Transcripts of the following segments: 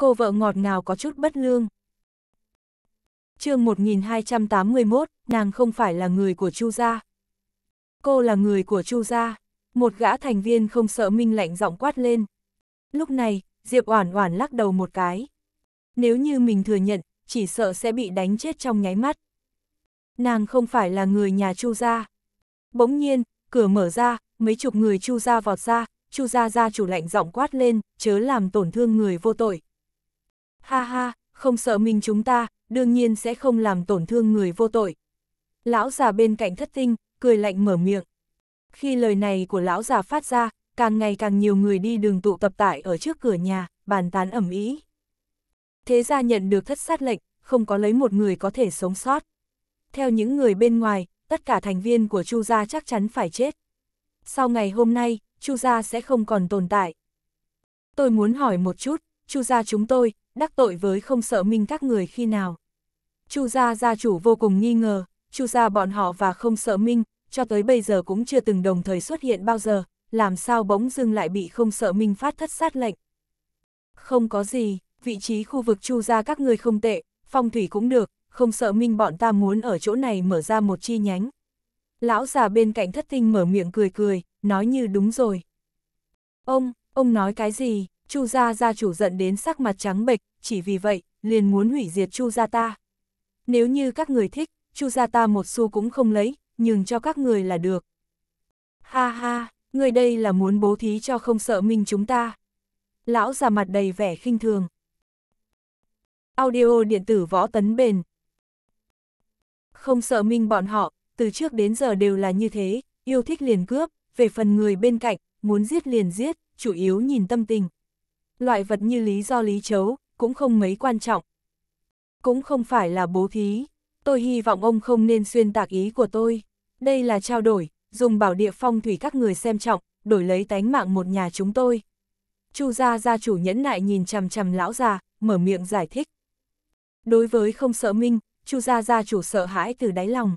cô vợ ngọt ngào có chút bất lương. chương 1281, nàng không phải là người của Chu gia. Cô là người của Chu gia, một gã thành viên không sợ minh lạnh giọng quát lên. Lúc này, Diệp Oản Oản lắc đầu một cái. Nếu như mình thừa nhận, chỉ sợ sẽ bị đánh chết trong nháy mắt. Nàng không phải là người nhà Chu gia. Bỗng nhiên, cửa mở ra, mấy chục người Chu gia vọt ra, Chu gia gia chủ lạnh giọng quát lên, chớ làm tổn thương người vô tội. Ha ha, không sợ mình chúng ta, đương nhiên sẽ không làm tổn thương người vô tội. Lão già bên cạnh thất tinh, cười lạnh mở miệng. Khi lời này của lão già phát ra, càng ngày càng nhiều người đi đường tụ tập tại ở trước cửa nhà, bàn tán ẩm ý. Thế ra nhận được thất sát lệnh, không có lấy một người có thể sống sót. Theo những người bên ngoài, tất cả thành viên của Chu gia chắc chắn phải chết. Sau ngày hôm nay, Chu gia sẽ không còn tồn tại. Tôi muốn hỏi một chút, Chu gia chúng tôi, đắc tội với không sợ minh các người khi nào. Chu gia gia chủ vô cùng nghi ngờ, chu gia bọn họ và không sợ minh, cho tới bây giờ cũng chưa từng đồng thời xuất hiện bao giờ, làm sao bỗng dưng lại bị không sợ minh phát thất sát lệnh. Không có gì, vị trí khu vực chu gia các người không tệ, phong thủy cũng được, không sợ minh bọn ta muốn ở chỗ này mở ra một chi nhánh. Lão già bên cạnh thất tinh mở miệng cười cười, nói như đúng rồi. Ông, ông nói cái gì, Chu gia gia chủ giận đến sắc mặt trắng bệch, chỉ vì vậy, liền muốn hủy diệt Chu gia ta. Nếu như các người thích, Chu gia ta một xu cũng không lấy, nhưng cho các người là được. Ha ha, người đây là muốn bố thí cho không sợ minh chúng ta. Lão già mặt đầy vẻ khinh thường. Audio điện tử võ tấn bền. Không sợ minh bọn họ, từ trước đến giờ đều là như thế, yêu thích liền cướp, về phần người bên cạnh, muốn giết liền giết, chủ yếu nhìn tâm tình loại vật như lý do lý chấu, cũng không mấy quan trọng. Cũng không phải là bố thí, tôi hy vọng ông không nên xuyên tạc ý của tôi. Đây là trao đổi, dùng bảo địa phong thủy các người xem trọng, đổi lấy tánh mạng một nhà chúng tôi. Chu gia gia chủ nhẫn nại nhìn chằm chằm lão già, mở miệng giải thích. Đối với không sợ minh, Chu gia gia chủ sợ hãi từ đáy lòng.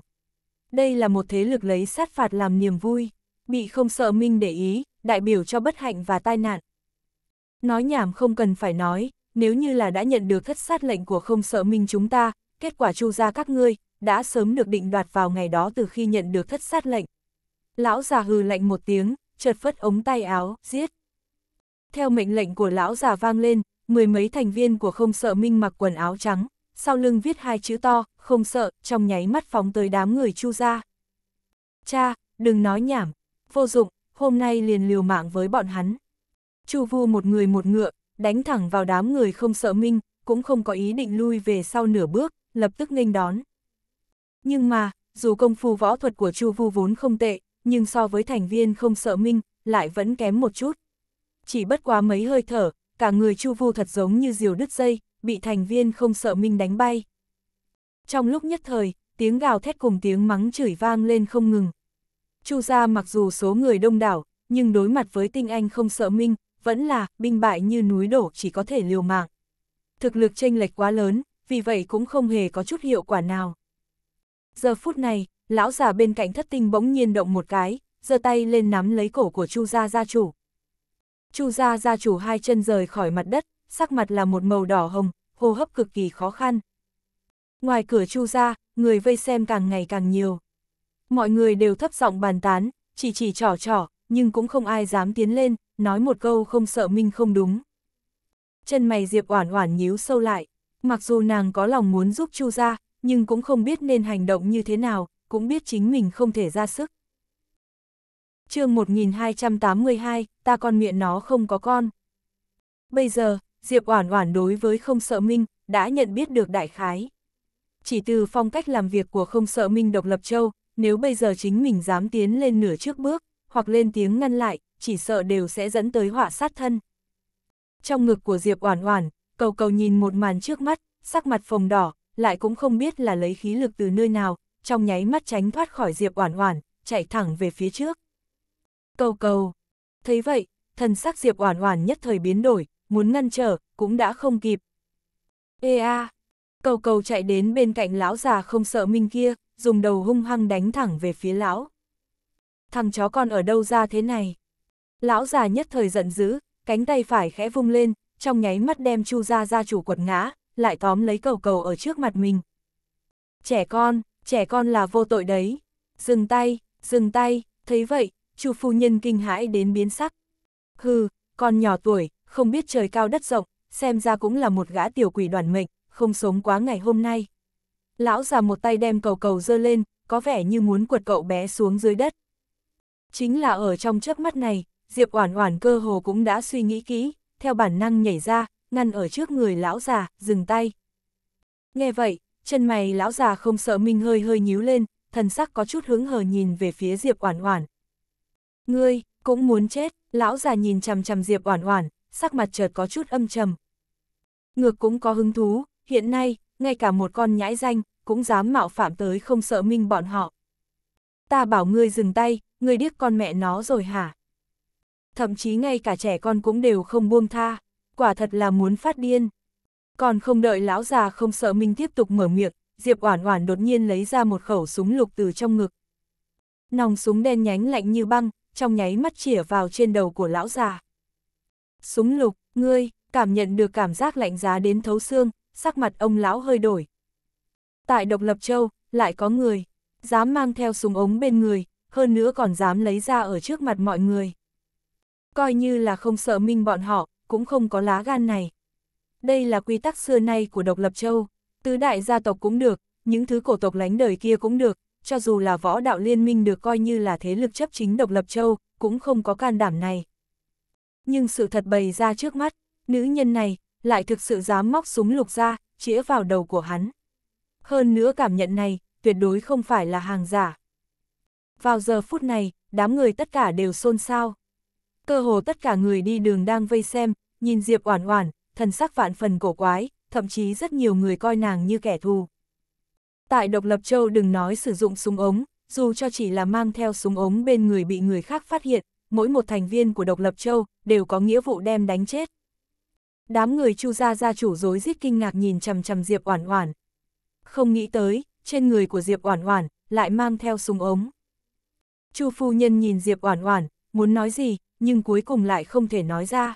Đây là một thế lực lấy sát phạt làm niềm vui, bị không sợ minh để ý, đại biểu cho bất hạnh và tai nạn. Nói nhảm không cần phải nói, nếu như là đã nhận được thất sát lệnh của không sợ minh chúng ta, kết quả chu ra các ngươi, đã sớm được định đoạt vào ngày đó từ khi nhận được thất sát lệnh. Lão già hừ lạnh một tiếng, chợt phất ống tay áo, giết. Theo mệnh lệnh của lão già vang lên, mười mấy thành viên của không sợ minh mặc quần áo trắng, sau lưng viết hai chữ to, không sợ, trong nháy mắt phóng tới đám người chu ra. Cha, đừng nói nhảm, vô dụng, hôm nay liền liều mạng với bọn hắn. Chu Vu một người một ngựa, đánh thẳng vào đám người không sợ Minh, cũng không có ý định lui về sau nửa bước, lập tức nghênh đón. Nhưng mà, dù công phu võ thuật của Chu Vu vốn không tệ, nhưng so với thành viên không sợ Minh, lại vẫn kém một chút. Chỉ bất quá mấy hơi thở, cả người Chu Vu thật giống như diều đứt dây, bị thành viên không sợ Minh đánh bay. Trong lúc nhất thời, tiếng gào thét cùng tiếng mắng chửi vang lên không ngừng. Chu gia mặc dù số người đông đảo, nhưng đối mặt với tinh anh không sợ Minh, vẫn là binh bại như núi đổ chỉ có thể liều mạng. Thực lực chênh lệch quá lớn, vì vậy cũng không hề có chút hiệu quả nào. Giờ phút này, lão già bên cạnh thất tinh bỗng nhiên động một cái, giơ tay lên nắm lấy cổ của Chu gia gia chủ. Chu gia gia chủ hai chân rời khỏi mặt đất, sắc mặt là một màu đỏ hồng, hô hấp cực kỳ khó khăn. Ngoài cửa Chu gia, người vây xem càng ngày càng nhiều. Mọi người đều thấp giọng bàn tán, chỉ chỉ trỏ trỏ, nhưng cũng không ai dám tiến lên, nói một câu không sợ minh không đúng. Chân mày Diệp Oản Oản nhíu sâu lại, mặc dù nàng có lòng muốn giúp Chu gia, nhưng cũng không biết nên hành động như thế nào, cũng biết chính mình không thể ra sức. Chương 1282, ta con miệng nó không có con. Bây giờ, Diệp Oản Oản đối với Không Sợ Minh đã nhận biết được đại khái. Chỉ từ phong cách làm việc của Không Sợ Minh Độc Lập Châu, nếu bây giờ chính mình dám tiến lên nửa trước bước, hoặc lên tiếng ngăn lại, chỉ sợ đều sẽ dẫn tới họa sát thân. Trong ngực của Diệp Oản Oản, cầu cầu nhìn một màn trước mắt, sắc mặt phồng đỏ, lại cũng không biết là lấy khí lực từ nơi nào, trong nháy mắt tránh thoát khỏi Diệp Oản Oản, chạy thẳng về phía trước. Cầu cầu. Thấy vậy, thần sắc Diệp Oản Oản nhất thời biến đổi, muốn ngăn trở cũng đã không kịp. Ê a. À. Cầu cầu chạy đến bên cạnh lão già không sợ minh kia, dùng đầu hung hăng đánh thẳng về phía lão thằng chó con ở đâu ra thế này? Lão già nhất thời giận dữ, cánh tay phải khẽ vung lên, trong nháy mắt đem chu ra ra chủ quật ngã, lại tóm lấy cầu cầu ở trước mặt mình. Trẻ con, trẻ con là vô tội đấy. Dừng tay, dừng tay, thấy vậy, chu phu nhân kinh hãi đến biến sắc. Hừ, con nhỏ tuổi, không biết trời cao đất rộng, xem ra cũng là một gã tiểu quỷ đoàn mệnh, không sống quá ngày hôm nay. Lão già một tay đem cầu cầu dơ lên, có vẻ như muốn quật cậu bé xuống dưới đất. Chính là ở trong chớp mắt này, Diệp Oản Oản cơ hồ cũng đã suy nghĩ kỹ, theo bản năng nhảy ra, ngăn ở trước người lão già, dừng tay. Nghe vậy, chân mày lão già không sợ minh hơi hơi nhíu lên, thần sắc có chút hướng hờ nhìn về phía Diệp Oản Oản. "Ngươi cũng muốn chết?" Lão già nhìn chằm chằm Diệp Oản Oản, sắc mặt chợt có chút âm trầm. Ngược cũng có hứng thú, hiện nay, ngay cả một con nhãi danh cũng dám mạo phạm tới không sợ minh bọn họ. Ta bảo ngươi dừng tay, ngươi điếc con mẹ nó rồi hả? Thậm chí ngay cả trẻ con cũng đều không buông tha, quả thật là muốn phát điên. Còn không đợi lão già không sợ mình tiếp tục mở miệng, Diệp Oản Oản đột nhiên lấy ra một khẩu súng lục từ trong ngực. Nòng súng đen nhánh lạnh như băng, trong nháy mắt chĩa vào trên đầu của lão già. Súng lục, ngươi, cảm nhận được cảm giác lạnh giá đến thấu xương, sắc mặt ông lão hơi đổi. Tại Độc Lập Châu, lại có người dám mang theo súng ống bên người, hơn nữa còn dám lấy ra ở trước mặt mọi người. Coi như là không sợ minh bọn họ, cũng không có lá gan này. Đây là quy tắc xưa nay của độc lập châu, tứ đại gia tộc cũng được, những thứ cổ tộc lánh đời kia cũng được, cho dù là võ đạo liên minh được coi như là thế lực chấp chính độc lập châu, cũng không có can đảm này. Nhưng sự thật bày ra trước mắt, nữ nhân này lại thực sự dám móc súng lục ra, chĩa vào đầu của hắn. Hơn nữa cảm nhận này, tuyệt đối không phải là hàng giả. Vào giờ phút này, đám người tất cả đều xôn xao. Cơ hồ tất cả người đi đường đang vây xem, nhìn Diệp Oản Oản, thần sắc vạn phần cổ quái, thậm chí rất nhiều người coi nàng như kẻ thù. Tại Độc Lập Châu đừng nói sử dụng súng ống, dù cho chỉ là mang theo súng ống bên người bị người khác phát hiện, mỗi một thành viên của Độc Lập Châu đều có nghĩa vụ đem đánh chết. Đám người Chu gia gia chủ rối rít kinh ngạc nhìn chằm chằm Diệp Oản Oản. Không nghĩ tới, trên người của Diệp Oản Oản lại mang theo súng ống. Chu phu nhân nhìn Diệp Oản Oản, muốn nói gì, nhưng cuối cùng lại không thể nói ra.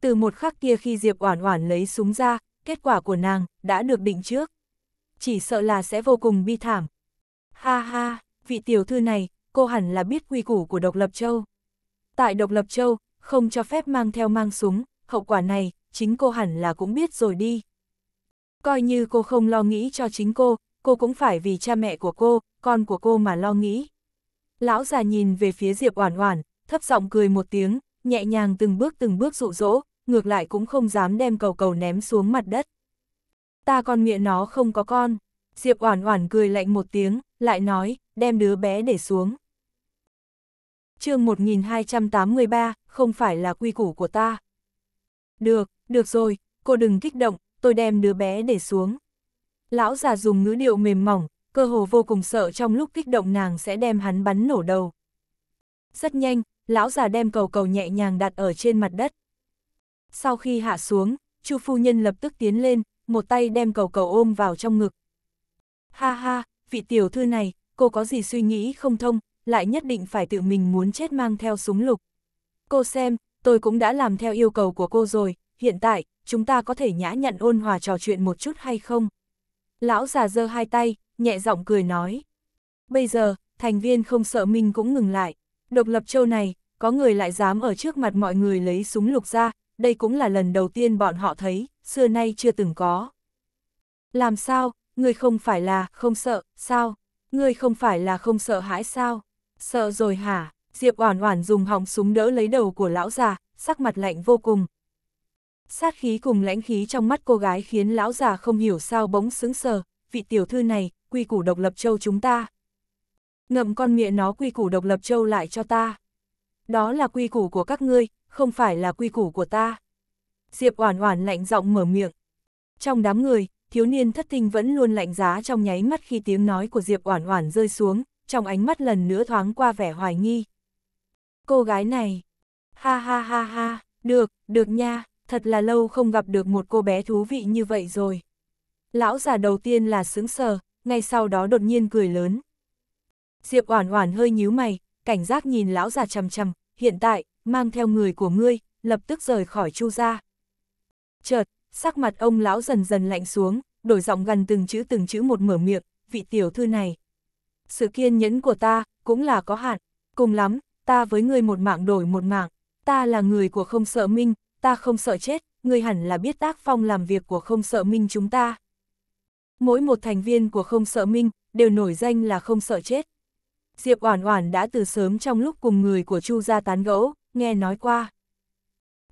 Từ một khắc kia khi Diệp Oản Oản lấy súng ra, kết quả của nàng đã được định trước. Chỉ sợ là sẽ vô cùng bi thảm. Ha ha, vị tiểu thư này, cô hẳn là biết quy củ của Độc Lập Châu. Tại Độc Lập Châu, không cho phép mang theo mang súng, hậu quả này, chính cô hẳn là cũng biết rồi đi. Coi như cô không lo nghĩ cho chính cô, cô cũng phải vì cha mẹ của cô, con của cô mà lo nghĩ. Lão già nhìn về phía Diệp Oản Oản, thấp giọng cười một tiếng, nhẹ nhàng từng bước từng bước dụ dỗ, ngược lại cũng không dám đem cầu cầu ném xuống mặt đất. Ta con miệng nó không có con. Diệp Oản Oản cười lạnh một tiếng, lại nói, đem đứa bé để xuống. Chương 1283, không phải là quy củ của ta. Được, được rồi, cô đừng kích động, tôi đem đứa bé để xuống. Lão già dùng ngữ điệu mềm mỏng, cơ hồ vô cùng sợ trong lúc kích động nàng sẽ đem hắn bắn nổ đầu. Rất nhanh, lão già đem cầu cầu nhẹ nhàng đặt ở trên mặt đất. Sau khi hạ xuống, Chu phu nhân lập tức tiến lên, một tay đem cầu cầu ôm vào trong ngực. Ha ha, vị tiểu thư này, cô có gì suy nghĩ không thông, lại nhất định phải tự mình muốn chết mang theo súng lục. Cô xem, tôi cũng đã làm theo yêu cầu của cô rồi, hiện tại, chúng ta có thể nhã nhặn ôn hòa trò chuyện một chút hay không? Lão già giơ hai tay, nhẹ giọng cười nói. Bây giờ, thành viên không sợ mình cũng ngừng lại. Độc lập châu này, có người lại dám ở trước mặt mọi người lấy súng lục ra, đây cũng là lần đầu tiên bọn họ thấy, xưa nay chưa từng có. Làm sao, người không phải là không sợ, sao? Người không phải là không sợ hãi sao? Sợ rồi hả? Diệp Oản Oản dùng họng súng đỡ lấy đầu của lão già, sắc mặt lạnh vô cùng, Sát khí cùng lãnh khí trong mắt cô gái khiến lão già không hiểu sao bỗng sững sờ, vị tiểu thư này, quy củ độc lập châu chúng ta. Ngậm con miệng nó quy củ độc lập châu lại cho ta. Đó là quy củ của các ngươi, không phải là quy củ của ta. Diệp Oản Oản lạnh giọng mở miệng. Trong đám người, thiếu niên thất tinh vẫn luôn lạnh giá trong nháy mắt khi tiếng nói của Diệp Oản Oản rơi xuống, trong ánh mắt lần nữa thoáng qua vẻ hoài nghi. Cô gái này, ha ha ha ha, được, được nha thật là lâu không gặp được một cô bé thú vị như vậy rồi. Lão già đầu tiên là sững sờ, ngay sau đó đột nhiên cười lớn. Diệp Oản Oản hơi nhíu mày, cảnh giác nhìn lão già chằm chằm, hiện tại, mang theo người của ngươi, lập tức rời khỏi Chu gia. Chợt, sắc mặt ông lão dần dần lạnh xuống, đổi giọng gần từng chữ từng chữ một mở miệng, vị tiểu thư này. Sự kiên nhẫn của ta cũng là có hạn, cùng lắm, ta với ngươi một mạng đổi một mạng, ta là người của không sợ minh, ta không sợ chết, người hẳn là biết tác phong làm việc của không sợ minh chúng ta. Mỗi một thành viên của không sợ minh, đều nổi danh là không sợ chết. Diệp Oản Oản đã từ sớm trong lúc cùng người của Chu gia tán gẫu, nghe nói qua.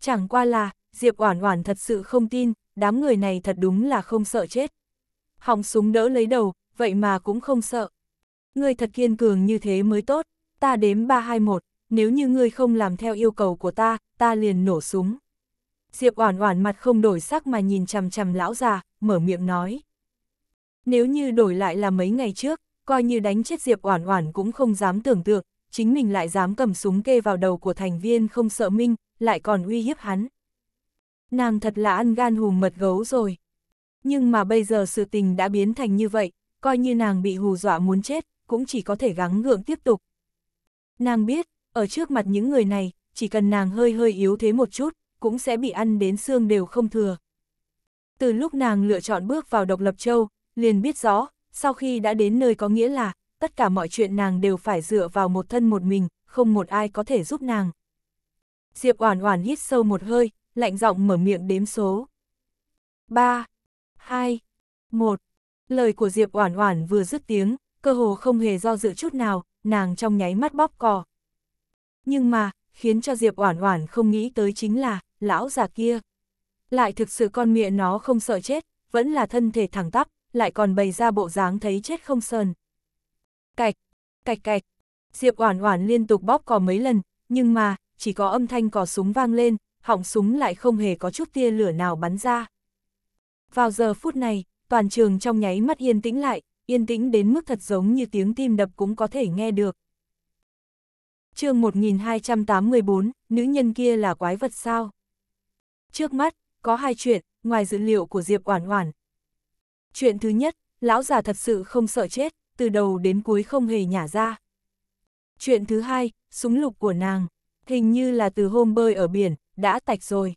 Chẳng qua là, Diệp Oản Oản thật sự không tin, đám người này thật đúng là không sợ chết. Họng súng đỡ lấy đầu, vậy mà cũng không sợ. Ngươi thật kiên cường như thế mới tốt, ta đếm 321, nếu như ngươi không làm theo yêu cầu của ta, ta liền nổ súng. Diệp Oản Oản mặt không đổi sắc mà nhìn chằm chằm lão già, mở miệng nói. Nếu như đổi lại là mấy ngày trước, coi như đánh chết Diệp Oản Oản cũng không dám tưởng tượng, chính mình lại dám cầm súng kê vào đầu của thành viên không sợ minh, lại còn uy hiếp hắn. Nàng thật là ăn gan hùm mật gấu rồi. Nhưng mà bây giờ sự tình đã biến thành như vậy, coi như nàng bị hù dọa muốn chết, cũng chỉ có thể gắng gượng tiếp tục. Nàng biết, ở trước mặt những người này, chỉ cần nàng hơi hơi yếu thế một chút, cũng sẽ bị ăn đến xương đều không thừa. Từ lúc nàng lựa chọn bước vào độc lập châu, liền biết rõ, sau khi đã đến nơi có nghĩa là, tất cả mọi chuyện nàng đều phải dựa vào một thân một mình, không một ai có thể giúp nàng. Diệp Oản Oản hít sâu một hơi, lạnh giọng mở miệng đếm số. 3 2 1 Lời của Diệp Oản Oản vừa dứt tiếng, cơ hồ không hề do dự chút nào, nàng trong nháy mắt bóp cò. Nhưng mà, khiến cho Diệp Oản Oản không nghĩ tới chính là, lão già kia. Lại thực sự con mẹ nó không sợ chết, vẫn là thân thể thẳng tắp, lại còn bày ra bộ dáng thấy chết không sờn. Cạch, cạch cạch, Diệp Oản Oản liên tục bóp cò mấy lần, nhưng mà, chỉ có âm thanh cò súng vang lên, họng súng lại không hề có chút tia lửa nào bắn ra. Vào giờ phút này, toàn trường trong nháy mắt yên tĩnh lại, yên tĩnh đến mức thật giống như tiếng tim đập cũng có thể nghe được chương 1284, nữ nhân kia là quái vật sao? Trước mắt, có hai chuyện, ngoài dữ liệu của Diệp Oản Oản. Chuyện thứ nhất, lão già thật sự không sợ chết, từ đầu đến cuối không hề nhả ra. Chuyện thứ hai, súng lục của nàng, hình như là từ hôm bơi ở biển, đã tạch rồi.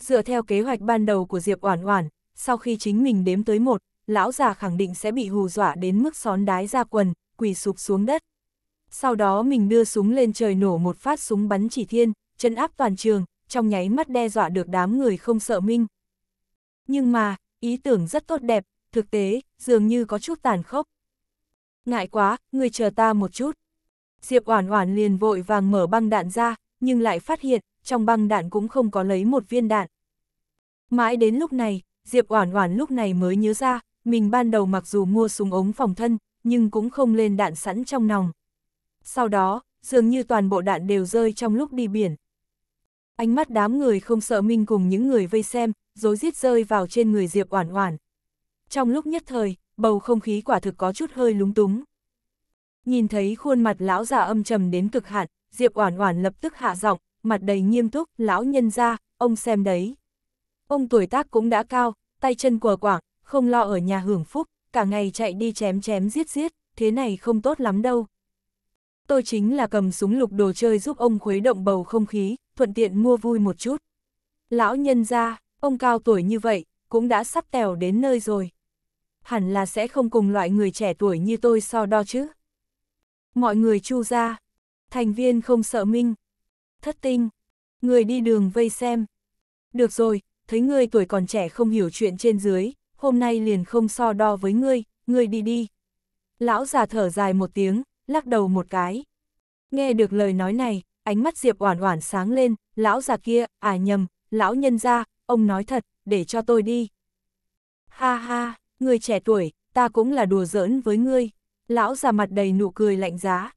Dựa theo kế hoạch ban đầu của Diệp Oản Oản, sau khi chính mình đếm tới một, lão già khẳng định sẽ bị hù dọa đến mức xón đái ra quần, quỳ sụp xuống đất sau đó mình đưa súng lên trời nổ một phát súng bắn chỉ thiên, chân áp toàn trường, trong nháy mắt đe dọa được đám người không sợ Minh. Nhưng mà, ý tưởng rất tốt đẹp, thực tế, dường như có chút tàn khốc. Ngại quá, người chờ ta một chút. Diệp Oản Oản liền vội vàng mở băng đạn ra, nhưng lại phát hiện, trong băng đạn cũng không có lấy một viên đạn. Mãi đến lúc này, Diệp Oản Oản lúc này mới nhớ ra, mình ban đầu mặc dù mua súng ống phòng thân, nhưng cũng không lên đạn sẵn trong nòng sau đó, dường như toàn bộ đạn đều rơi trong lúc đi biển. Ánh mắt đám người không sợ minh cùng những người vây xem, rối rít rơi vào trên người Diệp Oản Oản. Trong lúc nhất thời, bầu không khí quả thực có chút hơi lúng túng. Nhìn thấy khuôn mặt lão già âm trầm đến cực hạn, Diệp Oản Oản lập tức hạ giọng, mặt đầy nghiêm túc, "Lão nhân gia, ông xem đấy. Ông tuổi tác cũng đã cao, tay chân quờ quảng, không lo ở nhà hưởng phúc, cả ngày chạy đi chém chém giết giết, thế này không tốt lắm đâu." tôi chính là cầm súng lục đồ chơi giúp ông khuấy động bầu không khí, thuận tiện mua vui một chút. Lão nhân ra, ông cao tuổi như vậy, cũng đã sắp tèo đến nơi rồi. Hẳn là sẽ không cùng loại người trẻ tuổi như tôi so đo chứ. Mọi người chu ra, thành viên không sợ minh, thất tinh, người đi đường vây xem. Được rồi, thấy ngươi tuổi còn trẻ không hiểu chuyện trên dưới, hôm nay liền không so đo với ngươi, ngươi đi đi. Lão già thở dài một tiếng, lắc đầu một cái. Nghe được lời nói này, ánh mắt Diệp Oản Oản sáng lên, lão già kia, à nhầm, lão nhân gia, ông nói thật, để cho tôi đi. Ha ha, người trẻ tuổi, ta cũng là đùa giỡn với ngươi. Lão già mặt đầy nụ cười lạnh giá.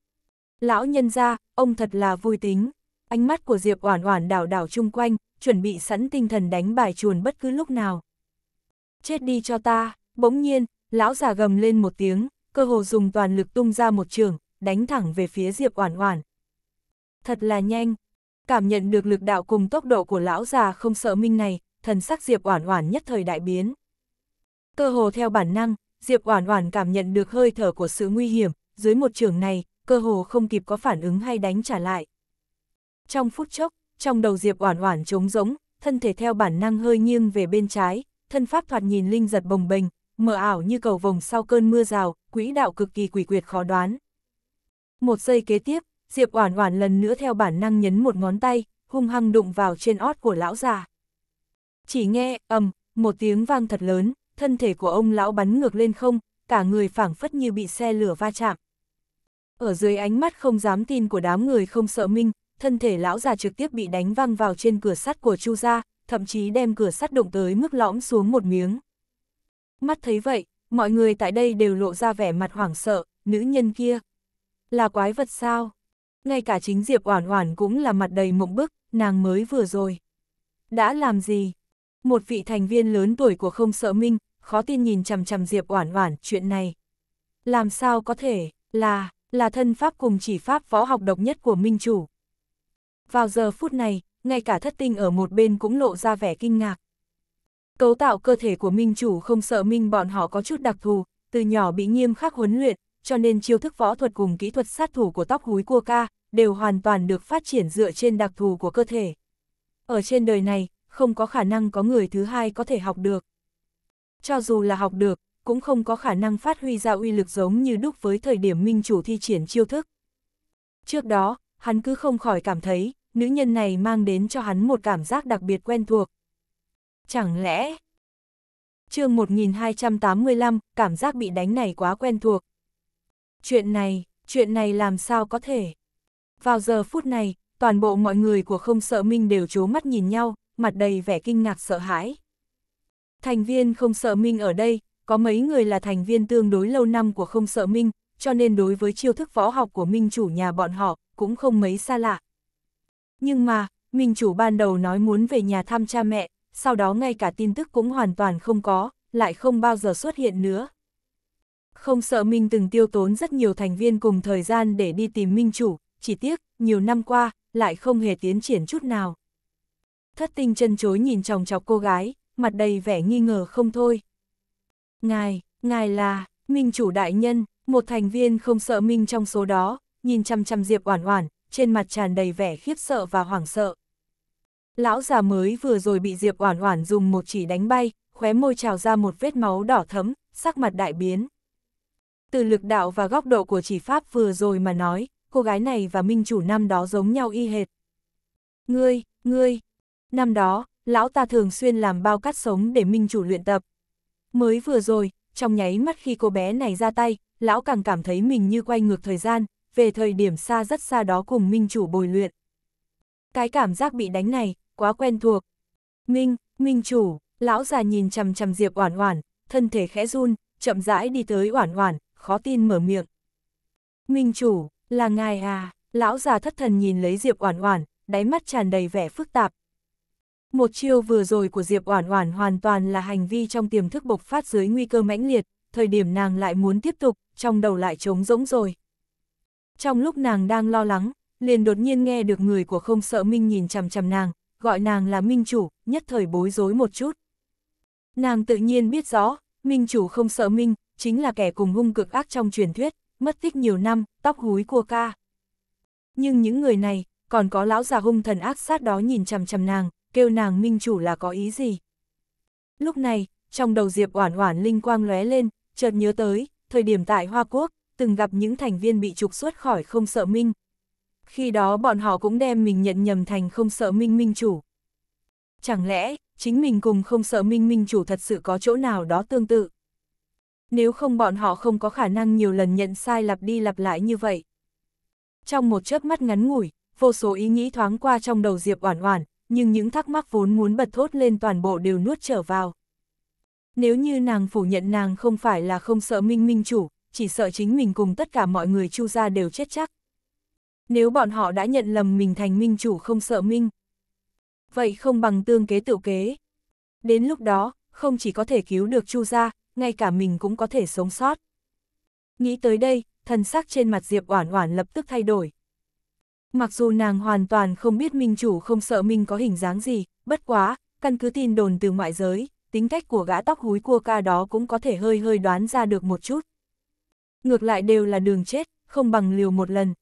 Lão nhân gia, ông thật là vui tính. Ánh mắt của Diệp Oản Oản đảo đảo chung quanh, chuẩn bị sẵn tinh thần đánh bài chuồn bất cứ lúc nào. Chết đi cho ta, bỗng nhiên, lão già gầm lên một tiếng, cơ hồ dùng toàn lực tung ra một trường, đánh thẳng về phía Diệp Oản Oản. Thật là nhanh, cảm nhận được lực đạo cùng tốc độ của lão già không sợ minh này, thần sắc Diệp Oản Oản nhất thời đại biến. Cơ hồ theo bản năng, Diệp Oản Oản cảm nhận được hơi thở của sự nguy hiểm, dưới một trường này, cơ hồ không kịp có phản ứng hay đánh trả lại. Trong phút chốc, trong đầu Diệp Oản Oản trống rỗng, thân thể theo bản năng hơi nghiêng về bên trái, thân pháp thoạt nhìn linh giật bồng bềnh, mờ ảo như cầu vồng sau cơn mưa rào, quỹ đạo cực kỳ quỷ quyệt khó đoán. Một giây kế tiếp, Diệp Oản Oản lần nữa theo bản năng nhấn một ngón tay, hung hăng đụng vào trên ót của lão già. Chỉ nghe ầm, một tiếng vang thật lớn, thân thể của ông lão bắn ngược lên không, cả người phảng phất như bị xe lửa va chạm. Ở dưới ánh mắt không dám tin của đám người không sợ minh, thân thể lão già trực tiếp bị đánh văng vào trên cửa sắt của Chu gia, thậm chí đem cửa sắt đụng tới mức lõm xuống một miếng. Mắt thấy vậy, mọi người tại đây đều lộ ra vẻ mặt hoảng sợ, nữ nhân kia. Là quái vật sao? Ngay cả chính Diệp Oản Oản cũng là mặt đầy mộng bức, nàng mới vừa rồi. Đã làm gì? Một vị thành viên lớn tuổi của không sợ minh, khó tin nhìn chằm chằm Diệp Oản Oản chuyện này. Làm sao có thể, là, là thân pháp cùng chỉ pháp võ học độc nhất của minh chủ. Vào giờ phút này, ngay cả thất tinh ở một bên cũng lộ ra vẻ kinh ngạc. Cấu tạo cơ thể của minh chủ không sợ minh bọn họ có chút đặc thù, từ nhỏ bị nghiêm khắc huấn luyện, cho nên chiêu thức võ thuật cùng kỹ thuật sát thủ của tóc húi cua ca đều hoàn toàn được phát triển dựa trên đặc thù của cơ thể. Ở trên đời này, không có khả năng có người thứ hai có thể học được. Cho dù là học được, cũng không có khả năng phát huy ra uy lực giống như đúc với thời điểm minh chủ thi triển chiêu thức. Trước đó, hắn cứ không khỏi cảm thấy, nữ nhân này mang đến cho hắn một cảm giác đặc biệt quen thuộc, chẳng lẽ... chương 1285, cảm giác bị đánh này quá quen thuộc. Chuyện này, chuyện này làm sao có thể... Vào giờ phút này, toàn bộ mọi người của không sợ minh đều chố mắt nhìn nhau, mặt đầy vẻ kinh ngạc sợ hãi. Thành viên không sợ minh ở đây, có mấy người là thành viên tương đối lâu năm của không sợ minh, cho nên đối với chiêu thức võ học của minh chủ nhà bọn họ cũng không mấy xa lạ. Nhưng mà, minh chủ ban đầu nói muốn về nhà thăm cha mẹ, sau đó ngay cả tin tức cũng hoàn toàn không có, lại không bao giờ xuất hiện nữa. Không sợ Minh từng tiêu tốn rất nhiều thành viên cùng thời gian để đi tìm Minh chủ, chỉ tiếc, nhiều năm qua, lại không hề tiến triển chút nào. Thất tinh chân chối nhìn chòng chọc cô gái, mặt đầy vẻ nghi ngờ không thôi. Ngài, ngài là, Minh chủ đại nhân, một thành viên không sợ Minh trong số đó, nhìn chăm chăm Diệp Oản Oản, trên mặt tràn đầy vẻ khiếp sợ và hoảng sợ. Lão già mới vừa rồi bị Diệp Oản Oản dùng một chỉ đánh bay, khóe môi trào ra một vết máu đỏ thấm, sắc mặt đại biến. Từ lực đạo và góc độ của chỉ pháp vừa rồi mà nói, cô gái này và minh chủ năm đó giống nhau y hệt. Ngươi, ngươi, năm đó, lão ta thường xuyên làm bao cắt sống để minh chủ luyện tập. Mới vừa rồi, trong nháy mắt khi cô bé này ra tay, lão càng cảm thấy mình như quay ngược thời gian, về thời điểm xa rất xa đó cùng minh chủ bồi luyện. Cái cảm giác bị đánh này, quá quen thuộc. Minh, Minh chủ, lão già nhìn chằm chằm Diệp Oản Oản, thân thể khẽ run, chậm rãi đi tới Oản Oản, khó tin mở miệng. Minh chủ, là ngài à, lão già thất thần nhìn lấy Diệp Oản Oản, đáy mắt tràn đầy vẻ phức tạp. Một chiêu vừa rồi của Diệp Oản Oản hoàn toàn là hành vi trong tiềm thức bộc phát dưới nguy cơ mãnh liệt, thời điểm nàng lại muốn tiếp tục, trong đầu lại trống rỗng rồi. Trong lúc nàng đang lo lắng, liền đột nhiên nghe được người của không sợ Minh nhìn chằm chằm nàng, gọi nàng là minh chủ, nhất thời bối rối một chút. Nàng tự nhiên biết rõ, minh chủ không sợ minh, chính là kẻ cùng hung cực ác trong truyền thuyết, mất tích nhiều năm, tóc húi cua ca. Nhưng những người này, còn có lão già hung thần ác sát đó nhìn chằm chằm nàng, kêu nàng minh chủ là có ý gì. Lúc này, trong đầu Diệp Oản Oản linh quang lóe lên, chợt nhớ tới, thời điểm tại Hoa Quốc, từng gặp những thành viên bị trục xuất khỏi không sợ minh, khi đó bọn họ cũng đem mình nhận nhầm thành không sợ minh minh chủ. Chẳng lẽ, chính mình cùng không sợ minh minh chủ thật sự có chỗ nào đó tương tự? Nếu không bọn họ không có khả năng nhiều lần nhận sai lặp đi lặp lại như vậy. Trong một chớp mắt ngắn ngủi, vô số ý nghĩ thoáng qua trong đầu Diệp Oản Oản, nhưng những thắc mắc vốn muốn bật thốt lên toàn bộ đều nuốt trở vào. Nếu như nàng phủ nhận nàng không phải là không sợ Minh Minh chủ, chỉ sợ chính mình cùng tất cả mọi người Chu gia đều chết chắc nếu bọn họ đã nhận lầm mình thành minh chủ không sợ minh. Vậy không bằng tương kế tự kế. Đến lúc đó, không chỉ có thể cứu được Chu gia, ngay cả mình cũng có thể sống sót. Nghĩ tới đây, thần sắc trên mặt Diệp Oản Oản lập tức thay đổi. Mặc dù nàng hoàn toàn không biết minh chủ không sợ minh có hình dáng gì, bất quá, căn cứ tin đồn từ ngoại giới, tính cách của gã tóc húi cua ca đó cũng có thể hơi hơi đoán ra được một chút. Ngược lại đều là đường chết, không bằng liều một lần,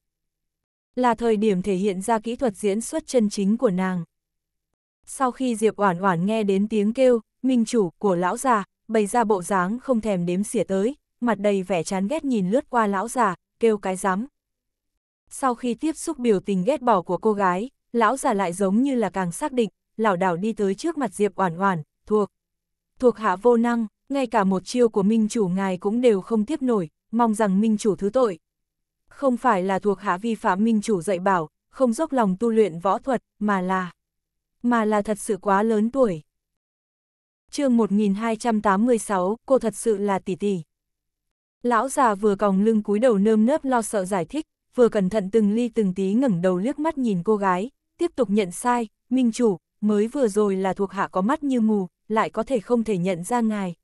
là thời điểm thể hiện ra kỹ thuật diễn xuất chân chính của nàng. Sau khi Diệp Oản Oản nghe đến tiếng kêu, minh chủ của lão già, bày ra bộ dáng không thèm đếm xỉa tới, mặt đầy vẻ chán ghét nhìn lướt qua lão già, kêu cái rắm. Sau khi tiếp xúc biểu tình ghét bỏ của cô gái, lão già lại giống như là càng xác định, lão đảo đi tới trước mặt Diệp Oản Oản, thuộc. Thuộc hạ vô năng, ngay cả một chiêu của minh chủ ngài cũng đều không tiếp nổi, mong rằng minh chủ thứ tội. Không phải là thuộc hạ vi phạm minh chủ dạy bảo, không dốc lòng tu luyện võ thuật, mà là... Mà là thật sự quá lớn tuổi. chương 1286, cô thật sự là tỷ tỷ. Lão già vừa còng lưng cúi đầu nơm nớp lo sợ giải thích, vừa cẩn thận từng ly từng tí ngẩng đầu liếc mắt nhìn cô gái, tiếp tục nhận sai, minh chủ, mới vừa rồi là thuộc hạ có mắt như mù, lại có thể không thể nhận ra ngài.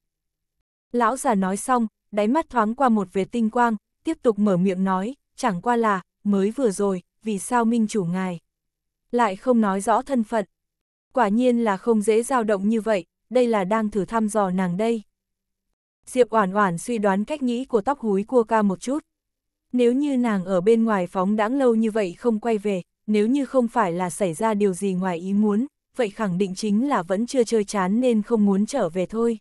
Lão già nói xong, đáy mắt thoáng qua một vệt tinh quang, tiếp tục mở miệng nói, chẳng qua là, mới vừa rồi, vì sao minh chủ ngài. Lại không nói rõ thân phận. Quả nhiên là không dễ dao động như vậy, đây là đang thử thăm dò nàng đây. Diệp Oản Oản suy đoán cách nghĩ của tóc húi cua ca một chút. Nếu như nàng ở bên ngoài phóng đãng lâu như vậy không quay về, nếu như không phải là xảy ra điều gì ngoài ý muốn, vậy khẳng định chính là vẫn chưa chơi chán nên không muốn trở về thôi.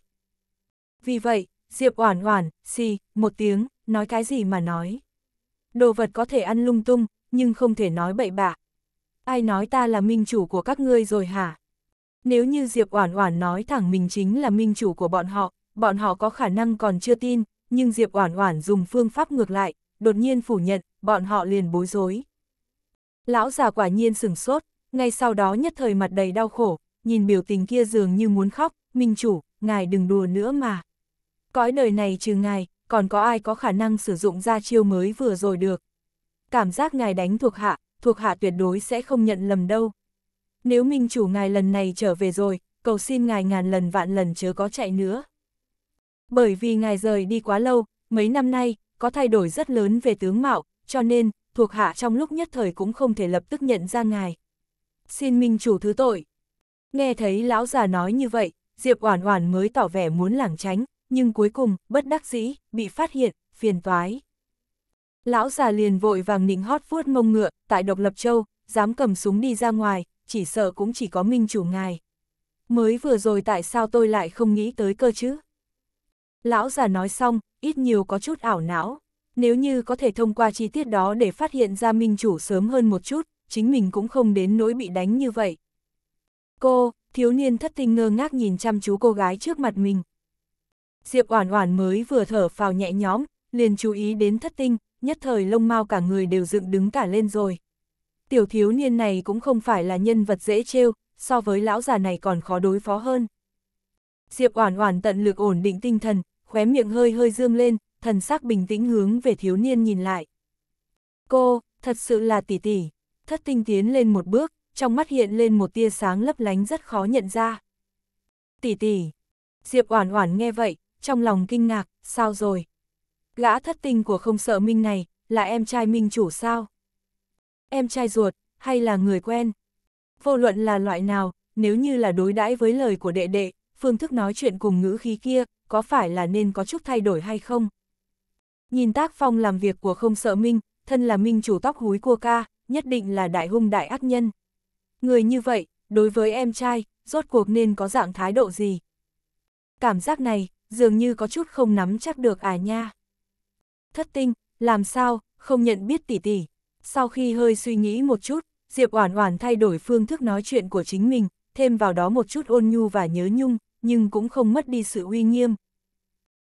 Vì vậy, Diệp Oản Oản, xì, một tiếng, nói cái gì mà nói. Đồ vật có thể ăn lung tung, nhưng không thể nói bậy bạ. Ai nói ta là minh chủ của các ngươi rồi hả? Nếu như Diệp Oản Oản nói thẳng mình chính là minh chủ của bọn họ, bọn họ có khả năng còn chưa tin, nhưng Diệp Oản Oản dùng phương pháp ngược lại, đột nhiên phủ nhận, bọn họ liền bối rối. Lão già quả nhiên sừng sốt, ngay sau đó nhất thời mặt đầy đau khổ, nhìn biểu tình kia dường như muốn khóc, "Minh chủ, ngài đừng đùa nữa mà. Cõi đời này trừ ngài, còn có ai có khả năng sử dụng ra chiêu mới vừa rồi được. Cảm giác ngài đánh thuộc hạ, thuộc hạ tuyệt đối sẽ không nhận lầm đâu. Nếu minh chủ ngài lần này trở về rồi, cầu xin ngài ngàn lần vạn lần chớ có chạy nữa. Bởi vì ngài rời đi quá lâu, mấy năm nay, có thay đổi rất lớn về tướng mạo, cho nên, thuộc hạ trong lúc nhất thời cũng không thể lập tức nhận ra ngài. Xin minh chủ thứ tội. Nghe thấy lão già nói như vậy, Diệp Oản Oản mới tỏ vẻ muốn lảng tránh, nhưng cuối cùng, bất đắc dĩ, bị phát hiện, phiền toái. Lão già liền vội vàng nịnh hót vuốt mông ngựa, tại Độc Lập Châu, dám cầm súng đi ra ngoài, chỉ sợ cũng chỉ có minh chủ ngài. Mới vừa rồi tại sao tôi lại không nghĩ tới cơ chứ? Lão già nói xong, ít nhiều có chút ảo não. Nếu như có thể thông qua chi tiết đó để phát hiện ra minh chủ sớm hơn một chút, chính mình cũng không đến nỗi bị đánh như vậy. Cô, thiếu niên thất tinh ngơ ngác nhìn chăm chú cô gái trước mặt mình, Diệp Oản Oản mới vừa thở phào nhẹ nhõm, liền chú ý đến thất tinh, nhất thời lông mao cả người đều dựng đứng cả lên rồi. Tiểu thiếu niên này cũng không phải là nhân vật dễ trêu, so với lão già này còn khó đối phó hơn. Diệp Oản Oản tận lực ổn định tinh thần, khóe miệng hơi hơi dương lên, thần sắc bình tĩnh hướng về thiếu niên nhìn lại. Cô, thật sự là tỷ tỷ. Thất tinh tiến lên một bước, trong mắt hiện lên một tia sáng lấp lánh rất khó nhận ra. Tỷ tỷ. Diệp Oản Oản nghe vậy, trong lòng kinh ngạc, sao rồi? Gã thất tinh của không sợ Minh này, là em trai Minh chủ sao? Em trai ruột, hay là người quen? Vô luận là loại nào, nếu như là đối đãi với lời của đệ đệ, phương thức nói chuyện cùng ngữ khí kia, có phải là nên có chút thay đổi hay không? Nhìn tác phong làm việc của không sợ Minh, thân là Minh chủ tóc húi cua ca, nhất định là đại hung đại ác nhân. Người như vậy, đối với em trai, rốt cuộc nên có dạng thái độ gì? Cảm giác này, dường như có chút không nắm chắc được à nha. Thất tinh, làm sao, không nhận biết tỷ tỷ. Sau khi hơi suy nghĩ một chút, Diệp Oản Oản thay đổi phương thức nói chuyện của chính mình, thêm vào đó một chút ôn nhu và nhớ nhung, nhưng cũng không mất đi sự uy nghiêm.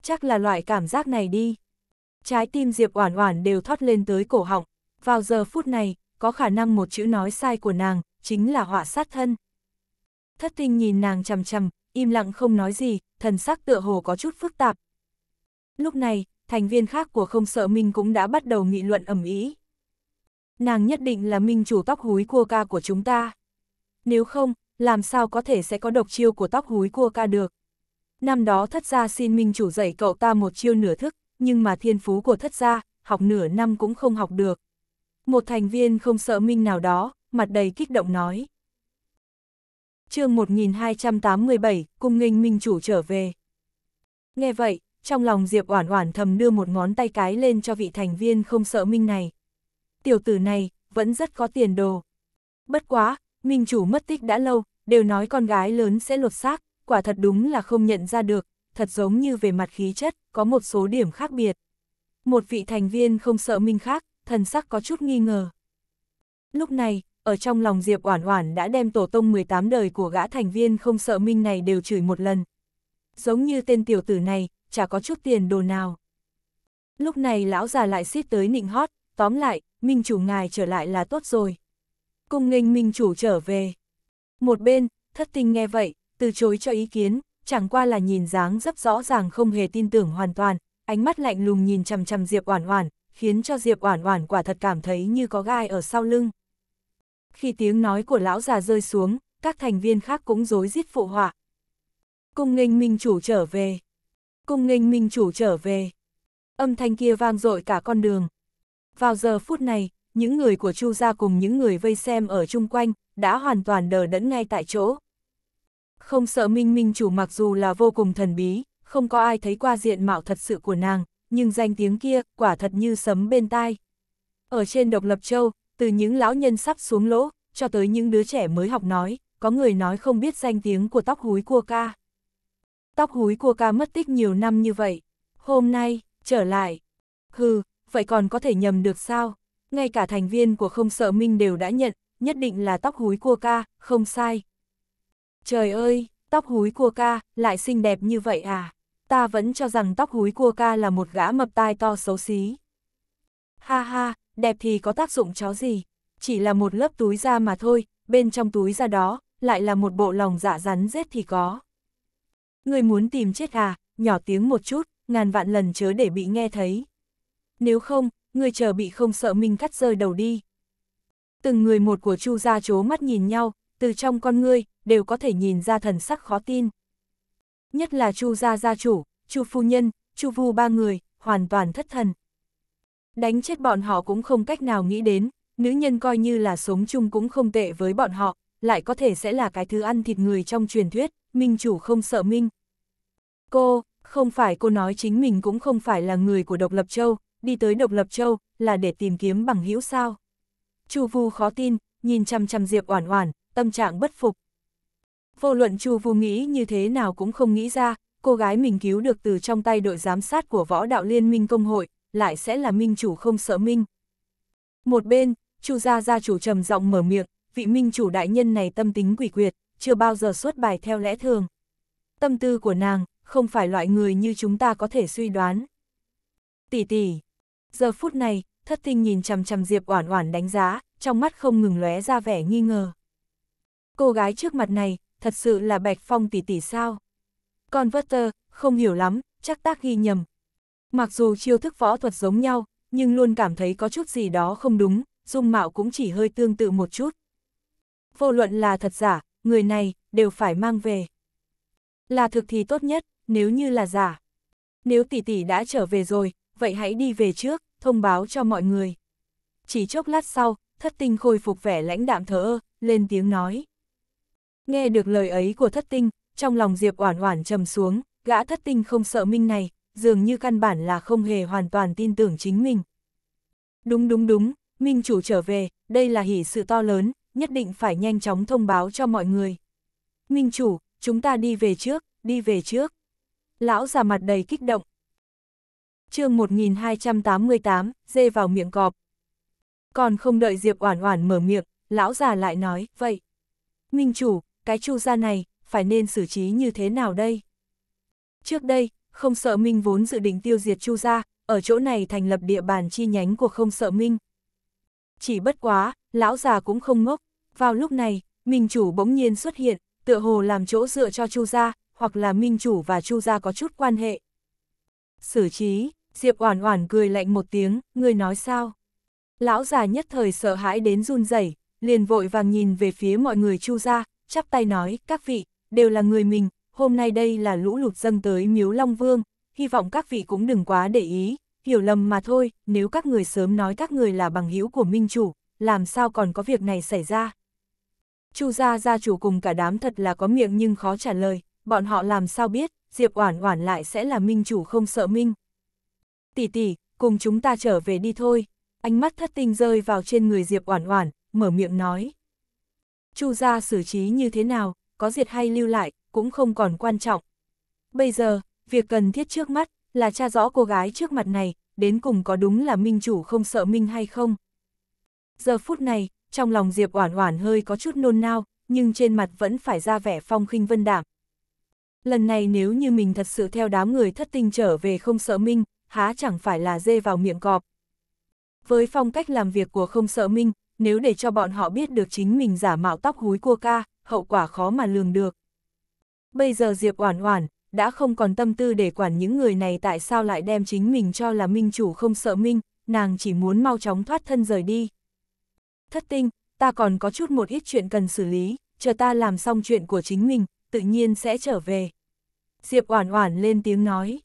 Chắc là loại cảm giác này đi. Trái tim Diệp Oản Oản đều thoát lên tới cổ họng, vào giờ phút này, có khả năng một chữ nói sai của nàng, chính là họa sát thân. Thất tinh nhìn nàng chằm chằm, im lặng không nói gì, thần sắc tựa hồ có chút phức tạp. Lúc này, thành viên khác của không sợ Minh cũng đã bắt đầu nghị luận ẩm ý. Nàng nhất định là Minh chủ tóc húi cua ca của chúng ta. Nếu không, làm sao có thể sẽ có độc chiêu của tóc húi cua ca được. Năm đó thất gia xin Minh chủ dạy cậu ta một chiêu nửa thức, nhưng mà thiên phú của thất gia, học nửa năm cũng không học được. Một thành viên không sợ Minh nào đó, mặt đầy kích động nói chương 1287, cung nghênh minh chủ trở về. Nghe vậy, trong lòng Diệp Oản Oản thầm đưa một ngón tay cái lên cho vị thành viên không sợ minh này. Tiểu tử này, vẫn rất có tiền đồ. Bất quá, minh chủ mất tích đã lâu, đều nói con gái lớn sẽ lột xác, quả thật đúng là không nhận ra được, thật giống như về mặt khí chất, có một số điểm khác biệt. Một vị thành viên không sợ minh khác, thần sắc có chút nghi ngờ. Lúc này, ở trong lòng Diệp Oản Oản đã đem tổ tông 18 đời của gã thành viên không sợ minh này đều chửi một lần. Giống như tên tiểu tử này, chả có chút tiền đồ nào. Lúc này lão già lại xít tới nịnh hót, tóm lại, minh chủ ngài trở lại là tốt rồi. Cung nghênh minh chủ trở về. Một bên, thất tinh nghe vậy, từ chối cho ý kiến, chẳng qua là nhìn dáng rất rõ ràng không hề tin tưởng hoàn toàn, ánh mắt lạnh lùng nhìn chằm chằm Diệp Oản Oản, khiến cho Diệp Oản Oản quả thật cảm thấy như có gai ở sau lưng. Khi tiếng nói của lão già rơi xuống, các thành viên khác cũng rối rít phụ họa. Cung nghênh minh chủ trở về. Cung nghênh minh chủ trở về. Âm thanh kia vang dội cả con đường. Vào giờ phút này, những người của Chu gia cùng những người vây xem ở chung quanh đã hoàn toàn đờ đẫn ngay tại chỗ. Không sợ Minh Minh chủ mặc dù là vô cùng thần bí, không có ai thấy qua diện mạo thật sự của nàng, nhưng danh tiếng kia quả thật như sấm bên tai. Ở trên độc lập châu, từ những lão nhân sắp xuống lỗ, cho tới những đứa trẻ mới học nói, có người nói không biết danh tiếng của tóc húi cua ca. Tóc húi cua ca mất tích nhiều năm như vậy, hôm nay, trở lại. Hừ, vậy còn có thể nhầm được sao? Ngay cả thành viên của không sợ Minh đều đã nhận, nhất định là tóc húi cua ca, không sai. Trời ơi, tóc húi cua ca, lại xinh đẹp như vậy à? Ta vẫn cho rằng tóc húi cua ca là một gã mập tai to xấu xí. Ha ha, đẹp thì có tác dụng chó gì, chỉ là một lớp túi da mà thôi, bên trong túi da đó, lại là một bộ lòng dạ rắn rết thì có. Người muốn tìm chết à, nhỏ tiếng một chút, ngàn vạn lần chớ để bị nghe thấy. Nếu không, người chờ bị không sợ mình cắt rơi đầu đi. Từng người một của Chu gia chố mắt nhìn nhau, từ trong con ngươi đều có thể nhìn ra thần sắc khó tin. Nhất là Chu gia gia chủ, Chu phu nhân, Chu Vu ba người, hoàn toàn thất thần. Đánh chết bọn họ cũng không cách nào nghĩ đến, nữ nhân coi như là sống chung cũng không tệ với bọn họ, lại có thể sẽ là cái thứ ăn thịt người trong truyền thuyết, minh chủ không sợ minh. Cô, không phải cô nói chính mình cũng không phải là người của Độc Lập Châu, đi tới Độc Lập Châu là để tìm kiếm bằng hữu sao. Chu Vu khó tin, nhìn chăm chăm Diệp Oản Oản, tâm trạng bất phục. Vô luận Chu Vu nghĩ như thế nào cũng không nghĩ ra, cô gái mình cứu được từ trong tay đội giám sát của Võ Đạo Liên Minh Công Hội, lại sẽ là minh chủ không sợ minh. Một bên, Chu gia gia chủ trầm giọng mở miệng, vị minh chủ đại nhân này tâm tính quỷ quyệt, chưa bao giờ xuất bài theo lẽ thường. Tâm tư của nàng, không phải loại người như chúng ta có thể suy đoán. Tỷ tỷ, giờ phút này, thất tinh nhìn chằm chằm Diệp Oản Oản đánh giá, trong mắt không ngừng lóe ra vẻ nghi ngờ. Cô gái trước mặt này, thật sự là Bạch Phong tỷ tỷ sao? Con Converter, không hiểu lắm, chắc tác ghi nhầm, Mặc dù chiêu thức võ thuật giống nhau, nhưng luôn cảm thấy có chút gì đó không đúng, dung mạo cũng chỉ hơi tương tự một chút. Vô luận là thật giả, người này, đều phải mang về. Là thực thì tốt nhất, nếu như là giả. Nếu tỷ tỷ đã trở về rồi, vậy hãy đi về trước, thông báo cho mọi người. Chỉ chốc lát sau, thất tinh khôi phục vẻ lãnh đạm thờ ơ, lên tiếng nói. Nghe được lời ấy của thất tinh, trong lòng Diệp Oản Oản trầm xuống, gã thất tinh không sợ minh này, dường như căn bản là không hề hoàn toàn tin tưởng chính mình. Đúng đúng đúng, Minh chủ trở về, đây là hỷ sự to lớn, nhất định phải nhanh chóng thông báo cho mọi người. Minh chủ, chúng ta đi về trước, đi về trước. Lão già mặt đầy kích động. chương 1288, dê vào miệng cọp. Còn không đợi Diệp Oản Oản mở miệng, lão già lại nói, vậy. Minh chủ, cái chu gia này, phải nên xử trí như thế nào đây? Trước đây, không sợ Minh vốn dự định tiêu diệt Chu gia, ở chỗ này thành lập địa bàn chi nhánh của không sợ Minh. Chỉ bất quá, lão già cũng không ngốc, vào lúc này, Minh chủ bỗng nhiên xuất hiện, tựa hồ làm chỗ dựa cho Chu gia, hoặc là Minh chủ và Chu gia có chút quan hệ. Sử trí, Diệp Oản Oản cười lạnh một tiếng, ngươi nói sao? Lão già nhất thời sợ hãi đến run rẩy, liền vội vàng nhìn về phía mọi người Chu gia, chắp tay nói, các vị, đều là người mình, hôm nay đây là lũ lụt dâng tới miếu Long Vương, hy vọng các vị cũng đừng quá để ý, hiểu lầm mà thôi, nếu các người sớm nói các người là bằng hữu của minh chủ, làm sao còn có việc này xảy ra. Chu gia gia chủ cùng cả đám thật là có miệng nhưng khó trả lời, bọn họ làm sao biết, Diệp Oản Oản lại sẽ là minh chủ không sợ minh. Tỷ tỷ, cùng chúng ta trở về đi thôi. Ánh mắt thất tinh rơi vào trên người Diệp Oản Oản, mở miệng nói. Chu gia xử trí như thế nào, có diệt hay lưu lại, cũng không còn quan trọng. Bây giờ, việc cần thiết trước mắt là tra rõ cô gái trước mặt này, đến cùng có đúng là minh chủ không sợ minh hay không. Giờ phút này, trong lòng Diệp Oản Oản hơi có chút nôn nao, nhưng trên mặt vẫn phải ra vẻ phong khinh vân đạm. Lần này nếu như mình thật sự theo đám người thất tinh trở về không sợ minh, há chẳng phải là dê vào miệng cọp. Với phong cách làm việc của không sợ minh, nếu để cho bọn họ biết được chính mình giả mạo tóc húi cua ca, hậu quả khó mà lường được. Bây giờ Diệp Oản Oản đã không còn tâm tư để quản những người này tại sao lại đem chính mình cho là minh chủ không sợ minh, nàng chỉ muốn mau chóng thoát thân rời đi. Thất tinh, ta còn có chút một ít chuyện cần xử lý, chờ ta làm xong chuyện của chính mình, tự nhiên sẽ trở về. Diệp Oản Oản lên tiếng nói.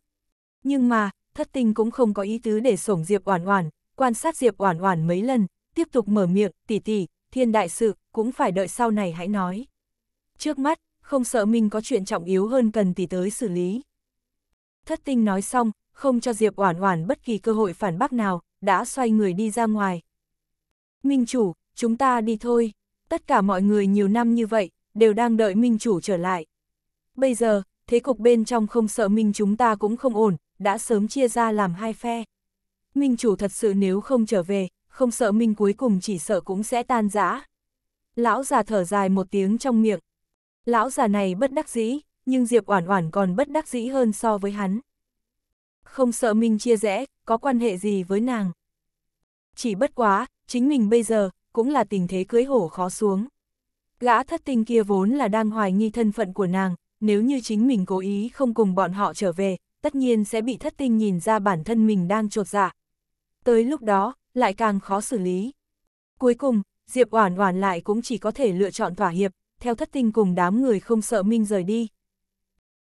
Nhưng mà, Thất Tinh cũng không có ý tứ để sổng Diệp Oản Oản, quan sát Diệp Oản Oản mấy lần, tiếp tục mở miệng, "Tỷ tỷ, thiên đại sự cũng phải đợi sau này hãy nói." Trước mắt, không sợ mình có chuyện trọng yếu hơn cần tỷ tới xử lý. Thất tinh nói xong, không cho Diệp Oản Oản bất kỳ cơ hội phản bác nào, đã xoay người đi ra ngoài. Minh chủ, chúng ta đi thôi. Tất cả mọi người nhiều năm như vậy, đều đang đợi Minh chủ trở lại. Bây giờ, thế cục bên trong không sợ Minh chúng ta cũng không ổn, đã sớm chia ra làm hai phe. Minh chủ thật sự nếu không trở về, không sợ Minh cuối cùng chỉ sợ cũng sẽ tan rã. Lão già thở dài một tiếng trong miệng, Lão già này bất đắc dĩ, nhưng Diệp Oản Oản còn bất đắc dĩ hơn so với hắn. Không sợ mình chia rẽ, có quan hệ gì với nàng. Chỉ bất quá, chính mình bây giờ, cũng là tình thế cưới hổ khó xuống. Gã thất tình kia vốn là đang hoài nghi thân phận của nàng, nếu như chính mình cố ý không cùng bọn họ trở về, tất nhiên sẽ bị thất tình nhìn ra bản thân mình đang trột dạ. Tới lúc đó, lại càng khó xử lý. Cuối cùng, Diệp Oản Oản lại cũng chỉ có thể lựa chọn thỏa hiệp, theo thất tinh cùng đám người không sợ minh rời đi.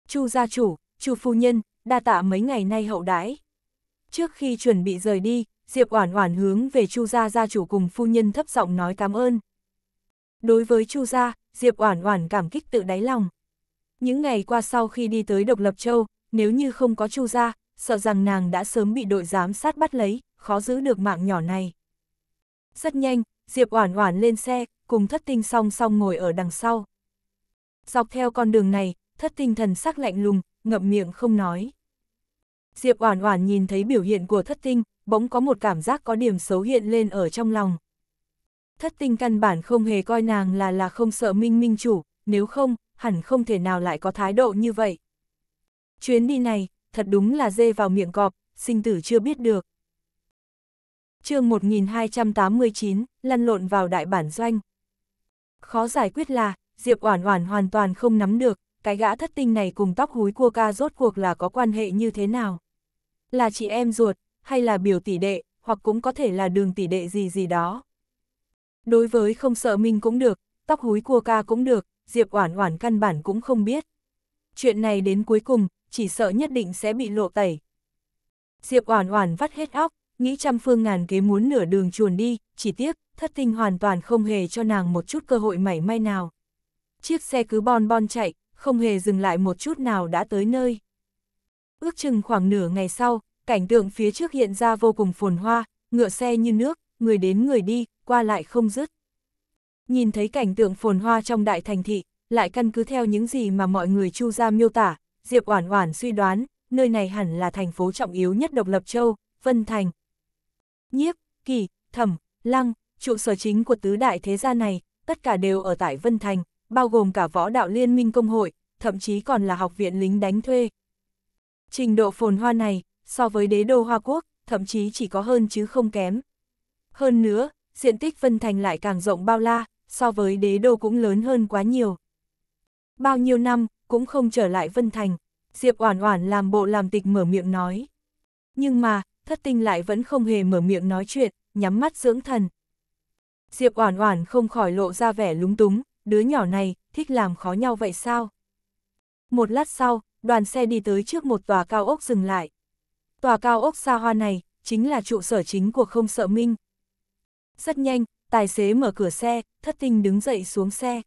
Chu gia chủ, chu phu nhân, đa tạ mấy ngày nay hậu đãi. Trước khi chuẩn bị rời đi, Diệp Oản Oản hướng về Chu gia gia chủ cùng phu nhân thấp giọng nói cảm ơn. Đối với Chu gia, Diệp Oản Oản cảm kích tự đáy lòng. Những ngày qua sau khi đi tới Độc Lập Châu, nếu như không có Chu gia, sợ rằng nàng đã sớm bị đội giám sát bắt lấy, khó giữ được mạng nhỏ này. Rất nhanh, Diệp Oản Oản lên xe, cùng thất tinh song song ngồi ở đằng sau. Dọc theo con đường này, thất tinh thần sắc lạnh lùng, ngậm miệng không nói. Diệp Oản Oản nhìn thấy biểu hiện của thất tinh, bỗng có một cảm giác có điểm xấu hiện lên ở trong lòng. Thất tinh căn bản không hề coi nàng là là không sợ minh minh chủ, nếu không, hẳn không thể nào lại có thái độ như vậy. Chuyến đi này, thật đúng là dê vào miệng cọp, sinh tử chưa biết được chương 1289, lăn lộn vào đại bản doanh. Khó giải quyết là, Diệp Oản Oản hoàn toàn không nắm được, cái gã thất tinh này cùng tóc húi cua ca rốt cuộc là có quan hệ như thế nào. Là chị em ruột, hay là biểu tỷ đệ, hoặc cũng có thể là đường tỷ đệ gì gì đó. Đối với không sợ mình cũng được, tóc húi cua ca cũng được, Diệp Oản Oản căn bản cũng không biết. Chuyện này đến cuối cùng, chỉ sợ nhất định sẽ bị lộ tẩy. Diệp Oản Oản vắt hết óc, nghĩ trăm phương ngàn kế muốn nửa đường chuồn đi, chỉ tiếc, thất tinh hoàn toàn không hề cho nàng một chút cơ hội mảy may nào. Chiếc xe cứ bon bon chạy, không hề dừng lại một chút nào đã tới nơi. Ước chừng khoảng nửa ngày sau, cảnh tượng phía trước hiện ra vô cùng phồn hoa, ngựa xe như nước, người đến người đi, qua lại không dứt. Nhìn thấy cảnh tượng phồn hoa trong đại thành thị, lại căn cứ theo những gì mà mọi người chu ra miêu tả, Diệp Oản Oản suy đoán, nơi này hẳn là thành phố trọng yếu nhất độc lập châu, Vân Thành, nhiếp, kỳ, thẩm, lăng, trụ sở chính của tứ đại thế gia này, tất cả đều ở tại Vân Thành, bao gồm cả võ đạo liên minh công hội, thậm chí còn là học viện lính đánh thuê. Trình độ phồn hoa này, so với đế đô Hoa Quốc, thậm chí chỉ có hơn chứ không kém. Hơn nữa, diện tích Vân Thành lại càng rộng bao la, so với đế đô cũng lớn hơn quá nhiều. Bao nhiêu năm, cũng không trở lại Vân Thành, Diệp Oản Oản làm bộ làm tịch mở miệng nói. Nhưng mà, thất tinh lại vẫn không hề mở miệng nói chuyện, nhắm mắt dưỡng thần. Diệp Oản Oản không khỏi lộ ra vẻ lúng túng, đứa nhỏ này, thích làm khó nhau vậy sao? Một lát sau, đoàn xe đi tới trước một tòa cao ốc dừng lại. Tòa cao ốc xa hoa này, chính là trụ sở chính của không sợ minh. Rất nhanh, tài xế mở cửa xe, thất tinh đứng dậy xuống xe.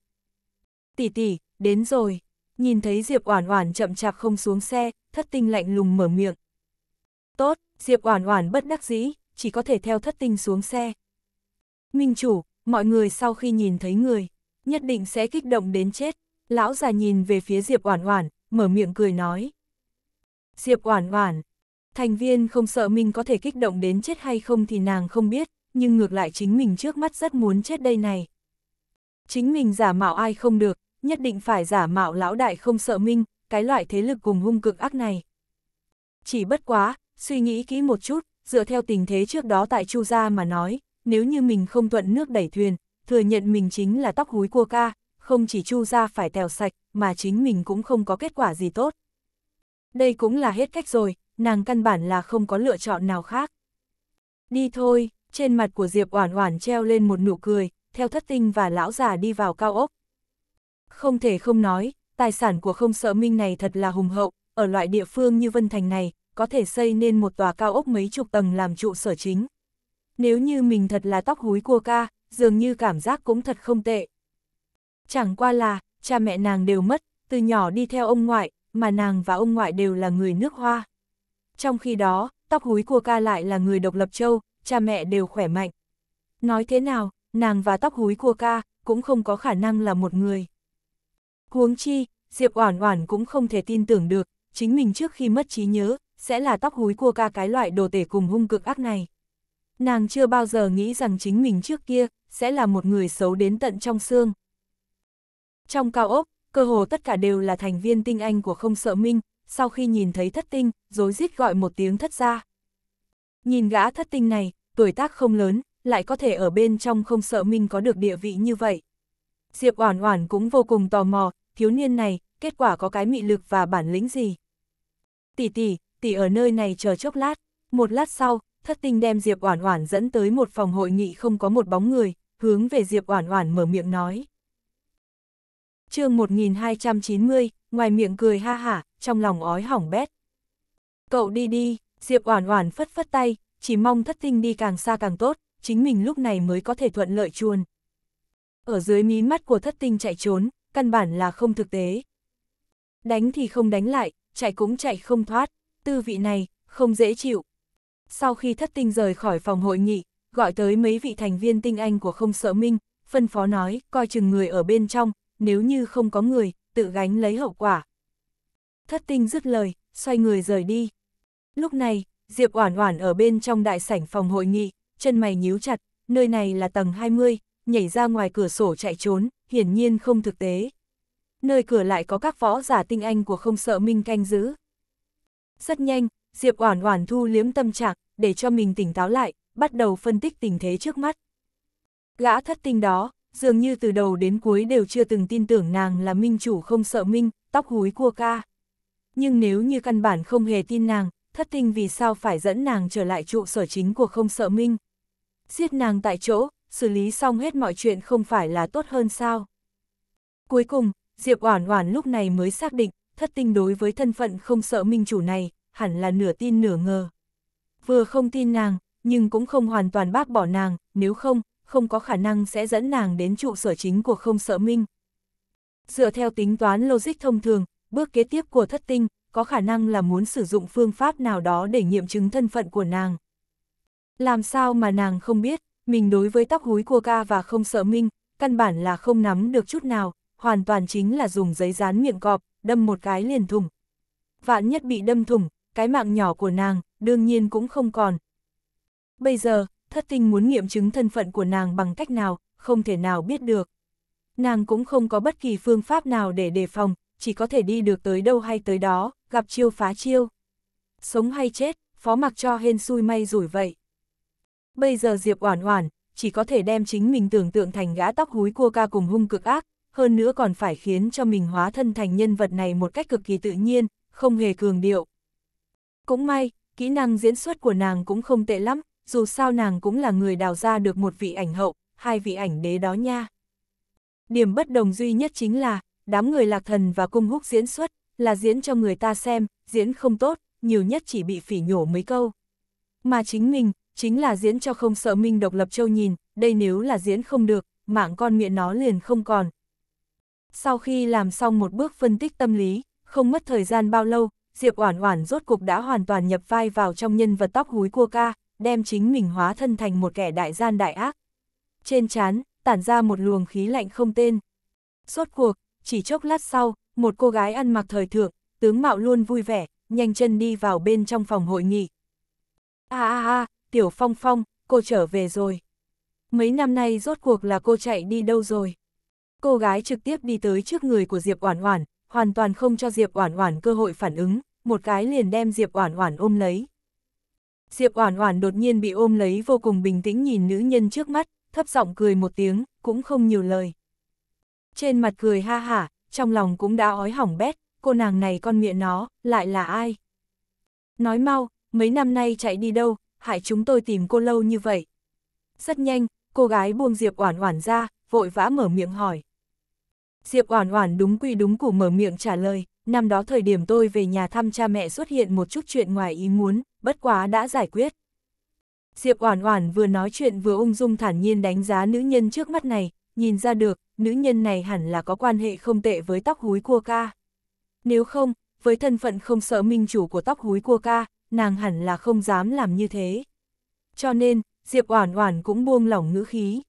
Tỷ tỷ, đến rồi. Nhìn thấy Diệp Oản Oản chậm chạp không xuống xe, thất tinh lạnh lùng mở miệng. Tốt, Diệp Oản Oản bất đắc dĩ, chỉ có thể theo thất tinh xuống xe. Minh chủ, mọi người sau khi nhìn thấy người, nhất định sẽ kích động đến chết. Lão già nhìn về phía Diệp Oản Oản, mở miệng cười nói. Diệp Oản Oản, thành viên không sợ mình có thể kích động đến chết hay không thì nàng không biết, nhưng ngược lại chính mình trước mắt rất muốn chết đây này. Chính mình giả mạo ai không được, nhất định phải giả mạo lão đại không sợ minh, cái loại thế lực cùng hung cực ác này. Chỉ bất quá, Suy nghĩ kỹ một chút, dựa theo tình thế trước đó tại Chu Gia mà nói, nếu như mình không thuận nước đẩy thuyền, thừa nhận mình chính là tóc húi cua ca, không chỉ Chu Gia phải tèo sạch, mà chính mình cũng không có kết quả gì tốt. Đây cũng là hết cách rồi, nàng căn bản là không có lựa chọn nào khác. Đi thôi, trên mặt của Diệp Oản Oản treo lên một nụ cười, theo thất tinh và lão già đi vào cao ốc. Không thể không nói, tài sản của không sợ minh này thật là hùng hậu, ở loại địa phương như Vân Thành này, có thể xây nên một tòa cao ốc mấy chục tầng làm trụ sở chính. Nếu như mình thật là tóc húi cua ca, dường như cảm giác cũng thật không tệ. Chẳng qua là, cha mẹ nàng đều mất, từ nhỏ đi theo ông ngoại, mà nàng và ông ngoại đều là người nước hoa. Trong khi đó, tóc húi cua ca lại là người độc lập châu, cha mẹ đều khỏe mạnh. Nói thế nào, nàng và tóc húi cua ca cũng không có khả năng là một người. Huống chi, Diệp Oản Oản cũng không thể tin tưởng được, chính mình trước khi mất trí nhớ, sẽ là tóc húi cua ca cái loại đồ tể cùng hung cực ác này. Nàng chưa bao giờ nghĩ rằng chính mình trước kia, sẽ là một người xấu đến tận trong xương. Trong cao ốc, cơ hồ tất cả đều là thành viên tinh anh của không sợ minh, sau khi nhìn thấy thất tinh, dối rít gọi một tiếng thất ra. Nhìn gã thất tinh này, tuổi tác không lớn, lại có thể ở bên trong không sợ minh có được địa vị như vậy. Diệp Oản Oản cũng vô cùng tò mò, thiếu niên này, kết quả có cái mị lực và bản lĩnh gì? Tỷ tỷ, tỷ ở nơi này chờ chốc lát. Một lát sau, thất tinh đem Diệp Oản Oản dẫn tới một phòng hội nghị không có một bóng người, hướng về Diệp Oản Oản mở miệng nói. chương 1290, ngoài miệng cười ha hả, trong lòng ói hỏng bét. Cậu đi đi, Diệp Oản Oản phất phất tay, chỉ mong thất tinh đi càng xa càng tốt, chính mình lúc này mới có thể thuận lợi chuồn. Ở dưới mí mắt của thất tinh chạy trốn, căn bản là không thực tế. Đánh thì không đánh lại, chạy cũng chạy không thoát, tư vị này, không dễ chịu. Sau khi thất tinh rời khỏi phòng hội nghị, gọi tới mấy vị thành viên tinh anh của không sợ minh, phân phó nói, coi chừng người ở bên trong, nếu như không có người, tự gánh lấy hậu quả. Thất tinh dứt lời, xoay người rời đi. Lúc này, Diệp Oản Oản ở bên trong đại sảnh phòng hội nghị, chân mày nhíu chặt, nơi này là tầng 20, nhảy ra ngoài cửa sổ chạy trốn, hiển nhiên không thực tế. Nơi cửa lại có các võ giả tinh anh của không sợ minh canh giữ. Rất nhanh, Diệp Oản Oản thu liếm tâm trạng, để cho mình tỉnh táo lại, bắt đầu phân tích tình thế trước mắt. Gã thất tinh đó, dường như từ đầu đến cuối đều chưa từng tin tưởng nàng là minh chủ không sợ minh, tóc húi cua ca. Nhưng nếu như căn bản không hề tin nàng, thất tinh vì sao phải dẫn nàng trở lại trụ sở chính của không sợ minh. Giết nàng tại chỗ, xử lý xong hết mọi chuyện không phải là tốt hơn sao. Cuối cùng, Diệp Oản Oản lúc này mới xác định, thất tinh đối với thân phận không sợ minh chủ này, hẳn là nửa tin nửa ngờ. Vừa không tin nàng, nhưng cũng không hoàn toàn bác bỏ nàng, nếu không, không có khả năng sẽ dẫn nàng đến trụ sở chính của không sợ minh. Dựa theo tính toán logic thông thường, bước kế tiếp của thất tinh, có khả năng là muốn sử dụng phương pháp nào đó để nghiệm chứng thân phận của nàng. Làm sao mà nàng không biết, mình đối với tóc húi của ca và không sợ minh, căn bản là không nắm được chút nào, hoàn toàn chính là dùng giấy dán miệng cọp, đâm một cái liền thủng. Vạn nhất bị đâm thủng, cái mạng nhỏ của nàng, đương nhiên cũng không còn. Bây giờ, thất tinh muốn nghiệm chứng thân phận của nàng bằng cách nào, không thể nào biết được. Nàng cũng không có bất kỳ phương pháp nào để đề phòng, chỉ có thể đi được tới đâu hay tới đó, gặp chiêu phá chiêu. Sống hay chết, phó mặc cho hên xui may rủi vậy. Bây giờ Diệp Oản Oản, chỉ có thể đem chính mình tưởng tượng thành gã tóc húi cua ca cùng hung cực ác, hơn nữa còn phải khiến cho mình hóa thân thành nhân vật này một cách cực kỳ tự nhiên, không hề cường điệu. Cũng may, kỹ năng diễn xuất của nàng cũng không tệ lắm, dù sao nàng cũng là người đào ra được một vị ảnh hậu, hai vị ảnh đế đó nha. Điểm bất đồng duy nhất chính là, đám người lạc thần và cung húc diễn xuất, là diễn cho người ta xem, diễn không tốt, nhiều nhất chỉ bị phỉ nhổ mấy câu. Mà chính mình, chính là diễn cho không sợ minh độc lập châu nhìn, đây nếu là diễn không được, mạng con miệng nó liền không còn, sau khi làm xong một bước phân tích tâm lý, không mất thời gian bao lâu, Diệp Oản Oản rốt cục đã hoàn toàn nhập vai vào trong nhân vật tóc húi cua ca, đem chính mình hóa thân thành một kẻ đại gian đại ác. Trên trán tản ra một luồng khí lạnh không tên. Rốt cuộc, chỉ chốc lát sau, một cô gái ăn mặc thời thượng, tướng mạo luôn vui vẻ, nhanh chân đi vào bên trong phòng hội nghị. A a a, Tiểu Phong Phong, cô trở về rồi. Mấy năm nay rốt cuộc là cô chạy đi đâu rồi? cô gái trực tiếp đi tới trước người của Diệp Oản Oản, hoàn toàn không cho Diệp Oản Oản cơ hội phản ứng, một cái liền đem Diệp Oản Oản ôm lấy. Diệp Oản Oản đột nhiên bị ôm lấy vô cùng bình tĩnh nhìn nữ nhân trước mắt, thấp giọng cười một tiếng, cũng không nhiều lời. Trên mặt cười ha hả, trong lòng cũng đã ói hỏng bét, cô nàng này con miệng nó, lại là ai? Nói mau, mấy năm nay chạy đi đâu, hại chúng tôi tìm cô lâu như vậy. Rất nhanh, cô gái buông Diệp Oản Oản ra, vội vã mở miệng hỏi. Diệp Oản Oản đúng quy đúng củ mở miệng trả lời, năm đó thời điểm tôi về nhà thăm cha mẹ xuất hiện một chút chuyện ngoài ý muốn, bất quá đã giải quyết. Diệp Oản Oản vừa nói chuyện vừa ung dung thản nhiên đánh giá nữ nhân trước mắt này, nhìn ra được, nữ nhân này hẳn là có quan hệ không tệ với tóc húi cua ca. Nếu không, với thân phận không sợ minh chủ của tóc húi cua ca, nàng hẳn là không dám làm như thế. Cho nên, Diệp Oản Oản cũng buông lỏng ngữ khí.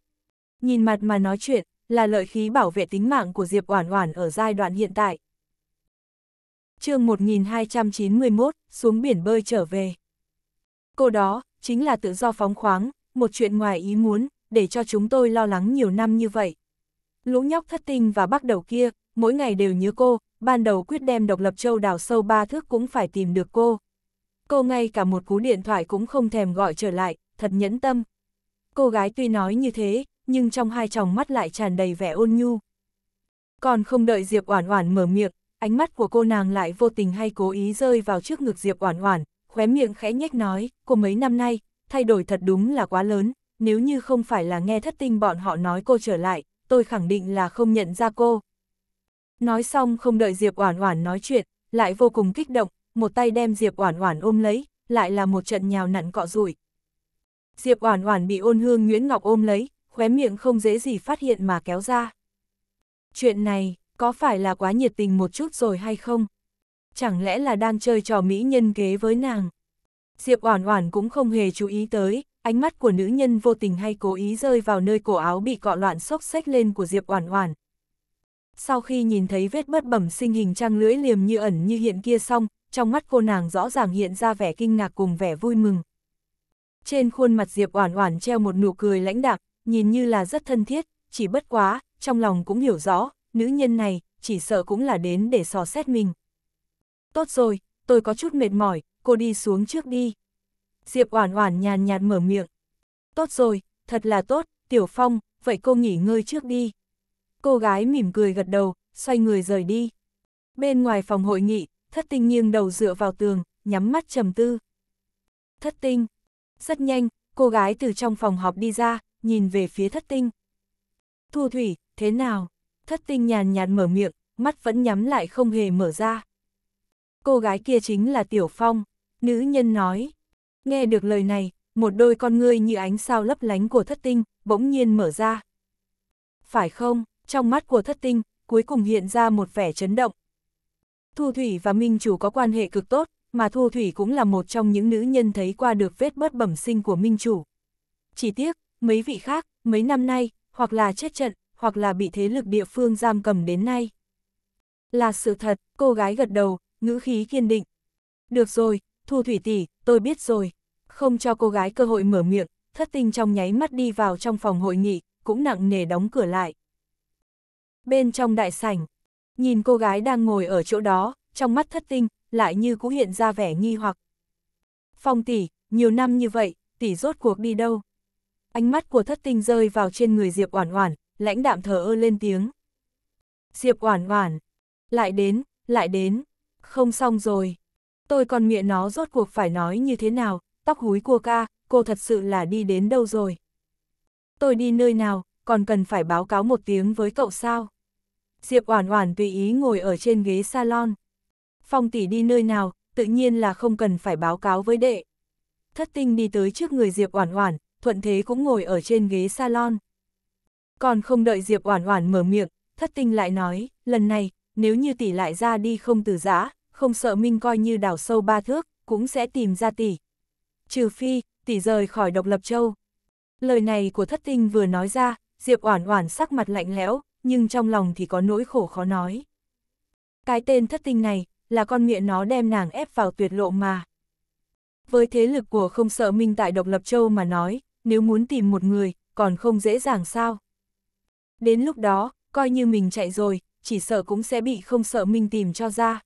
Nhìn mặt mà nói chuyện, là lợi khí bảo vệ tính mạng của Diệp Oản Oản ở giai đoạn hiện tại. Chương 1291, xuống biển bơi trở về. Cô đó chính là tự do phóng khoáng, một chuyện ngoài ý muốn, để cho chúng tôi lo lắng nhiều năm như vậy. Lũ nhóc thất tinh và bắt đầu kia, mỗi ngày đều nhớ cô, ban đầu quyết đem độc lập châu đào sâu ba thước cũng phải tìm được cô. Cô ngay cả một cú điện thoại cũng không thèm gọi trở lại, thật nhẫn tâm. Cô gái tuy nói như thế, nhưng trong hai tròng mắt lại tràn đầy vẻ ôn nhu. Còn không đợi Diệp Oản Oản mở miệng, ánh mắt của cô nàng lại vô tình hay cố ý rơi vào trước ngực Diệp Oản Oản, khóe miệng khẽ nhếch nói, cô mấy năm nay, thay đổi thật đúng là quá lớn, nếu như không phải là nghe thất tinh bọn họ nói cô trở lại, tôi khẳng định là không nhận ra cô. Nói xong không đợi Diệp Oản Oản nói chuyện, lại vô cùng kích động, một tay đem Diệp Oản Oản ôm lấy, lại là một trận nhào nặn cọ rủi. Diệp Oản Oản bị Ôn Hương Nguyễn Ngọc ôm lấy, khóe miệng không dễ gì phát hiện mà kéo ra. Chuyện này, có phải là quá nhiệt tình một chút rồi hay không? Chẳng lẽ là đang chơi trò mỹ nhân kế với nàng? Diệp Oản Oản cũng không hề chú ý tới, ánh mắt của nữ nhân vô tình hay cố ý rơi vào nơi cổ áo bị cọ loạn xốc xếch lên của Diệp Oản Oản. Sau khi nhìn thấy vết bất bẩm sinh hình trang lưỡi liềm như ẩn như hiện kia xong, trong mắt cô nàng rõ ràng hiện ra vẻ kinh ngạc cùng vẻ vui mừng. Trên khuôn mặt Diệp Oản Oản treo một nụ cười lãnh đạm, nhìn như là rất thân thiết, chỉ bất quá, trong lòng cũng hiểu rõ, nữ nhân này, chỉ sợ cũng là đến để sò xét mình. Tốt rồi, tôi có chút mệt mỏi, cô đi xuống trước đi. Diệp Oản Oản nhàn nhạt mở miệng. Tốt rồi, thật là tốt, Tiểu Phong, vậy cô nghỉ ngơi trước đi. Cô gái mỉm cười gật đầu, xoay người rời đi. Bên ngoài phòng hội nghị, thất tinh nghiêng đầu dựa vào tường, nhắm mắt trầm tư. Thất tinh. Rất nhanh, cô gái từ trong phòng họp đi ra, nhìn về phía thất tinh. Thu thủy, thế nào? Thất tinh nhàn nhạt mở miệng, mắt vẫn nhắm lại không hề mở ra. Cô gái kia chính là Tiểu Phong, nữ nhân nói. Nghe được lời này, một đôi con ngươi như ánh sao lấp lánh của thất tinh, bỗng nhiên mở ra. Phải không, trong mắt của thất tinh, cuối cùng hiện ra một vẻ chấn động. Thu Thủy và Minh Chủ có quan hệ cực tốt, mà Thu Thủy cũng là một trong những nữ nhân thấy qua được vết bớt bẩm sinh của Minh Chủ. Chỉ tiếc, mấy vị khác, mấy năm nay, hoặc là chết trận, hoặc là bị thế lực địa phương giam cầm đến nay. Là sự thật, cô gái gật đầu, ngữ khí kiên định. Được rồi, Thu Thủy tỷ, tôi biết rồi. Không cho cô gái cơ hội mở miệng, thất tinh trong nháy mắt đi vào trong phòng hội nghị, cũng nặng nề đóng cửa lại. Bên trong đại sảnh, nhìn cô gái đang ngồi ở chỗ đó, trong mắt thất tinh, lại như cũ hiện ra vẻ nghi hoặc. Phong tỷ, nhiều năm như vậy, tỷ rốt cuộc đi đâu? ánh mắt của thất tinh rơi vào trên người Diệp Oản Oản, lãnh đạm thở ơ lên tiếng. Diệp Oản Oản, lại đến, lại đến, không xong rồi. Tôi còn miệng nó rốt cuộc phải nói như thế nào, tóc húi cua ca, cô thật sự là đi đến đâu rồi. Tôi đi nơi nào, còn cần phải báo cáo một tiếng với cậu sao? Diệp Oản Oản tùy ý ngồi ở trên ghế salon. Phong tỷ đi nơi nào, tự nhiên là không cần phải báo cáo với đệ. Thất Tinh đi tới trước người Diệp Oản Oản, Thuận Thế cũng ngồi ở trên ghế salon. Còn không đợi Diệp Oản Oản mở miệng, Thất Tinh lại nói, lần này, nếu như tỷ lại ra đi không từ giã, không sợ Minh coi như đào sâu ba thước, cũng sẽ tìm ra tỷ. Trừ phi, tỷ rời khỏi độc lập châu. Lời này của Thất Tinh vừa nói ra, Diệp Oản Oản sắc mặt lạnh lẽo, nhưng trong lòng thì có nỗi khổ khó nói. Cái tên Thất Tinh này, là con nghiện nó đem nàng ép vào tuyệt lộ mà. Với thế lực của không sợ Minh tại Độc Lập Châu mà nói, nếu muốn tìm một người, còn không dễ dàng sao. Đến lúc đó, coi như mình chạy rồi, chỉ sợ cũng sẽ bị không sợ mình tìm cho ra.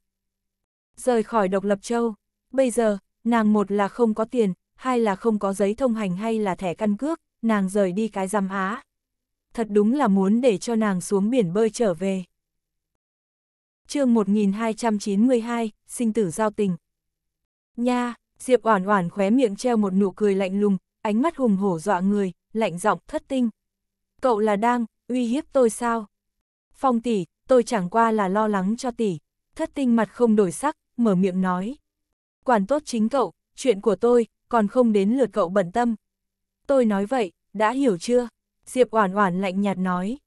Rời khỏi độc lập châu, bây giờ, nàng một là không có tiền, hai là không có giấy thông hành hay là thẻ căn cước, nàng rời đi cái giam á. Thật đúng là muốn để cho nàng xuống biển bơi trở về. chương 1292, sinh tử giao tình. Nha, Diệp Oản Oản khóe miệng treo một nụ cười lạnh lùng, ánh mắt hùng hổ dọa người, lạnh giọng thất tinh. Cậu là đang, uy hiếp tôi sao? Phong tỷ, tôi chẳng qua là lo lắng cho tỷ. Thất tinh mặt không đổi sắc, mở miệng nói. Quản tốt chính cậu, chuyện của tôi, còn không đến lượt cậu bận tâm. Tôi nói vậy, đã hiểu chưa? Diệp Oản Oản lạnh nhạt nói.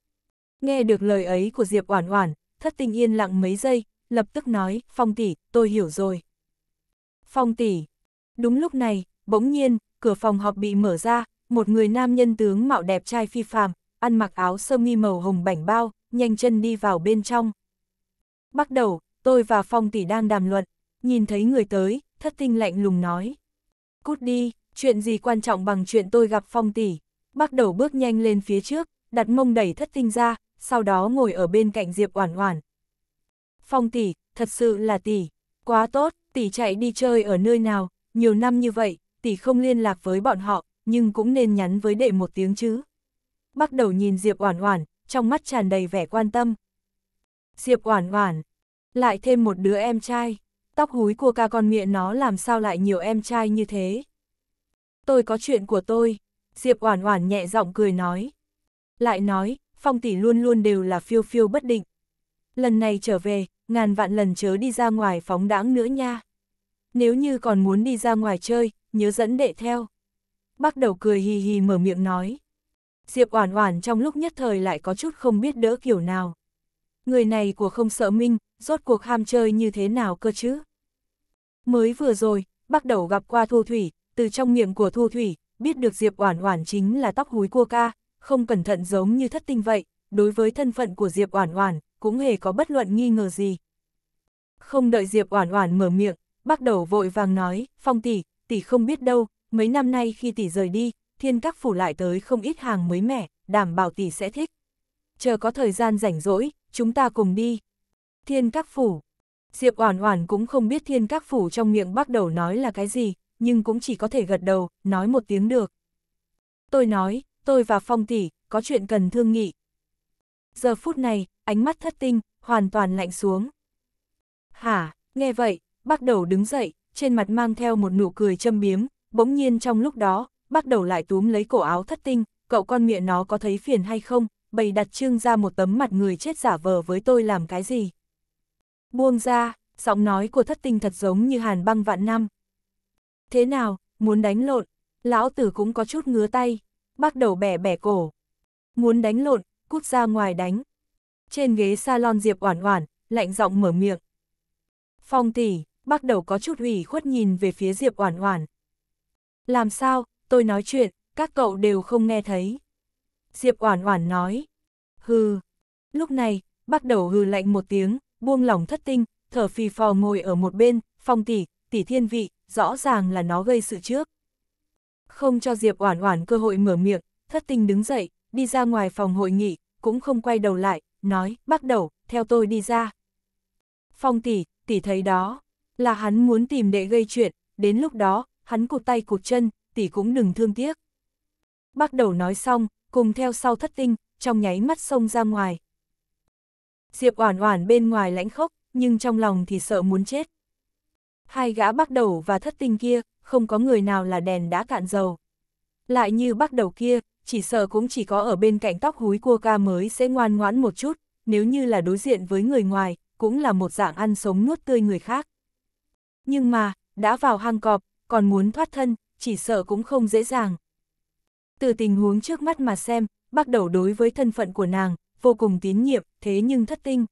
Nghe được lời ấy của Diệp Oản Oản, Thất Tinh yên lặng mấy giây, lập tức nói, "Phong tỷ, tôi hiểu rồi." "Phong tỷ?" Đúng lúc này, bỗng nhiên, cửa phòng họp bị mở ra, một người nam nhân tướng mạo đẹp trai phi phàm, ăn mặc áo sơ mi màu hồng bảnh bao, nhanh chân đi vào bên trong. Bắt đầu, tôi và Phong tỷ đang đàm luận, nhìn thấy người tới, thất tinh lạnh lùng nói. Cút đi, chuyện gì quan trọng bằng chuyện tôi gặp Phong tỷ. Bắt đầu bước nhanh lên phía trước, đặt mông đẩy thất tinh ra, sau đó ngồi ở bên cạnh Diệp Oản Oản. Phong tỷ, thật sự là tỷ, quá tốt, tỷ chạy đi chơi ở nơi nào, nhiều năm như vậy, tỷ không liên lạc với bọn họ, nhưng cũng nên nhắn với đệ một tiếng chứ. Bắt đầu nhìn Diệp Oản Oản, trong mắt tràn đầy vẻ quan tâm. Diệp Oản Oản, lại thêm một đứa em trai, tóc húi của ca con miệng nó làm sao lại nhiều em trai như thế. Tôi có chuyện của tôi, Diệp Oản Oản nhẹ giọng cười nói. Lại nói, Phong tỷ luôn luôn đều là phiêu phiêu bất định. Lần này trở về, ngàn vạn lần chớ đi ra ngoài phóng đãng nữa nha. Nếu như còn muốn đi ra ngoài chơi, nhớ dẫn đệ theo. bắt đầu cười hì hì mở miệng nói. Diệp Oản Oản trong lúc nhất thời lại có chút không biết đỡ kiểu nào. Người này của không sợ minh, rốt cuộc ham chơi như thế nào cơ chứ? Mới vừa rồi, bắt đầu gặp qua Thu Thủy, từ trong miệng của Thu Thủy, biết được Diệp Oản Oản chính là tóc húi cua ca, không cẩn thận giống như thất tinh vậy, đối với thân phận của Diệp Oản Oản, cũng hề có bất luận nghi ngờ gì. Không đợi Diệp Oản Oản mở miệng, bắt đầu vội vàng nói, "Phong tỷ, tỷ không biết đâu, mấy năm nay khi tỷ rời đi, thiên các phủ lại tới không ít hàng mới mẻ, đảm bảo tỷ sẽ thích. Chờ có thời gian rảnh rỗi, chúng ta cùng đi. Thiên các phủ. Diệp Oản Oản cũng không biết thiên các phủ trong miệng bắt đầu nói là cái gì, nhưng cũng chỉ có thể gật đầu, nói một tiếng được. Tôi nói, tôi và Phong tỷ có chuyện cần thương nghị. Giờ phút này, ánh mắt thất tinh, hoàn toàn lạnh xuống. Hả, nghe vậy, bắt đầu đứng dậy, trên mặt mang theo một nụ cười châm biếm, bỗng nhiên trong lúc đó, bắt đầu lại túm lấy cổ áo thất tinh, cậu con miệng nó có thấy phiền hay không, bày đặt trương ra một tấm mặt người chết giả vờ với tôi làm cái gì. Buông ra, giọng nói của thất tinh thật giống như hàn băng vạn năm. Thế nào, muốn đánh lộn, lão tử cũng có chút ngứa tay, bắt đầu bẻ bẻ cổ. Muốn đánh lộn, cút ra ngoài đánh. Trên ghế salon Diệp oản oản, lạnh giọng mở miệng. Phong tỷ, bắt đầu có chút hủy khuất nhìn về phía Diệp Oản Oản. Làm sao, tôi nói chuyện, các cậu đều không nghe thấy. Diệp Oản Oản nói. Hừ. Lúc này, bắt đầu hừ lạnh một tiếng, buông lỏng thất tinh, thở phì phò ngồi ở một bên, phong tỷ, tỷ thiên vị, rõ ràng là nó gây sự trước. Không cho Diệp Oản Oản cơ hội mở miệng, thất tinh đứng dậy, đi ra ngoài phòng hội nghị, cũng không quay đầu lại, nói, bắt đầu, theo tôi đi ra. Phong tỷ, tỷ thấy đó là hắn muốn tìm đệ gây chuyện, đến lúc đó, hắn cụt tay cụt chân, tỷ cũng đừng thương tiếc. Bác đầu nói xong, cùng theo sau thất tinh, trong nháy mắt xông ra ngoài. Diệp oản oản bên ngoài lãnh khốc, nhưng trong lòng thì sợ muốn chết. Hai gã bác đầu và thất tinh kia, không có người nào là đèn đã cạn dầu. Lại như bác đầu kia, chỉ sợ cũng chỉ có ở bên cạnh tóc húi cua ca mới sẽ ngoan ngoãn một chút, nếu như là đối diện với người ngoài, cũng là một dạng ăn sống nuốt tươi người khác nhưng mà, đã vào hang cọp, còn muốn thoát thân, chỉ sợ cũng không dễ dàng. Từ tình huống trước mắt mà xem, bắt đầu đối với thân phận của nàng, vô cùng tín nhiệm, thế nhưng thất tinh.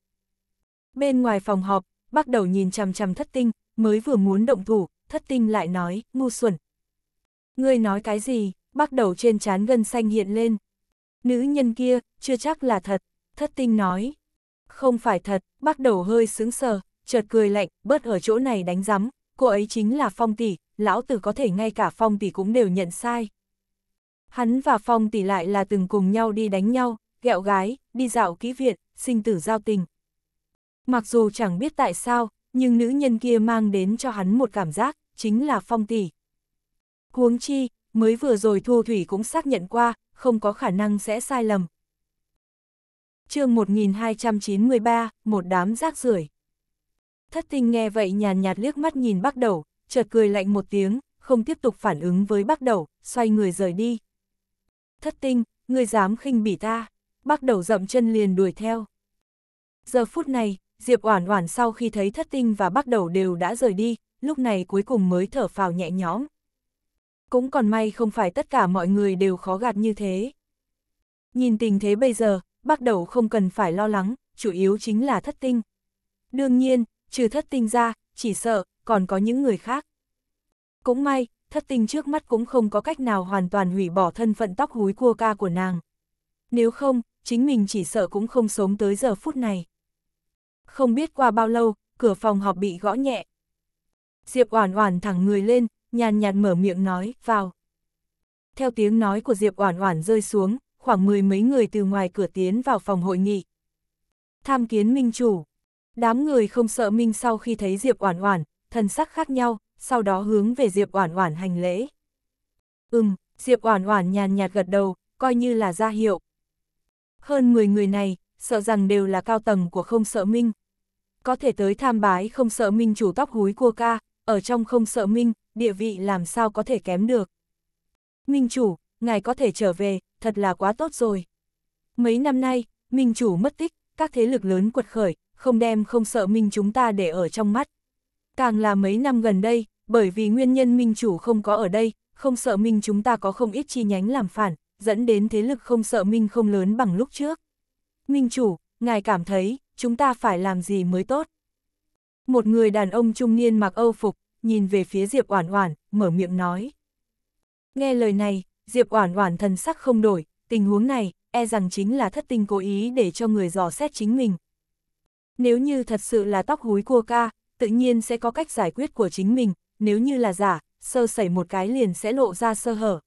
Bên ngoài phòng họp, bắt đầu nhìn chằm chằm thất tinh, mới vừa muốn động thủ, thất tinh lại nói, ngu xuẩn. Ngươi nói cái gì, bắt đầu trên trán gân xanh hiện lên. Nữ nhân kia, chưa chắc là thật, thất tinh nói. Không phải thật, bắt đầu hơi sướng sờ, chợt cười lạnh, bớt ở chỗ này đánh rắm, cô ấy chính là Phong Tỷ, lão tử có thể ngay cả Phong Tỷ cũng đều nhận sai. Hắn và Phong Tỷ lại là từng cùng nhau đi đánh nhau, ghẹo gái, đi dạo kỹ viện, sinh tử giao tình. Mặc dù chẳng biết tại sao, nhưng nữ nhân kia mang đến cho hắn một cảm giác, chính là Phong Tỷ. Huống chi, mới vừa rồi Thu Thủy cũng xác nhận qua, không có khả năng sẽ sai lầm. chương 1293, một đám rác rưởi Thất tinh nghe vậy nhàn nhạt liếc mắt nhìn bác đầu, chợt cười lạnh một tiếng, không tiếp tục phản ứng với bác đầu, xoay người rời đi. Thất tinh, ngươi dám khinh bỉ ta, bác đầu dậm chân liền đuổi theo. Giờ phút này, Diệp Oản Oản sau khi thấy thất tinh và bác đầu đều đã rời đi, lúc này cuối cùng mới thở phào nhẹ nhõm. Cũng còn may không phải tất cả mọi người đều khó gạt như thế. Nhìn tình thế bây giờ, bác đầu không cần phải lo lắng, chủ yếu chính là thất tinh. Đương nhiên, trừ thất tinh ra, chỉ sợ, còn có những người khác. Cũng may, thất tinh trước mắt cũng không có cách nào hoàn toàn hủy bỏ thân phận tóc húi cua ca của nàng. Nếu không, chính mình chỉ sợ cũng không sống tới giờ phút này. Không biết qua bao lâu, cửa phòng họp bị gõ nhẹ. Diệp Oản Oản thẳng người lên, nhàn nhạt mở miệng nói, "Vào." Theo tiếng nói của Diệp Oản Oản rơi xuống, khoảng mười mấy người từ ngoài cửa tiến vào phòng hội nghị. Tham kiến minh chủ. Đám người không sợ Minh sau khi thấy Diệp Oản Oản, thần sắc khác nhau, sau đó hướng về Diệp Oản Oản hành lễ. Ừm, Diệp Oản Oản nhàn nhạt gật đầu, coi như là ra hiệu. Hơn 10 người này, sợ rằng đều là cao tầng của không sợ Minh. Có thể tới tham bái không sợ Minh chủ tóc húi cua ca, ở trong không sợ Minh, địa vị làm sao có thể kém được. Minh chủ, ngài có thể trở về, thật là quá tốt rồi. Mấy năm nay, Minh chủ mất tích, các thế lực lớn quật khởi, không đem không sợ minh chúng ta để ở trong mắt. Càng là mấy năm gần đây, bởi vì nguyên nhân minh chủ không có ở đây, không sợ minh chúng ta có không ít chi nhánh làm phản, dẫn đến thế lực không sợ minh không lớn bằng lúc trước. Minh chủ, ngài cảm thấy, chúng ta phải làm gì mới tốt? Một người đàn ông trung niên mặc âu phục, nhìn về phía Diệp Oản Oản, mở miệng nói. Nghe lời này, Diệp Oản Oản thần sắc không đổi, tình huống này, e rằng chính là thất tinh cố ý để cho người dò xét chính mình, nếu như thật sự là tóc húi cua ca, tự nhiên sẽ có cách giải quyết của chính mình, nếu như là giả, sơ sẩy một cái liền sẽ lộ ra sơ hở.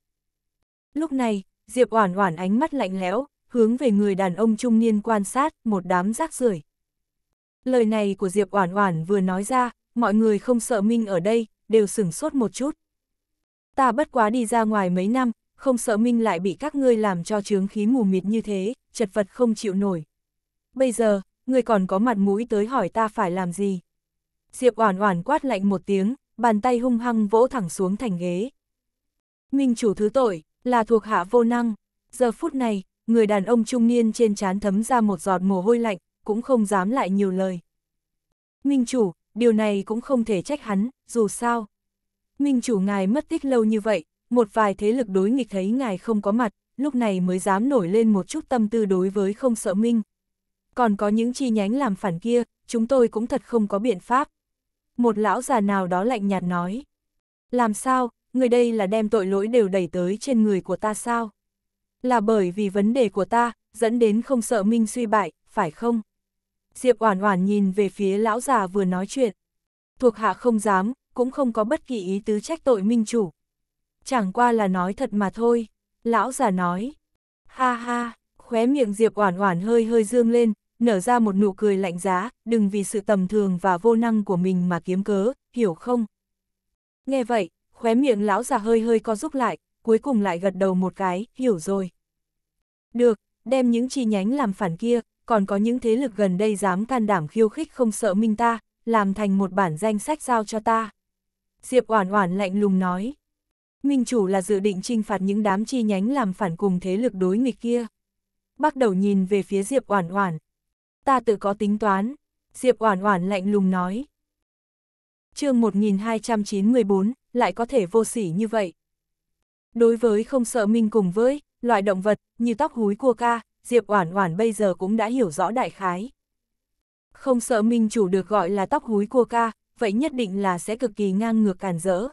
Lúc này, Diệp Oản Oản ánh mắt lạnh lẽo, hướng về người đàn ông trung niên quan sát, một đám rác rưởi. Lời này của Diệp Oản Oản vừa nói ra, mọi người không sợ Minh ở đây, đều sửng sốt một chút. Ta bất quá đi ra ngoài mấy năm, không sợ Minh lại bị các ngươi làm cho chướng khí mù mịt như thế, chật vật không chịu nổi. Bây giờ, ngươi còn có mặt mũi tới hỏi ta phải làm gì. Diệp Oản Oản quát lạnh một tiếng, bàn tay hung hăng vỗ thẳng xuống thành ghế. Minh chủ thứ tội, là thuộc hạ vô năng. Giờ phút này, người đàn ông trung niên trên trán thấm ra một giọt mồ hôi lạnh, cũng không dám lại nhiều lời. Minh chủ, điều này cũng không thể trách hắn, dù sao. Minh chủ ngài mất tích lâu như vậy, một vài thế lực đối nghịch thấy ngài không có mặt, lúc này mới dám nổi lên một chút tâm tư đối với không sợ Minh, còn có những chi nhánh làm phản kia, chúng tôi cũng thật không có biện pháp. Một lão già nào đó lạnh nhạt nói. Làm sao, người đây là đem tội lỗi đều đẩy tới trên người của ta sao? Là bởi vì vấn đề của ta, dẫn đến không sợ Minh suy bại, phải không? Diệp Oản Oản nhìn về phía lão già vừa nói chuyện. Thuộc hạ không dám, cũng không có bất kỳ ý tứ trách tội Minh chủ. Chẳng qua là nói thật mà thôi, lão già nói. Ha ha, khóe miệng Diệp Oản Oản hơi hơi dương lên, nở ra một nụ cười lạnh giá, đừng vì sự tầm thường và vô năng của mình mà kiếm cớ, hiểu không? Nghe vậy, khóe miệng lão già hơi hơi co rúc lại, cuối cùng lại gật đầu một cái, hiểu rồi. Được, đem những chi nhánh làm phản kia, còn có những thế lực gần đây dám can đảm khiêu khích không sợ minh ta, làm thành một bản danh sách giao cho ta. Diệp Oản Oản lạnh lùng nói. Minh chủ là dự định trinh phạt những đám chi nhánh làm phản cùng thế lực đối nghịch kia. Bắt đầu nhìn về phía Diệp Oản Oản, ta tự có tính toán, Diệp Oản Oản lạnh lùng nói. Chương 1294, lại có thể vô sỉ như vậy. Đối với không sợ minh cùng với loại động vật như tóc húi cua ca, Diệp Oản Oản bây giờ cũng đã hiểu rõ đại khái. Không sợ minh chủ được gọi là tóc húi cua ca, vậy nhất định là sẽ cực kỳ ngang ngược càn rỡ.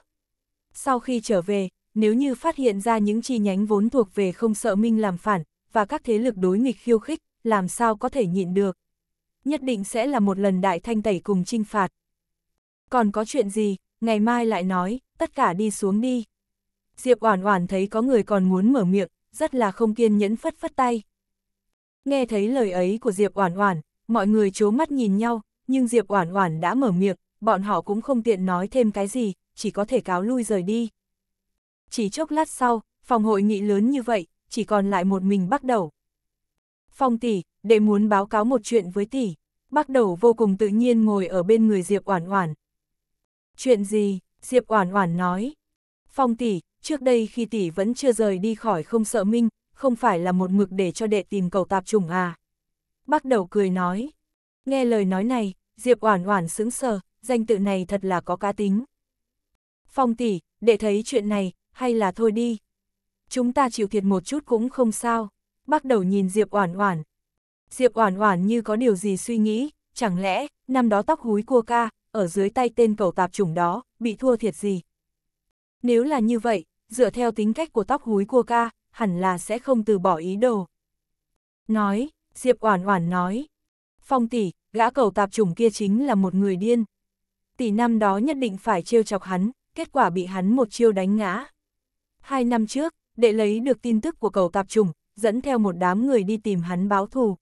Sau khi trở về, nếu như phát hiện ra những chi nhánh vốn thuộc về không sợ minh làm phản và các thế lực đối nghịch khiêu khích, làm sao có thể nhịn được nhất định sẽ là một lần đại thanh tẩy cùng trinh phạt. Còn có chuyện gì, ngày mai lại nói, tất cả đi xuống đi. Diệp Oản Oản thấy có người còn muốn mở miệng, rất là không kiên nhẫn phất phất tay. Nghe thấy lời ấy của Diệp Oản Oản, mọi người chố mắt nhìn nhau, nhưng Diệp Oản Oản đã mở miệng, bọn họ cũng không tiện nói thêm cái gì, chỉ có thể cáo lui rời đi. Chỉ chốc lát sau, phòng hội nghị lớn như vậy, chỉ còn lại một mình bắt đầu. Phong tỷ, đệ muốn báo cáo một chuyện với tỷ. Bắt đầu vô cùng tự nhiên ngồi ở bên người Diệp Oản Oản. Chuyện gì? Diệp Oản Oản nói. Phong tỷ, trước đây khi tỷ vẫn chưa rời đi khỏi không sợ minh, không phải là một mực để cho đệ tìm cầu tạp trùng à. Bắt đầu cười nói. Nghe lời nói này, Diệp Oản Oản sững sờ, danh tự này thật là có cá tính. Phong tỷ, để thấy chuyện này, hay là thôi đi. Chúng ta chịu thiệt một chút cũng không sao bắt đầu nhìn Diệp Oản Oản. Diệp Oản Oản như có điều gì suy nghĩ, chẳng lẽ, năm đó tóc húi cua ca, ở dưới tay tên cẩu tạp chủng đó, bị thua thiệt gì? Nếu là như vậy, dựa theo tính cách của tóc húi cua ca, hẳn là sẽ không từ bỏ ý đồ. Nói, Diệp Oản Oản nói, "Phong tỷ, gã cẩu tạp chủng kia chính là một người điên. Tỷ năm đó nhất định phải trêu chọc hắn, kết quả bị hắn một chiêu đánh ngã. Hai năm trước, để lấy được tin tức của cẩu tạp trùng, dẫn theo một đám người đi tìm hắn báo thù.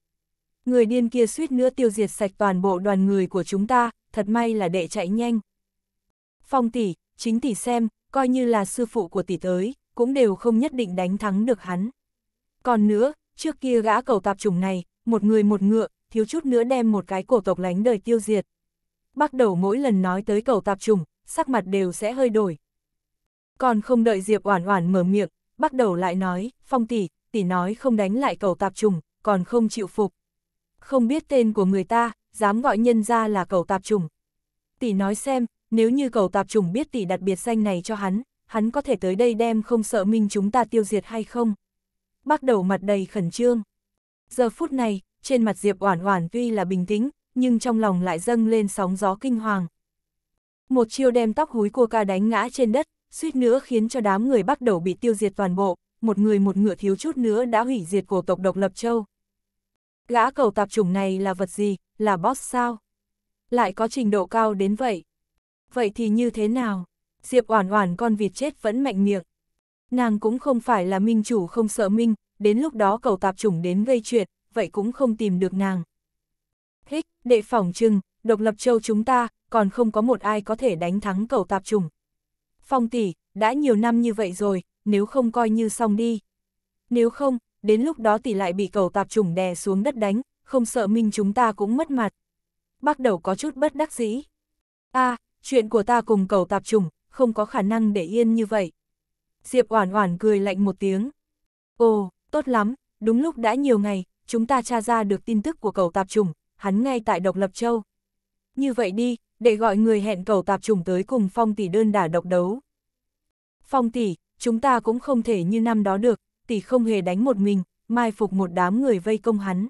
Người điên kia suýt nữa tiêu diệt sạch toàn bộ đoàn người của chúng ta, thật may là đệ chạy nhanh. Phong tỷ, chính tỷ xem, coi như là sư phụ của tỷ tới, cũng đều không nhất định đánh thắng được hắn. Còn nữa, trước kia gã cầu tạp chủng này, một người một ngựa, thiếu chút nữa đem một cái cổ tộc lánh đời tiêu diệt. Bắt đầu mỗi lần nói tới cầu tạp chủng, sắc mặt đều sẽ hơi đổi. Còn không đợi Diệp Oản Oản mở miệng, bắt đầu lại nói, Phong tỷ, tỷ nói không đánh lại cầu tạp trùng, còn không chịu phục. Không biết tên của người ta, dám gọi nhân ra là cầu tạp trùng. Tỷ nói xem, nếu như cầu tạp trùng biết tỷ đặt biệt danh này cho hắn, hắn có thể tới đây đem không sợ minh chúng ta tiêu diệt hay không? Bắt đầu mặt đầy khẩn trương. Giờ phút này, trên mặt Diệp Oản Oản tuy là bình tĩnh, nhưng trong lòng lại dâng lên sóng gió kinh hoàng. Một chiêu đem tóc húi cua ca đánh ngã trên đất, suýt nữa khiến cho đám người bắt đầu bị tiêu diệt toàn bộ, một người một ngựa thiếu chút nữa đã hủy diệt cổ tộc độc lập châu. Gã cầu tạp chủng này là vật gì, là boss sao? Lại có trình độ cao đến vậy. Vậy thì như thế nào? Diệp oản oản con vịt chết vẫn mạnh miệng. Nàng cũng không phải là minh chủ không sợ minh, đến lúc đó cầu tạp chủng đến gây chuyện, vậy cũng không tìm được nàng. Hích, đệ phỏng trưng, độc lập châu chúng ta, còn không có một ai có thể đánh thắng cầu tạp trùng. Phong tỷ, đã nhiều năm như vậy rồi, nếu không coi như xong đi. Nếu không, đến lúc đó tỷ lại bị cầu tạp trùng đè xuống đất đánh, không sợ minh chúng ta cũng mất mặt. Bác đầu có chút bất đắc dĩ. a à, chuyện của ta cùng cầu tạp trùng, không có khả năng để yên như vậy. Diệp Oản Oản cười lạnh một tiếng. Ồ, tốt lắm, đúng lúc đã nhiều ngày, chúng ta tra ra được tin tức của cầu tạp trùng, hắn ngay tại Độc Lập Châu. Như vậy đi, để gọi người hẹn cầu tạp trùng tới cùng Phong tỷ đơn đả độc đấu. Phong tỷ, chúng ta cũng không thể như năm đó được, tỷ không hề đánh một mình, mai phục một đám người vây công hắn.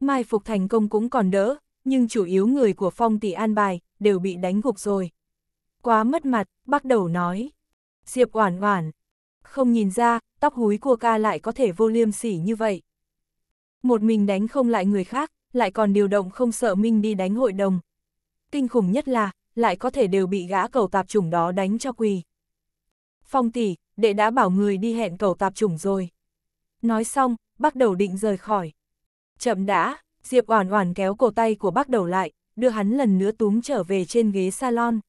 Mai phục thành công cũng còn đỡ, nhưng chủ yếu người của phong tỷ an bài, đều bị đánh gục rồi. Quá mất mặt, bắt đầu nói. Diệp oản oản. Không nhìn ra, tóc húi của ca lại có thể vô liêm sỉ như vậy. Một mình đánh không lại người khác, lại còn điều động không sợ Minh đi đánh hội đồng. Kinh khủng nhất là, lại có thể đều bị gã cầu tạp chủng đó đánh cho quỳ. Phong tỷ, đệ đã bảo người đi hẹn cầu tạp chủng rồi. Nói xong, bắt đầu định rời khỏi. Chậm đã, Diệp Oản Oản kéo cổ tay của bác đầu lại, đưa hắn lần nữa túm trở về trên ghế salon.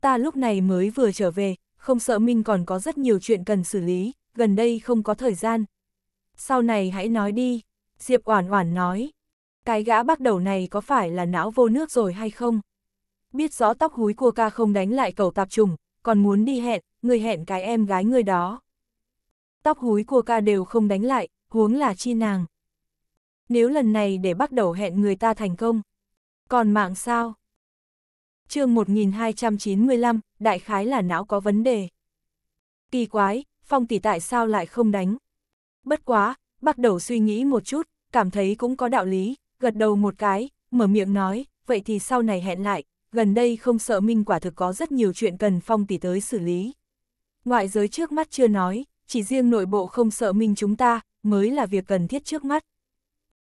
Ta lúc này mới vừa trở về, không sợ Minh còn có rất nhiều chuyện cần xử lý, gần đây không có thời gian. Sau này hãy nói đi, Diệp Oản Oản nói. Cái gã bắt đầu này có phải là não vô nước rồi hay không? Biết rõ tóc húi cua ca không đánh lại cầu tạp trùng, còn muốn đi hẹn, người hẹn cái em gái người đó. Tóc húi của ca đều không đánh lại, huống là chi nàng. Nếu lần này để bắt đầu hẹn người ta thành công, còn mạng sao? chương 1295, đại khái là não có vấn đề. Kỳ quái, phong tỷ tại sao lại không đánh? Bất quá, bắt đầu suy nghĩ một chút, cảm thấy cũng có đạo lý, gật đầu một cái, mở miệng nói, vậy thì sau này hẹn lại, gần đây không sợ Minh quả thực có rất nhiều chuyện cần phong tỷ tới xử lý ngoại giới trước mắt chưa nói, chỉ riêng nội bộ không sợ mình chúng ta, mới là việc cần thiết trước mắt.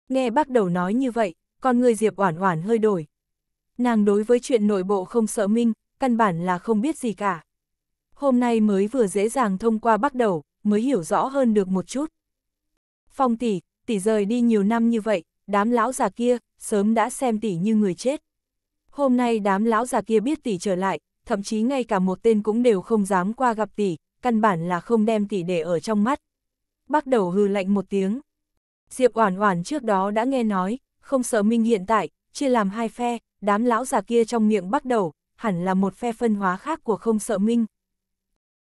Nghe bác đầu nói như vậy, con người Diệp Oản Oản hơi đổi. Nàng đối với chuyện nội bộ không sợ minh, căn bản là không biết gì cả. Hôm nay mới vừa dễ dàng thông qua bắt đầu, mới hiểu rõ hơn được một chút. Phong tỷ, tỷ rời đi nhiều năm như vậy, đám lão già kia sớm đã xem tỷ như người chết. Hôm nay đám lão già kia biết tỷ trở lại, thậm chí ngay cả một tên cũng đều không dám qua gặp tỷ, căn bản là không đem tỷ để ở trong mắt. bắt đầu hư lạnh một tiếng. Diệp Oản Oản trước đó đã nghe nói, không sợ Minh hiện tại, chia làm hai phe, đám lão già kia trong miệng bắt đầu, hẳn là một phe phân hóa khác của không sợ Minh.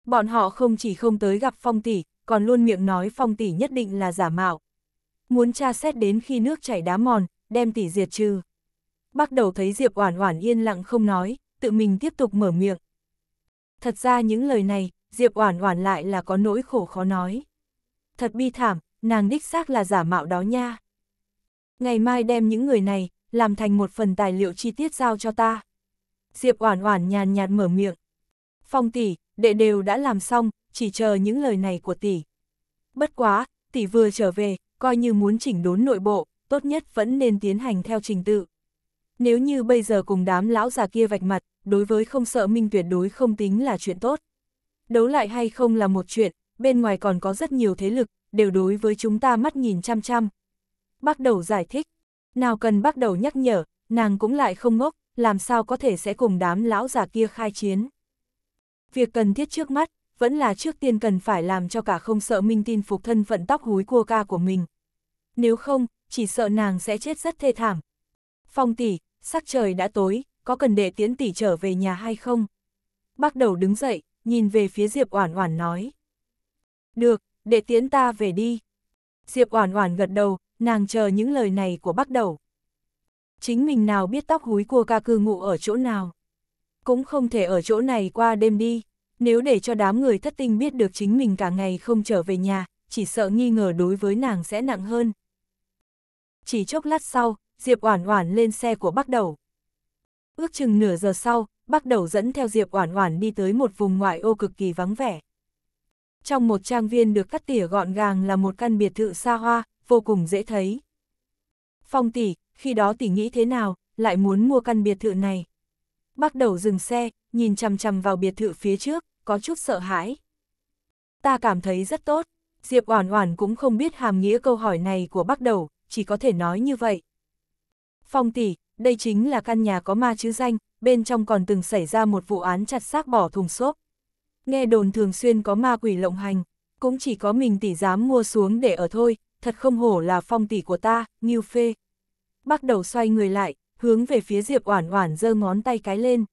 Bọn họ không chỉ không tới gặp Phong Tỷ, còn luôn miệng nói Phong Tỷ nhất định là giả mạo. Muốn tra xét đến khi nước chảy đá mòn, đem Tỷ diệt trừ. Bắt đầu thấy Diệp Oản Oản yên lặng không nói, tự mình tiếp tục mở miệng. Thật ra những lời này, Diệp Oản Oản lại là có nỗi khổ khó nói. Thật bi thảm, nàng đích xác là giả mạo đó nha. Ngày mai đem những người này, làm thành một phần tài liệu chi tiết giao cho ta. Diệp Oản Oản nhàn nhạt mở miệng. Phong tỷ, đệ đều đã làm xong, chỉ chờ những lời này của tỷ. Bất quá, tỷ vừa trở về, coi như muốn chỉnh đốn nội bộ, tốt nhất vẫn nên tiến hành theo trình tự. Nếu như bây giờ cùng đám lão già kia vạch mặt, đối với không sợ minh tuyệt đối không tính là chuyện tốt. Đấu lại hay không là một chuyện, bên ngoài còn có rất nhiều thế lực, đều đối với chúng ta mắt nhìn chăm chăm. bắt đầu giải thích, nào cần bắt đầu nhắc nhở, nàng cũng lại không ngốc, làm sao có thể sẽ cùng đám lão già kia khai chiến. Việc cần thiết trước mắt, vẫn là trước tiên cần phải làm cho cả không sợ minh tin phục thân phận tóc húi cua ca của mình. Nếu không, chỉ sợ nàng sẽ chết rất thê thảm, Phong tỷ, sắc trời đã tối, có cần để tiễn tỷ trở về nhà hay không? Bác đầu đứng dậy, nhìn về phía Diệp Oản Oản nói. Được, để tiễn ta về đi. Diệp Oản Oản gật đầu, nàng chờ những lời này của bác đầu. Chính mình nào biết tóc húi của ca cư ngụ ở chỗ nào. Cũng không thể ở chỗ này qua đêm đi, nếu để cho đám người thất tinh biết được chính mình cả ngày không trở về nhà, chỉ sợ nghi ngờ đối với nàng sẽ nặng hơn. Chỉ chốc lát sau, Diệp Oản Oản lên xe của Bắc Đầu. Ước chừng nửa giờ sau, Bắc Đầu dẫn theo Diệp Oản Oản đi tới một vùng ngoại ô cực kỳ vắng vẻ. Trong một trang viên được cắt tỉa gọn gàng là một căn biệt thự xa hoa, vô cùng dễ thấy. Phong tỷ, khi đó tỷ nghĩ thế nào, lại muốn mua căn biệt thự này. Bắc Đầu dừng xe, nhìn chằm chằm vào biệt thự phía trước, có chút sợ hãi. Ta cảm thấy rất tốt, Diệp Oản Oản cũng không biết hàm nghĩa câu hỏi này của Bắc Đầu, chỉ có thể nói như vậy. Phong tỷ, đây chính là căn nhà có ma chứ danh, bên trong còn từng xảy ra một vụ án chặt xác bỏ thùng xốp. Nghe đồn thường xuyên có ma quỷ lộng hành, cũng chỉ có mình tỷ dám mua xuống để ở thôi, thật không hổ là phong tỷ của ta, Ngưu Phê. Bắt đầu xoay người lại, hướng về phía Diệp Oản Oản giơ ngón tay cái lên.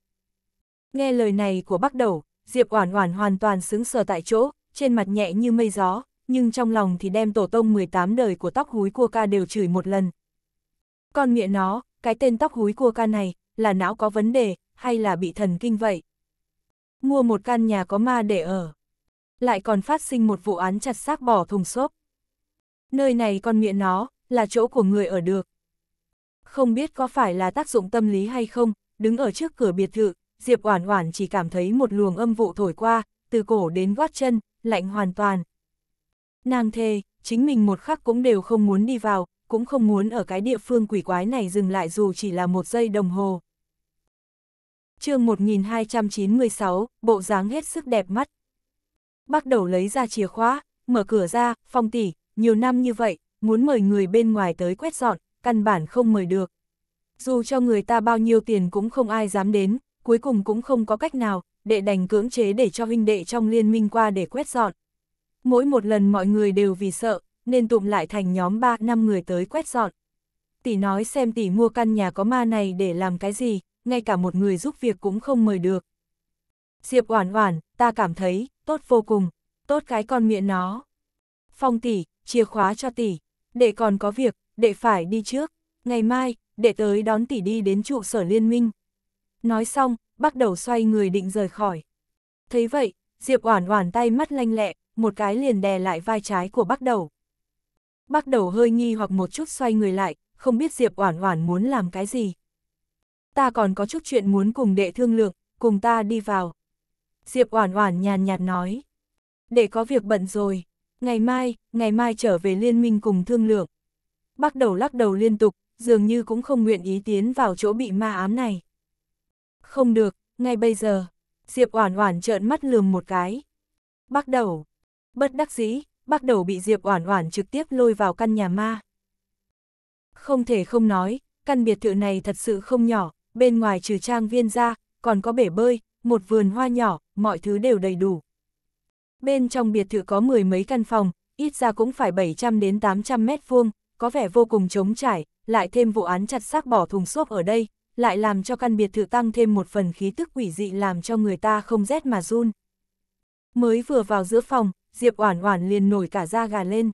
Nghe lời này của Bắc Đầu, Diệp Oản Oản hoàn toàn sững sờ tại chỗ, trên mặt nhẹ như mây gió, nhưng trong lòng thì đem tổ tông 18 đời của tóc húi cua ca đều chửi một lần, con mẹ nó, cái tên tóc húi cua ca này, là não có vấn đề, hay là bị thần kinh vậy? Mua một căn nhà có ma để ở. Lại còn phát sinh một vụ án chặt xác bỏ thùng xốp. Nơi này con mẹ nó, là chỗ của người ở được. Không biết có phải là tác dụng tâm lý hay không, đứng ở trước cửa biệt thự, Diệp Oản Oản chỉ cảm thấy một luồng âm vụ thổi qua, từ cổ đến gót chân, lạnh hoàn toàn. Nàng thề, chính mình một khắc cũng đều không muốn đi vào, cũng không muốn ở cái địa phương quỷ quái này dừng lại dù chỉ là một giây đồng hồ. chương 1296, bộ dáng hết sức đẹp mắt. bắt đầu lấy ra chìa khóa, mở cửa ra, phong tỉ, nhiều năm như vậy, muốn mời người bên ngoài tới quét dọn, căn bản không mời được. Dù cho người ta bao nhiêu tiền cũng không ai dám đến, cuối cùng cũng không có cách nào, đệ đành cưỡng chế để cho huynh đệ trong liên minh qua để quét dọn. Mỗi một lần mọi người đều vì sợ, nên tụm lại thành nhóm 3 năm người tới quét dọn. Tỷ nói xem tỷ mua căn nhà có ma này để làm cái gì, ngay cả một người giúp việc cũng không mời được. Diệp oản oản, ta cảm thấy, tốt vô cùng, tốt cái con miệng nó. Phong tỷ, chìa khóa cho tỷ, Để còn có việc, để phải đi trước, ngày mai, để tới đón tỷ đi đến trụ sở liên minh. Nói xong, bắt đầu xoay người định rời khỏi. Thấy vậy, Diệp oản oản tay mắt lanh lẹ, một cái liền đè lại vai trái của bắt đầu bắt đầu hơi nghi hoặc một chút xoay người lại, không biết Diệp Oản Oản muốn làm cái gì. Ta còn có chút chuyện muốn cùng đệ thương lượng, cùng ta đi vào. Diệp Oản Oản nhàn nhạt nói. Đệ có việc bận rồi, ngày mai, ngày mai trở về liên minh cùng thương lượng. bắt đầu lắc đầu liên tục, dường như cũng không nguyện ý tiến vào chỗ bị ma ám này. Không được, ngay bây giờ, Diệp Oản Oản trợn mắt lườm một cái. bắt đầu, bất đắc dĩ, bắt đầu bị Diệp Oản Oản trực tiếp lôi vào căn nhà ma. Không thể không nói, căn biệt thự này thật sự không nhỏ, bên ngoài trừ trang viên ra, còn có bể bơi, một vườn hoa nhỏ, mọi thứ đều đầy đủ. Bên trong biệt thự có mười mấy căn phòng, ít ra cũng phải 700 đến 800 mét vuông, có vẻ vô cùng trống trải, lại thêm vụ án chặt xác bỏ thùng xốp ở đây, lại làm cho căn biệt thự tăng thêm một phần khí tức quỷ dị làm cho người ta không rét mà run. Mới vừa vào giữa phòng, Diệp Oản Oản liền nổi cả da gà lên.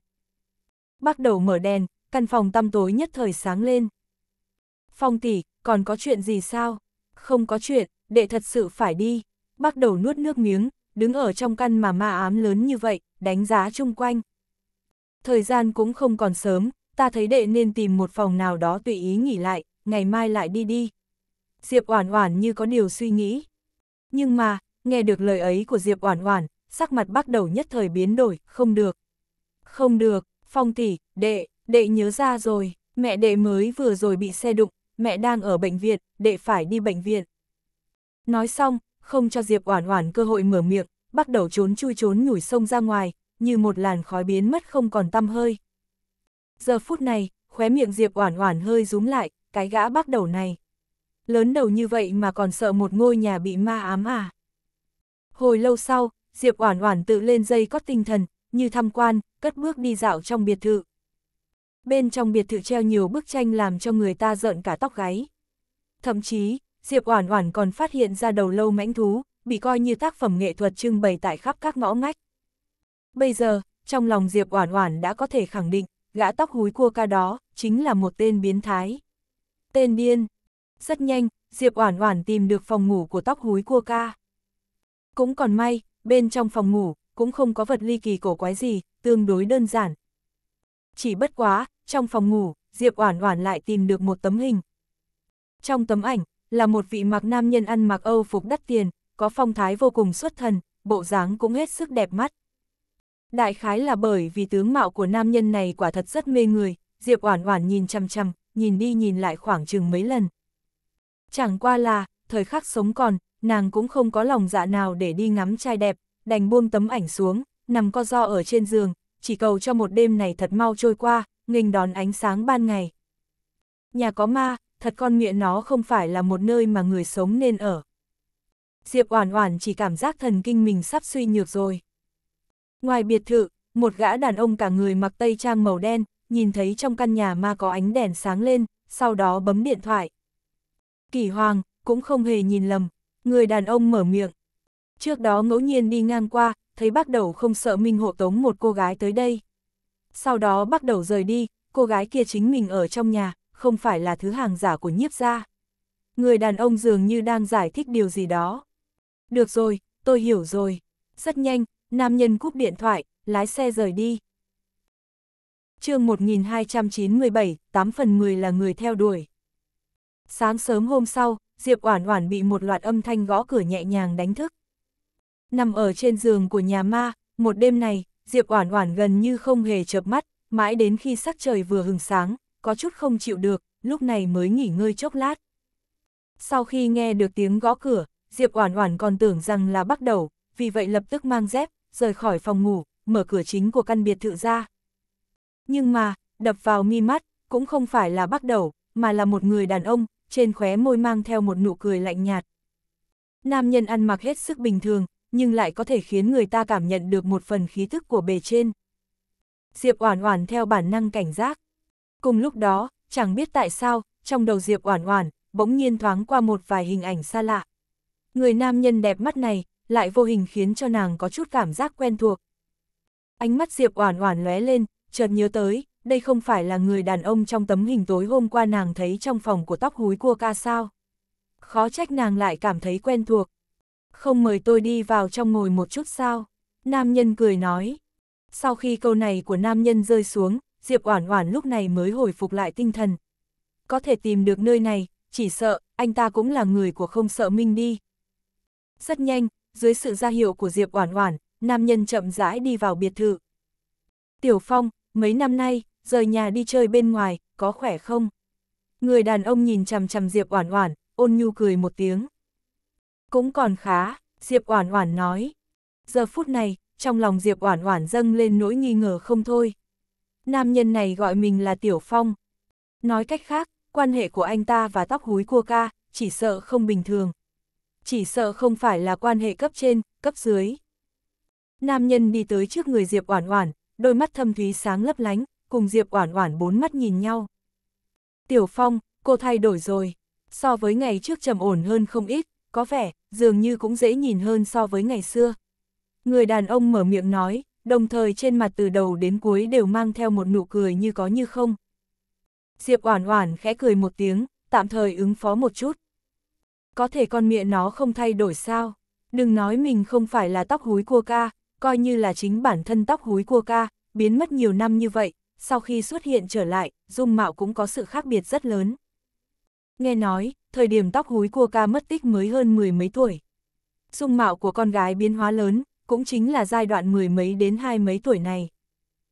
Bắt đầu mở đèn, căn phòng tăm tối nhất thời sáng lên. Phong tỷ, còn có chuyện gì sao? Không có chuyện, đệ thật sự phải đi. Bắt đầu nuốt nước miếng, đứng ở trong căn mà ma ám lớn như vậy, đánh giá chung quanh. Thời gian cũng không còn sớm, ta thấy đệ nên tìm một phòng nào đó tùy ý nghỉ lại, ngày mai lại đi đi. Diệp Oản Oản như có điều suy nghĩ. Nhưng mà, nghe được lời ấy của Diệp Oản Oản, sắc mặt bắt đầu nhất thời biến đổi, không được. Không được, phong tỷ, đệ, đệ nhớ ra rồi, mẹ đệ mới vừa rồi bị xe đụng, mẹ đang ở bệnh viện, đệ phải đi bệnh viện. Nói xong, không cho Diệp Oản Oản cơ hội mở miệng, bắt đầu trốn chui trốn nhủi sông ra ngoài, như một làn khói biến mất không còn tăm hơi. Giờ phút này, khóe miệng Diệp Oản Oản hơi rúm lại, cái gã bắt đầu này. Lớn đầu như vậy mà còn sợ một ngôi nhà bị ma ám à? Hồi lâu sau, Diệp Oản Oản tự lên dây cót tinh thần, như tham quan, cất bước đi dạo trong biệt thự. Bên trong biệt thự treo nhiều bức tranh làm cho người ta rợn cả tóc gáy. Thậm chí, Diệp Oản Oản còn phát hiện ra đầu lâu mãnh thú, bị coi như tác phẩm nghệ thuật trưng bày tại khắp các ngõ ngách. Bây giờ, trong lòng Diệp Oản Oản đã có thể khẳng định, gã tóc húi cua ca đó chính là một tên biến thái. Tên điên. Rất nhanh, Diệp Oản Oản tìm được phòng ngủ của tóc húi cua ca. Cũng còn may, bên trong phòng ngủ, cũng không có vật ly kỳ cổ quái gì, tương đối đơn giản. Chỉ bất quá, trong phòng ngủ, Diệp Oản Oản lại tìm được một tấm hình. Trong tấm ảnh, là một vị mặc nam nhân ăn mặc Âu phục đắt tiền, có phong thái vô cùng xuất thần, bộ dáng cũng hết sức đẹp mắt. Đại khái là bởi vì tướng mạo của nam nhân này quả thật rất mê người, Diệp Oản Oản nhìn chằm chằm, nhìn đi nhìn lại khoảng chừng mấy lần. Chẳng qua là, thời khắc sống còn, nàng cũng không có lòng dạ nào để đi ngắm trai đẹp, đành buông tấm ảnh xuống, nằm co do ở trên giường, chỉ cầu cho một đêm này thật mau trôi qua, nghênh đón ánh sáng ban ngày. Nhà có ma, thật con miệng nó không phải là một nơi mà người sống nên ở. Diệp Oản Oản chỉ cảm giác thần kinh mình sắp suy nhược rồi. Ngoài biệt thự, một gã đàn ông cả người mặc tây trang màu đen, nhìn thấy trong căn nhà ma có ánh đèn sáng lên, sau đó bấm điện thoại. Kỳ Hoàng cũng không hề nhìn lầm, người đàn ông mở miệng. Trước đó ngẫu nhiên đi ngang qua, thấy bác đầu không sợ minh hộ tống một cô gái tới đây. Sau đó bắt đầu rời đi, cô gái kia chính mình ở trong nhà, không phải là thứ hàng giả của nhiếp gia. Người đàn ông dường như đang giải thích điều gì đó. Được rồi, tôi hiểu rồi. Rất nhanh, nam nhân cúp điện thoại, lái xe rời đi. chương 1297, 8 phần 10 là người theo đuổi. Sáng sớm hôm sau, Diệp Oản Oản bị một loạt âm thanh gõ cửa nhẹ nhàng đánh thức. Nằm ở trên giường của nhà ma, một đêm này, Diệp Oản Oản gần như không hề chợp mắt, mãi đến khi sắc trời vừa hừng sáng, có chút không chịu được, lúc này mới nghỉ ngơi chốc lát. Sau khi nghe được tiếng gõ cửa, Diệp Oản Oản còn tưởng rằng là bắt đầu, vì vậy lập tức mang dép, rời khỏi phòng ngủ, mở cửa chính của căn biệt thự ra. Nhưng mà, đập vào mi mắt, cũng không phải là bắt đầu, mà là một người đàn ông, trên khóe môi mang theo một nụ cười lạnh nhạt. Nam nhân ăn mặc hết sức bình thường, nhưng lại có thể khiến người ta cảm nhận được một phần khí thức của bề trên. Diệp Oản Oản theo bản năng cảnh giác. Cùng lúc đó, chẳng biết tại sao, trong đầu Diệp Oản Oản bỗng nhiên thoáng qua một vài hình ảnh xa lạ. Người nam nhân đẹp mắt này lại vô hình khiến cho nàng có chút cảm giác quen thuộc. Ánh mắt Diệp Oản Oản lóe lên, chợt nhớ tới, đây không phải là người đàn ông trong tấm hình tối hôm qua nàng thấy trong phòng của tóc húi cua ca sao. Khó trách nàng lại cảm thấy quen thuộc. Không mời tôi đi vào trong ngồi một chút sao. Nam nhân cười nói. Sau khi câu này của nam nhân rơi xuống, Diệp Oản Oản lúc này mới hồi phục lại tinh thần. Có thể tìm được nơi này, chỉ sợ, anh ta cũng là người của không sợ Minh đi. Rất nhanh, dưới sự ra hiệu của Diệp Oản Oản, nam nhân chậm rãi đi vào biệt thự. Tiểu Phong, mấy năm nay, rời nhà đi chơi bên ngoài, có khỏe không? Người đàn ông nhìn chằm chằm Diệp Oản Oản, ôn nhu cười một tiếng. Cũng còn khá, Diệp Oản Oản nói. Giờ phút này, trong lòng Diệp Oản Oản dâng lên nỗi nghi ngờ không thôi. Nam nhân này gọi mình là Tiểu Phong. Nói cách khác, quan hệ của anh ta và tóc húi cua ca, chỉ sợ không bình thường. Chỉ sợ không phải là quan hệ cấp trên, cấp dưới. Nam nhân đi tới trước người Diệp Oản Oản, đôi mắt thâm thúy sáng lấp lánh, cùng Diệp Oản Oản bốn mắt nhìn nhau. Tiểu Phong, cô thay đổi rồi, so với ngày trước trầm ổn hơn không ít, có vẻ dường như cũng dễ nhìn hơn so với ngày xưa. Người đàn ông mở miệng nói, đồng thời trên mặt từ đầu đến cuối đều mang theo một nụ cười như có như không. Diệp Oản Oản khẽ cười một tiếng, tạm thời ứng phó một chút. Có thể con miệng nó không thay đổi sao? Đừng nói mình không phải là tóc húi cua ca, coi như là chính bản thân tóc húi cua ca, biến mất nhiều năm như vậy, sau khi xuất hiện trở lại, dung mạo cũng có sự khác biệt rất lớn. Nghe nói, thời điểm tóc húi cua ca mất tích mới hơn mười mấy tuổi. Dung mạo của con gái biến hóa lớn, cũng chính là giai đoạn mười mấy đến hai mấy tuổi này.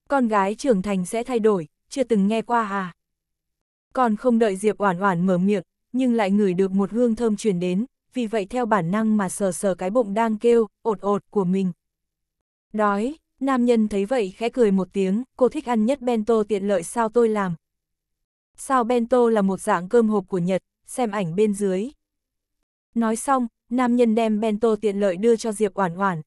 Con gái trưởng thành sẽ thay đổi, chưa từng nghe qua à. Còn không đợi Diệp Oản Oản mở miệng, nhưng lại ngửi được một hương thơm truyền đến, vì vậy theo bản năng mà sờ sờ cái bụng đang kêu, ột ột của mình. Đói, Nam nhân thấy vậy khẽ cười một tiếng, cô thích ăn nhất bento tiện lợi sao tôi làm. Sao bento là một dạng cơm hộp của Nhật, xem ảnh bên dưới. Nói xong, nam nhân đem bento tiện lợi đưa cho Diệp Oản Oản.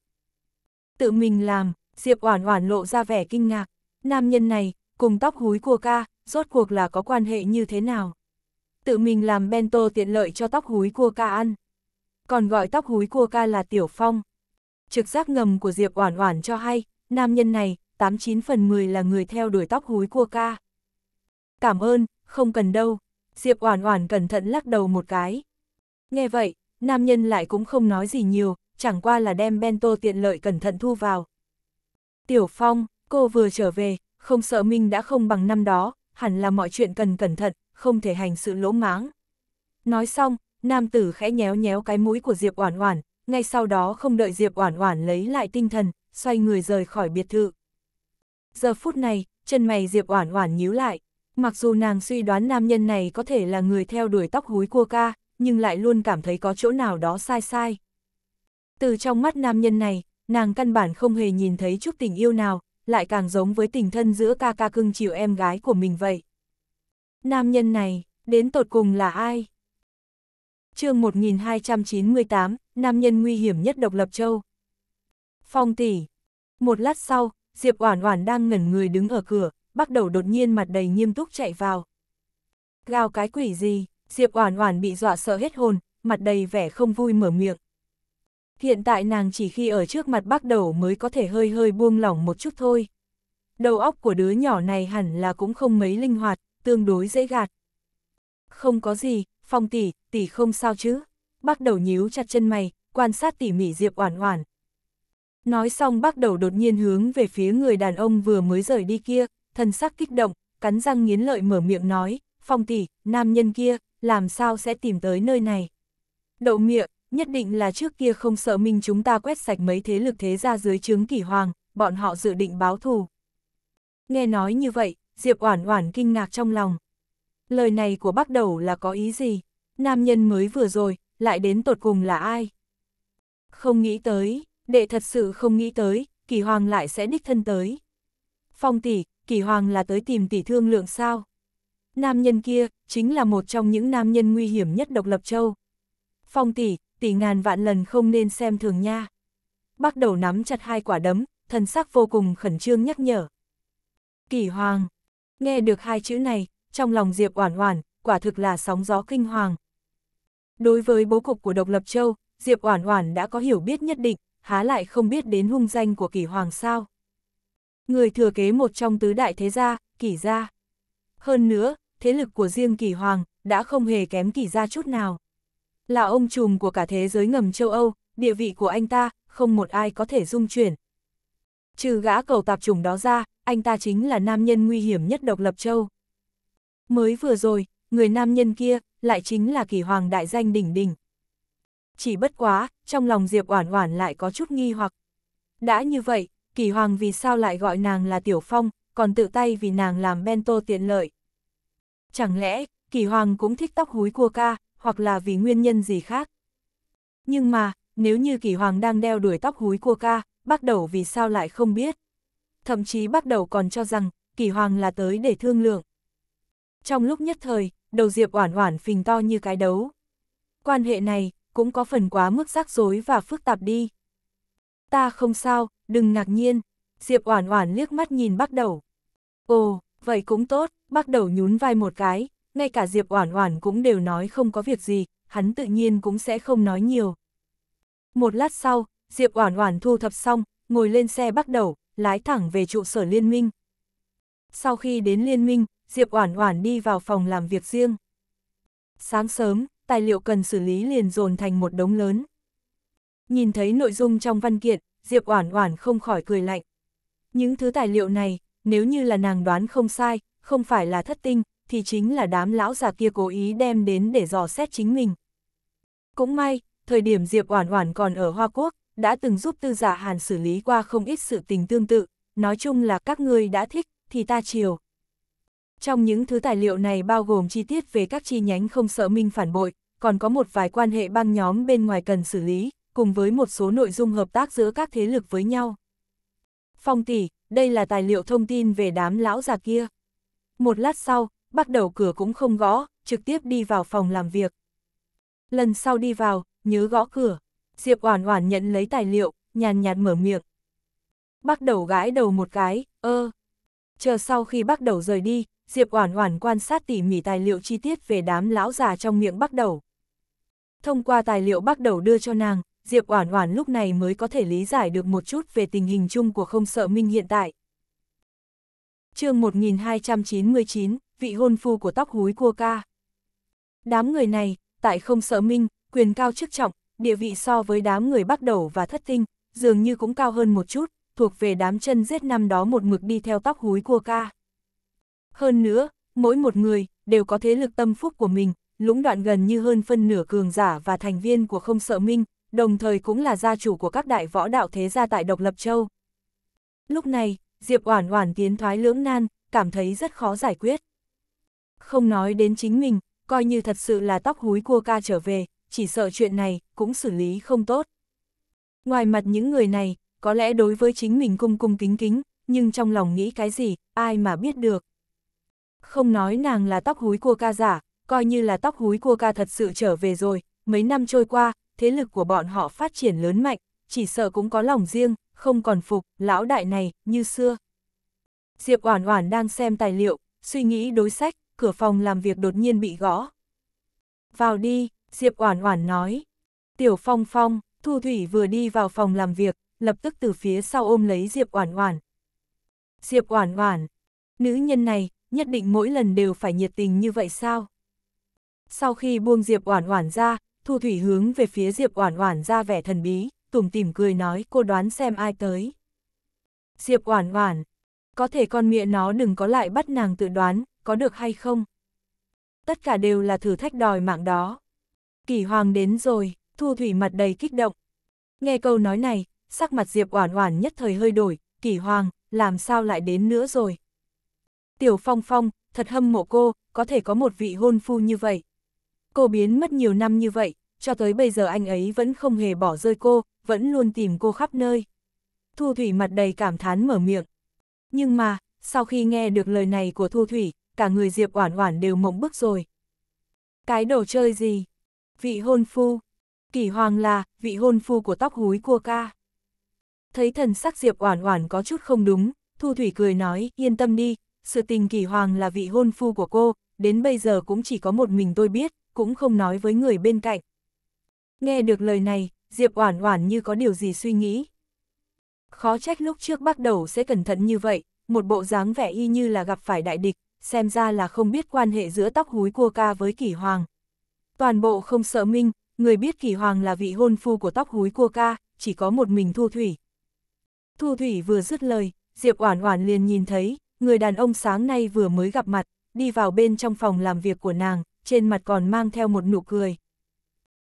Tự mình làm, Diệp Oản Oản lộ ra vẻ kinh ngạc, nam nhân này, cùng tóc húi của ca, rốt cuộc là có quan hệ như thế nào? Tự mình làm bento tiện lợi cho tóc húi của ca ăn. Còn gọi tóc húi của ca là Tiểu Phong. Trực giác ngầm của Diệp Oản Oản cho hay, nam nhân này, 89 phần 10 là người theo đuổi tóc húi cua ca. Cảm ơn, không cần đâu. Diệp Oản Oản cẩn thận lắc đầu một cái. Nghe vậy, nam nhân lại cũng không nói gì nhiều, chẳng qua là đem bento tiện lợi cẩn thận thu vào. Tiểu Phong, cô vừa trở về, không sợ Minh đã không bằng năm đó, hẳn là mọi chuyện cần cẩn thận, không thể hành sự lỗ mãng. Nói xong, nam tử khẽ nhéo nhéo cái mũi của Diệp Oản Oản, ngay sau đó không đợi Diệp Oản Oản lấy lại tinh thần, xoay người rời khỏi biệt thự. Giờ phút này, chân mày Diệp Oản Oản nhíu lại, mặc dù nàng suy đoán nam nhân này có thể là người theo đuổi tóc húi cua ca, nhưng lại luôn cảm thấy có chỗ nào đó sai sai. Từ trong mắt nam nhân này, nàng căn bản không hề nhìn thấy chút tình yêu nào, lại càng giống với tình thân giữa ca ca cưng chiều em gái của mình vậy. Nam nhân này, đến tột cùng là ai? chương 1298, nam nhân nguy hiểm nhất độc lập châu. Phong tỷ. Một lát sau, Diệp Oản Oản đang ngẩn người đứng ở cửa, bắt đầu đột nhiên mặt đầy nghiêm túc chạy vào. Gào cái quỷ gì? Diệp Oản Oản bị dọa sợ hết hồn, mặt đầy vẻ không vui mở miệng. Hiện tại nàng chỉ khi ở trước mặt bắc đầu mới có thể hơi hơi buông lỏng một chút thôi. Đầu óc của đứa nhỏ này hẳn là cũng không mấy linh hoạt, tương đối dễ gạt. Không có gì, phong tỷ, tỷ không sao chứ. Bác đầu nhíu chặt chân mày, quan sát tỉ mỉ Diệp Oản Oản, Nói xong bắt đầu đột nhiên hướng về phía người đàn ông vừa mới rời đi kia, thần sắc kích động, cắn răng nghiến lợi mở miệng nói, phong tỷ, nam nhân kia, làm sao sẽ tìm tới nơi này. Đậu miệng, nhất định là trước kia không sợ minh chúng ta quét sạch mấy thế lực thế ra dưới chướng kỷ hoàng, bọn họ dự định báo thù. Nghe nói như vậy, Diệp Oản Oản kinh ngạc trong lòng. Lời này của bác đầu là có ý gì? Nam nhân mới vừa rồi, lại đến tột cùng là ai? Không nghĩ tới, Đệ thật sự không nghĩ tới, kỳ hoàng lại sẽ đích thân tới. Phong tỷ, kỳ hoàng là tới tìm tỷ thương lượng sao? Nam nhân kia, chính là một trong những nam nhân nguy hiểm nhất độc lập châu. Phong tỷ, tỷ ngàn vạn lần không nên xem thường nha. Bắt đầu nắm chặt hai quả đấm, thần sắc vô cùng khẩn trương nhắc nhở. Kỳ hoàng, nghe được hai chữ này, trong lòng Diệp Oản Oản, quả thực là sóng gió kinh hoàng. Đối với bố cục của độc lập châu, Diệp Oản Oản đã có hiểu biết nhất định, há lại không biết đến hung danh của kỷ hoàng sao. Người thừa kế một trong tứ đại thế gia, kỷ gia. Hơn nữa, thế lực của riêng kỷ hoàng đã không hề kém kỷ gia chút nào. Là ông trùm của cả thế giới ngầm châu Âu, địa vị của anh ta, không một ai có thể dung chuyển. Trừ gã cầu tạp trùng đó ra, anh ta chính là nam nhân nguy hiểm nhất độc lập châu. Mới vừa rồi, người nam nhân kia, lại chính là kỷ hoàng đại danh đỉnh đỉnh, chỉ bất quá, trong lòng Diệp Oản Oản lại có chút nghi hoặc. Đã như vậy, Kỳ Hoàng vì sao lại gọi nàng là Tiểu Phong, còn tự tay vì nàng làm bento tiện lợi? Chẳng lẽ, Kỳ Hoàng cũng thích tóc húi cua ca, hoặc là vì nguyên nhân gì khác? Nhưng mà, nếu như Kỳ Hoàng đang đeo đuổi tóc húi cua ca, bắt đầu vì sao lại không biết? Thậm chí bắt đầu còn cho rằng, Kỳ Hoàng là tới để thương lượng. Trong lúc nhất thời, đầu Diệp Oản Oản phình to như cái đấu. Quan hệ này, cũng có phần quá mức rắc rối và phức tạp đi. Ta không sao, đừng ngạc nhiên. Diệp Oản Oản liếc mắt nhìn Bắc Đầu. Ồ, vậy cũng tốt, Bắc Đầu nhún vai một cái, ngay cả Diệp Oản Oản cũng đều nói không có việc gì, hắn tự nhiên cũng sẽ không nói nhiều. Một lát sau, Diệp Oản Oản thu thập xong, ngồi lên xe Bắc Đầu, lái thẳng về trụ sở liên minh. Sau khi đến liên minh, Diệp Oản Oản đi vào phòng làm việc riêng. Sáng sớm, tài liệu cần xử lý liền dồn thành một đống lớn. Nhìn thấy nội dung trong văn kiện, Diệp Oản Oản không khỏi cười lạnh. Những thứ tài liệu này, nếu như là nàng đoán không sai, không phải là thất tinh, thì chính là đám lão già kia cố ý đem đến để dò xét chính mình. Cũng may, thời điểm Diệp Oản Oản còn ở Hoa Quốc, đã từng giúp Tư Giả dạ Hàn xử lý qua không ít sự tình tương tự, nói chung là các ngươi đã thích thì ta chiều. Trong những thứ tài liệu này bao gồm chi tiết về các chi nhánh không sợ minh phản bội, còn có một vài quan hệ băng nhóm bên ngoài cần xử lý, cùng với một số nội dung hợp tác giữa các thế lực với nhau. Phong tỷ, đây là tài liệu thông tin về đám lão già kia. Một lát sau, bắt đầu cửa cũng không gõ, trực tiếp đi vào phòng làm việc. Lần sau đi vào, nhớ gõ cửa. Diệp Oản Oản nhận lấy tài liệu, nhàn nhạt mở miệng. Bắt đầu gãi đầu một cái, ơ. Chờ sau khi bắt đầu rời đi, Diệp Oản Oản quan sát tỉ mỉ tài liệu chi tiết về đám lão già trong miệng bắt đầu. Thông qua tài liệu bắt đầu đưa cho nàng, Diệp Oản Oản lúc này mới có thể lý giải được một chút về tình hình chung của không sợ minh hiện tại. chương 1299, vị hôn phu của tóc húi cua ca. Đám người này, tại không sợ minh, quyền cao chức trọng, địa vị so với đám người bắt đầu và thất tinh, dường như cũng cao hơn một chút, thuộc về đám chân giết năm đó một mực đi theo tóc húi cua ca. Hơn nữa, mỗi một người đều có thế lực tâm phúc của mình, lũng đoạn gần như hơn phân nửa cường giả và thành viên của không sợ minh, đồng thời cũng là gia chủ của các đại võ đạo thế gia tại Độc Lập Châu. Lúc này, Diệp Oản Oản tiến thoái lưỡng nan, cảm thấy rất khó giải quyết. Không nói đến chính mình, coi như thật sự là tóc húi cua ca trở về, chỉ sợ chuyện này cũng xử lý không tốt. Ngoài mặt những người này, có lẽ đối với chính mình cung cung kính kính, nhưng trong lòng nghĩ cái gì, ai mà biết được. Không nói nàng là tóc húi cua ca giả, coi như là tóc húi cua ca thật sự trở về rồi, mấy năm trôi qua, thế lực của bọn họ phát triển lớn mạnh, chỉ sợ cũng có lòng riêng, không còn phục, lão đại này, như xưa. Diệp Oản Oản đang xem tài liệu, suy nghĩ đối sách, cửa phòng làm việc đột nhiên bị gõ. "Vào đi." Diệp Oản Oản nói. Tiểu Phong Phong, Thu Thủy vừa đi vào phòng làm việc, lập tức từ phía sau ôm lấy Diệp Oản Oản. "Diệp Oản Oản, nữ nhân này, nhất định mỗi lần đều phải nhiệt tình như vậy sao? Sau khi buông Diệp Oản Oản ra, Thu Thủy hướng về phía Diệp Oản Oản ra vẻ thần bí, tủm tỉm cười nói cô đoán xem ai tới. Diệp Oản Oản, có thể con mẹ nó đừng có lại bắt nàng tự đoán, có được hay không? Tất cả đều là thử thách đòi mạng đó. Kỳ Hoàng đến rồi, Thu Thủy mặt đầy kích động. Nghe câu nói này, sắc mặt Diệp Oản Oản nhất thời hơi đổi, Kỳ Hoàng, làm sao lại đến nữa rồi? Tiểu Phong Phong, thật hâm mộ cô, có thể có một vị hôn phu như vậy. Cô biến mất nhiều năm như vậy, cho tới bây giờ anh ấy vẫn không hề bỏ rơi cô, vẫn luôn tìm cô khắp nơi. Thu Thủy mặt đầy cảm thán mở miệng. Nhưng mà, sau khi nghe được lời này của Thu Thủy, cả người Diệp Oản Oản đều mộng bức rồi. Cái đồ chơi gì? Vị hôn phu. Kỳ Hoàng là vị hôn phu của tóc húi cua ca. Thấy thần sắc Diệp Oản Oản có chút không đúng, Thu Thủy cười nói, yên tâm đi, sự tình kỳ hoàng là vị hôn phu của cô, đến bây giờ cũng chỉ có một mình tôi biết, cũng không nói với người bên cạnh. Nghe được lời này, Diệp Oản Oản như có điều gì suy nghĩ. Khó trách lúc trước bắt đầu sẽ cẩn thận như vậy, một bộ dáng vẻ y như là gặp phải đại địch, xem ra là không biết quan hệ giữa tóc húi cua ca với Kỳ Hoàng. Toàn bộ không sợ Minh, người biết Kỳ Hoàng là vị hôn phu của tóc húi cua ca, chỉ có một mình Thu Thủy. Thu Thủy vừa dứt lời, Diệp Oản Oản liền nhìn thấy, người đàn ông sáng nay vừa mới gặp mặt, đi vào bên trong phòng làm việc của nàng, trên mặt còn mang theo một nụ cười.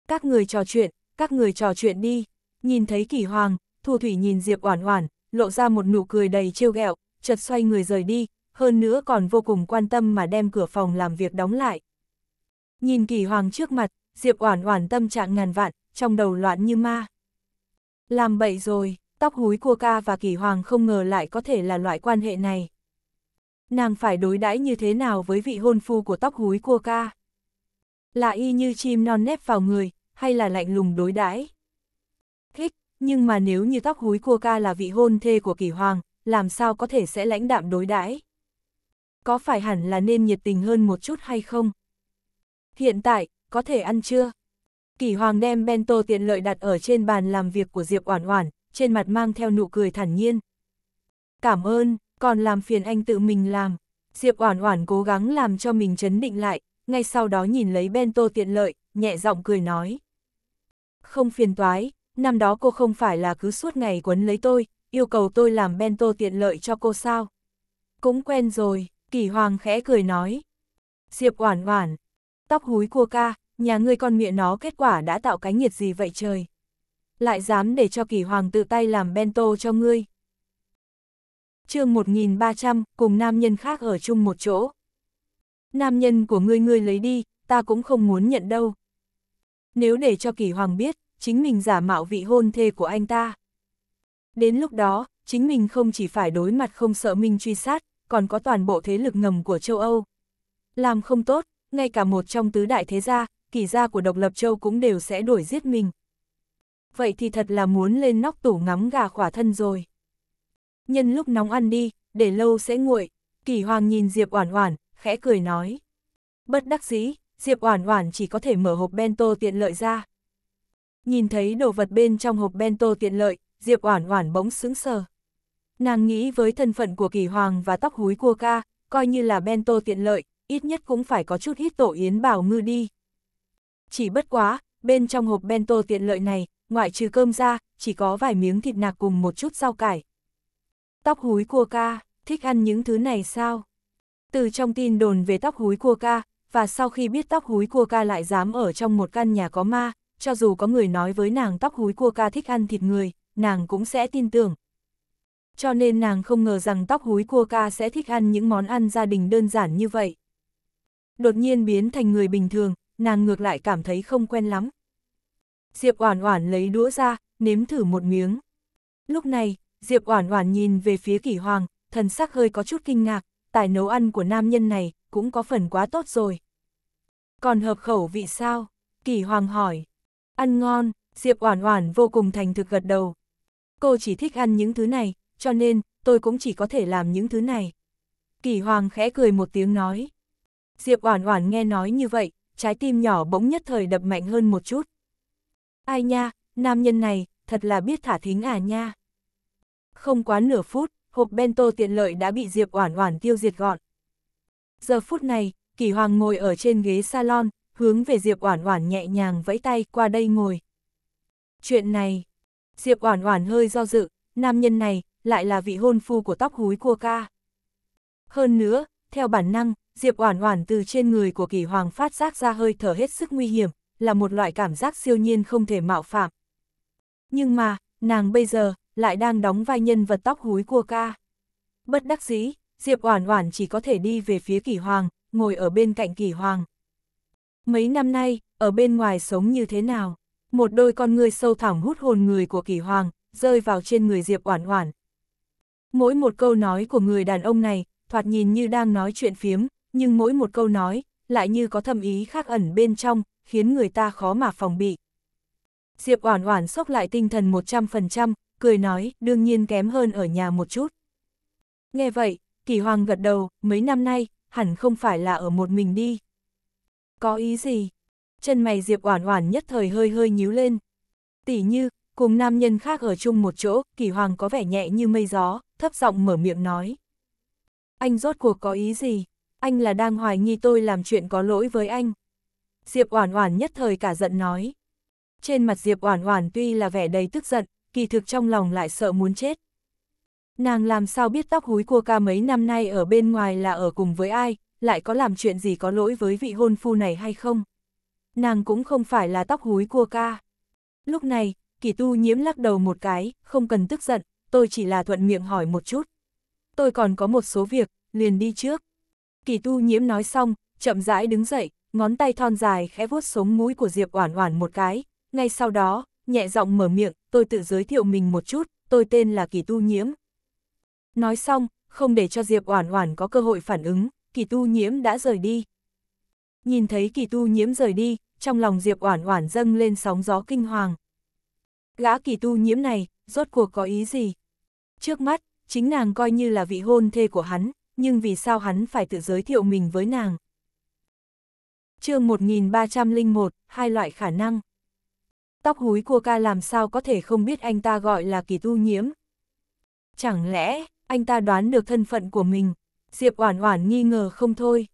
Các người trò chuyện, các người trò chuyện đi, nhìn thấy kỳ hoàng, thu thủy nhìn Diệp Oản Oản, lộ ra một nụ cười đầy trêu ghẹo, chợt xoay người rời đi, hơn nữa còn vô cùng quan tâm mà đem cửa phòng làm việc đóng lại. Nhìn kỳ hoàng trước mặt, Diệp Oản Oản tâm trạng ngàn vạn, trong đầu loạn như ma. Làm bậy rồi, tóc húi cua ca và kỳ hoàng không ngờ lại có thể là loại quan hệ này nàng phải đối đãi như thế nào với vị hôn phu của tóc húi cua ca? Là y như chim non nép vào người, hay là lạnh lùng đối đãi? Thích, nhưng mà nếu như tóc húi cua ca là vị hôn thê của kỳ hoàng, làm sao có thể sẽ lãnh đạm đối đãi? Có phải hẳn là nên nhiệt tình hơn một chút hay không? Hiện tại, có thể ăn chưa? Kỳ hoàng đem bento tiện lợi đặt ở trên bàn làm việc của Diệp Oản Oản, trên mặt mang theo nụ cười thản nhiên. Cảm ơn, còn làm phiền anh tự mình làm. Diệp Oản Oản cố gắng làm cho mình chấn định lại, ngay sau đó nhìn lấy bento tiện lợi, nhẹ giọng cười nói. Không phiền toái, năm đó cô không phải là cứ suốt ngày quấn lấy tôi, yêu cầu tôi làm bento tiện lợi cho cô sao? Cũng quen rồi, Kỳ Hoàng khẽ cười nói. Diệp Oản Oản, tóc húi cua ca, nhà ngươi con miệng nó kết quả đã tạo cái nhiệt gì vậy trời? Lại dám để cho Kỳ Hoàng tự tay làm bento cho ngươi chương 1300, cùng nam nhân khác ở chung một chỗ. Nam nhân của ngươi ngươi lấy đi, ta cũng không muốn nhận đâu. Nếu để cho kỳ hoàng biết, chính mình giả mạo vị hôn thê của anh ta. Đến lúc đó, chính mình không chỉ phải đối mặt không sợ minh truy sát, còn có toàn bộ thế lực ngầm của châu Âu. Làm không tốt, ngay cả một trong tứ đại thế gia, kỳ gia của độc lập châu cũng đều sẽ đuổi giết mình. Vậy thì thật là muốn lên nóc tủ ngắm gà khỏa thân rồi nhân lúc nóng ăn đi, để lâu sẽ nguội. Kỳ Hoàng nhìn Diệp Oản Oản, khẽ cười nói. Bất đắc dĩ, Diệp Oản Oản chỉ có thể mở hộp bento tiện lợi ra. Nhìn thấy đồ vật bên trong hộp bento tiện lợi, Diệp Oản Oản bỗng sững sờ. Nàng nghĩ với thân phận của Kỳ Hoàng và tóc húi cua ca, coi như là bento tiện lợi, ít nhất cũng phải có chút hít tổ yến bảo ngư đi. Chỉ bất quá, bên trong hộp bento tiện lợi này, ngoại trừ cơm ra, chỉ có vài miếng thịt nạc cùng một chút rau cải. Tóc húi cua ca, thích ăn những thứ này sao? Từ trong tin đồn về tóc húi cua ca, và sau khi biết tóc húi cua ca lại dám ở trong một căn nhà có ma, cho dù có người nói với nàng tóc húi cua ca thích ăn thịt người, nàng cũng sẽ tin tưởng. Cho nên nàng không ngờ rằng tóc húi cua ca sẽ thích ăn những món ăn gia đình đơn giản như vậy. Đột nhiên biến thành người bình thường, nàng ngược lại cảm thấy không quen lắm. Diệp Oản Oản lấy đũa ra, nếm thử một miếng. Lúc này, Diệp Oản Oản nhìn về phía Kỷ Hoàng, thần sắc hơi có chút kinh ngạc, tài nấu ăn của nam nhân này cũng có phần quá tốt rồi. Còn hợp khẩu vị sao? Kỷ Hoàng hỏi. Ăn ngon, Diệp Oản Oản vô cùng thành thực gật đầu. Cô chỉ thích ăn những thứ này, cho nên tôi cũng chỉ có thể làm những thứ này. Kỷ Hoàng khẽ cười một tiếng nói. Diệp Oản Oản nghe nói như vậy, trái tim nhỏ bỗng nhất thời đập mạnh hơn một chút. Ai nha, nam nhân này, thật là biết thả thính à nha. Không quá nửa phút, hộp bento tiện lợi đã bị Diệp Oản Oản tiêu diệt gọn. Giờ phút này, Kỳ Hoàng ngồi ở trên ghế salon, hướng về Diệp Oản Oản nhẹ nhàng vẫy tay qua đây ngồi. Chuyện này, Diệp Oản Oản hơi do dự, nam nhân này lại là vị hôn phu của tóc húi cua ca. Hơn nữa, theo bản năng, Diệp Oản Oản từ trên người của Kỳ Hoàng phát giác ra hơi thở hết sức nguy hiểm, là một loại cảm giác siêu nhiên không thể mạo phạm. Nhưng mà, nàng bây giờ lại đang đóng vai nhân vật tóc húi cua ca. Bất đắc dĩ, Diệp Oản Oản chỉ có thể đi về phía Kỳ Hoàng, ngồi ở bên cạnh Kỳ Hoàng. Mấy năm nay, ở bên ngoài sống như thế nào? Một đôi con người sâu thẳm hút hồn người của Kỳ Hoàng, rơi vào trên người Diệp Oản Oản. Mỗi một câu nói của người đàn ông này, thoạt nhìn như đang nói chuyện phiếm, nhưng mỗi một câu nói lại như có thâm ý khác ẩn bên trong, khiến người ta khó mà phòng bị. Diệp Oản Oản sốc lại tinh thần 100%, cười nói, đương nhiên kém hơn ở nhà một chút. Nghe vậy, kỳ hoàng gật đầu, mấy năm nay, hẳn không phải là ở một mình đi. Có ý gì? Chân mày Diệp Oản Oản nhất thời hơi hơi nhíu lên. Tỷ như, cùng nam nhân khác ở chung một chỗ, kỳ hoàng có vẻ nhẹ như mây gió, thấp giọng mở miệng nói. Anh rốt cuộc có ý gì? Anh là đang hoài nghi tôi làm chuyện có lỗi với anh. Diệp Oản Oản nhất thời cả giận nói. Trên mặt Diệp Oản Oản tuy là vẻ đầy tức giận, kỳ thực trong lòng lại sợ muốn chết. Nàng làm sao biết tóc húi cua ca mấy năm nay ở bên ngoài là ở cùng với ai, lại có làm chuyện gì có lỗi với vị hôn phu này hay không? Nàng cũng không phải là tóc húi cua ca. Lúc này, kỳ tu nhiễm lắc đầu một cái, không cần tức giận, tôi chỉ là thuận miệng hỏi một chút. Tôi còn có một số việc, liền đi trước. Kỳ tu nhiễm nói xong, chậm rãi đứng dậy, ngón tay thon dài khẽ vuốt sống mũi của Diệp Oản Oản một cái, ngay sau đó, nhẹ giọng mở miệng, tôi tự giới thiệu mình một chút, tôi tên là Kỳ Tu Nhiễm. Nói xong, không để cho Diệp Oản Oản có cơ hội phản ứng, Kỳ Tu Nhiễm đã rời đi. Nhìn thấy Kỳ Tu Nhiễm rời đi, trong lòng Diệp Oản Oản dâng lên sóng gió kinh hoàng. Gã Kỳ Tu Nhiễm này, rốt cuộc có ý gì? Trước mắt, chính nàng coi như là vị hôn thê của hắn, nhưng vì sao hắn phải tự giới thiệu mình với nàng? Chương 1301, hai loại khả năng. Tóc húi của ca làm sao có thể không biết anh ta gọi là kỳ tu nhiễm. Chẳng lẽ, anh ta đoán được thân phận của mình? Diệp Oản Oản nghi ngờ không thôi.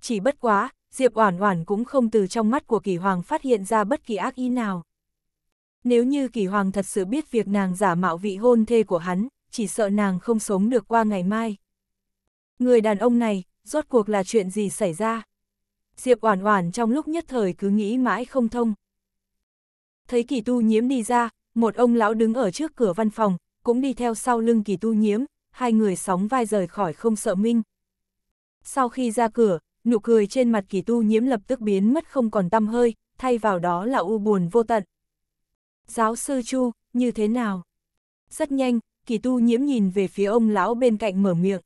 Chỉ bất quá, Diệp Oản Oản cũng không từ trong mắt của Kỳ Hoàng phát hiện ra bất kỳ ác ý nào. Nếu như Kỳ Hoàng thật sự biết việc nàng giả mạo vị hôn thê của hắn, chỉ sợ nàng không sống được qua ngày mai. Người đàn ông này, rốt cuộc là chuyện gì xảy ra? Diệp Oản Oản trong lúc nhất thời cứ nghĩ mãi không thông. Thấy kỳ tu nhiễm đi ra, một ông lão đứng ở trước cửa văn phòng, cũng đi theo sau lưng kỳ tu nhiễm, hai người sóng vai rời khỏi không sợ minh. Sau khi ra cửa, nụ cười trên mặt kỳ tu nhiễm lập tức biến mất không còn tăm hơi, thay vào đó là u buồn vô tận. Giáo sư Chu, như thế nào? Rất nhanh, kỳ tu nhiễm nhìn về phía ông lão bên cạnh mở miệng.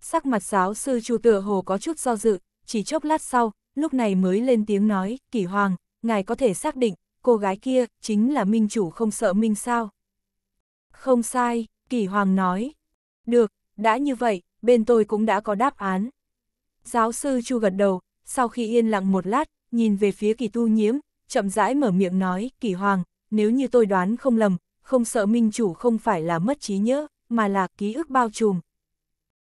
Sắc mặt giáo sư Chu tựa hồ có chút do dự, chỉ chốc lát sau, lúc này mới lên tiếng nói, kỳ hoàng, ngài có thể xác định, cô gái kia, chính là minh chủ không sợ minh sao. Không sai, Kỳ Hoàng nói. Được, đã như vậy, bên tôi cũng đã có đáp án. Giáo sư Chu gật đầu, sau khi yên lặng một lát, nhìn về phía Kỳ Tu Nhiễm, chậm rãi mở miệng nói, Kỳ Hoàng, nếu như tôi đoán không lầm, không sợ minh chủ không phải là mất trí nhớ, mà là ký ức bao trùm.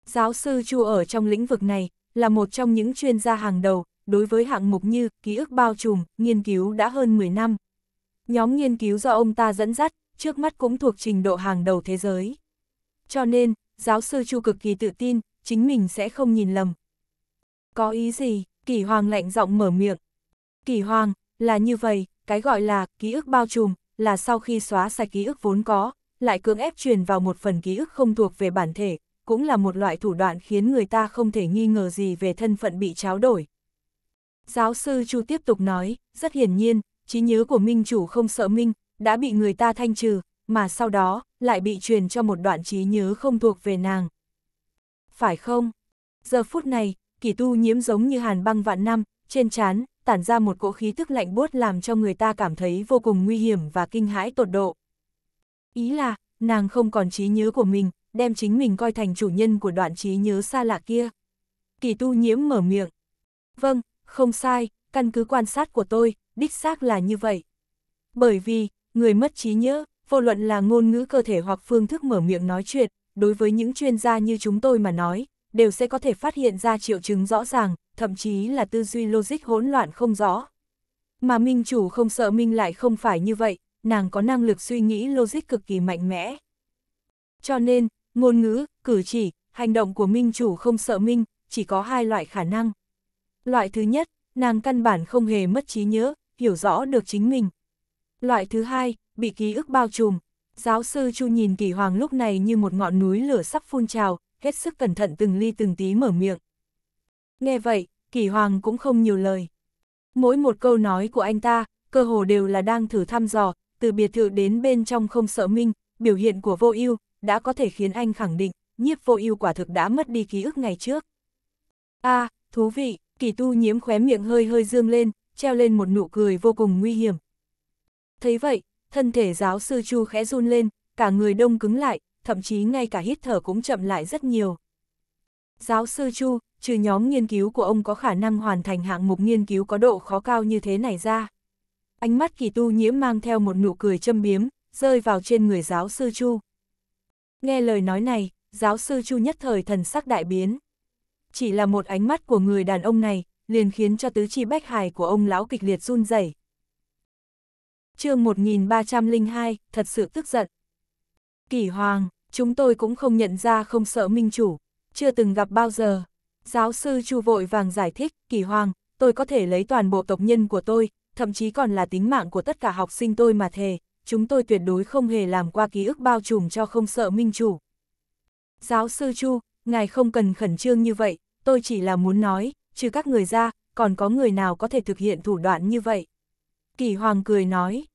Giáo sư Chu ở trong lĩnh vực này, là một trong những chuyên gia hàng đầu, đối với hạng mục như ký ức bao trùm, nghiên cứu đã hơn 10 năm. Nhóm nghiên cứu do ông ta dẫn dắt, trước mắt cũng thuộc trình độ hàng đầu thế giới. Cho nên, giáo sư Chu cực kỳ tự tin, chính mình sẽ không nhìn lầm. Có ý gì? Kỳ Hoàng lạnh giọng mở miệng. Kỳ Hoàng, là như vậy, cái gọi là ký ức bao trùm, là sau khi xóa sạch ký ức vốn có, lại cưỡng ép truyền vào một phần ký ức không thuộc về bản thể, cũng là một loại thủ đoạn khiến người ta không thể nghi ngờ gì về thân phận bị tráo đổi. Giáo sư Chu tiếp tục nói, rất hiển nhiên, trí nhớ của minh chủ không sợ minh, đã bị người ta thanh trừ, mà sau đó, lại bị truyền cho một đoạn trí nhớ không thuộc về nàng. Phải không? Giờ phút này, kỳ tu nhiễm giống như hàn băng vạn năm, trên trán tản ra một cỗ khí tức lạnh buốt làm cho người ta cảm thấy vô cùng nguy hiểm và kinh hãi tột độ. Ý là, nàng không còn trí nhớ của mình, đem chính mình coi thành chủ nhân của đoạn trí nhớ xa lạ kia. Kỳ tu nhiễm mở miệng. Vâng, không sai, căn cứ quan sát của tôi, đích xác là như vậy. Bởi vì, người mất trí nhớ, vô luận là ngôn ngữ cơ thể hoặc phương thức mở miệng nói chuyện, đối với những chuyên gia như chúng tôi mà nói, đều sẽ có thể phát hiện ra triệu chứng rõ ràng, thậm chí là tư duy logic hỗn loạn không rõ. Mà Minh chủ không sợ Minh lại không phải như vậy, nàng có năng lực suy nghĩ logic cực kỳ mạnh mẽ. Cho nên, ngôn ngữ, cử chỉ, hành động của Minh chủ không sợ Minh, chỉ có hai loại khả năng, Loại thứ nhất, nàng căn bản không hề mất trí nhớ, hiểu rõ được chính mình. Loại thứ hai, bị ký ức bao trùm. Giáo sư Chu nhìn kỳ hoàng lúc này như một ngọn núi lửa sắp phun trào, hết sức cẩn thận từng ly từng tí mở miệng. Nghe vậy, kỳ hoàng cũng không nhiều lời. Mỗi một câu nói của anh ta, cơ hồ đều là đang thử thăm dò, từ biệt thự đến bên trong không sợ minh, biểu hiện của vô ưu đã có thể khiến anh khẳng định, nhiếp vô ưu quả thực đã mất đi ký ức ngày trước. a à, thú vị, kỳ tu nhiễm khóe miệng hơi hơi dương lên, treo lên một nụ cười vô cùng nguy hiểm. Thấy vậy, thân thể giáo sư Chu khẽ run lên, cả người đông cứng lại, thậm chí ngay cả hít thở cũng chậm lại rất nhiều. Giáo sư Chu, trừ nhóm nghiên cứu của ông có khả năng hoàn thành hạng mục nghiên cứu có độ khó cao như thế này ra. Ánh mắt kỳ tu nhiễm mang theo một nụ cười châm biếm, rơi vào trên người giáo sư Chu. Nghe lời nói này, giáo sư Chu nhất thời thần sắc đại biến chỉ là một ánh mắt của người đàn ông này, liền khiến cho tứ chi bách hài của ông lão kịch liệt run rẩy. chương 1302, thật sự tức giận. Kỳ Hoàng, chúng tôi cũng không nhận ra không sợ minh chủ, chưa từng gặp bao giờ. Giáo sư Chu vội vàng giải thích, Kỳ Hoàng, tôi có thể lấy toàn bộ tộc nhân của tôi, thậm chí còn là tính mạng của tất cả học sinh tôi mà thề, chúng tôi tuyệt đối không hề làm qua ký ức bao trùm cho không sợ minh chủ. Giáo sư Chu, ngài không cần khẩn trương như vậy, tôi chỉ là muốn nói, trừ các người ra, còn có người nào có thể thực hiện thủ đoạn như vậy. Kỳ Hoàng cười nói,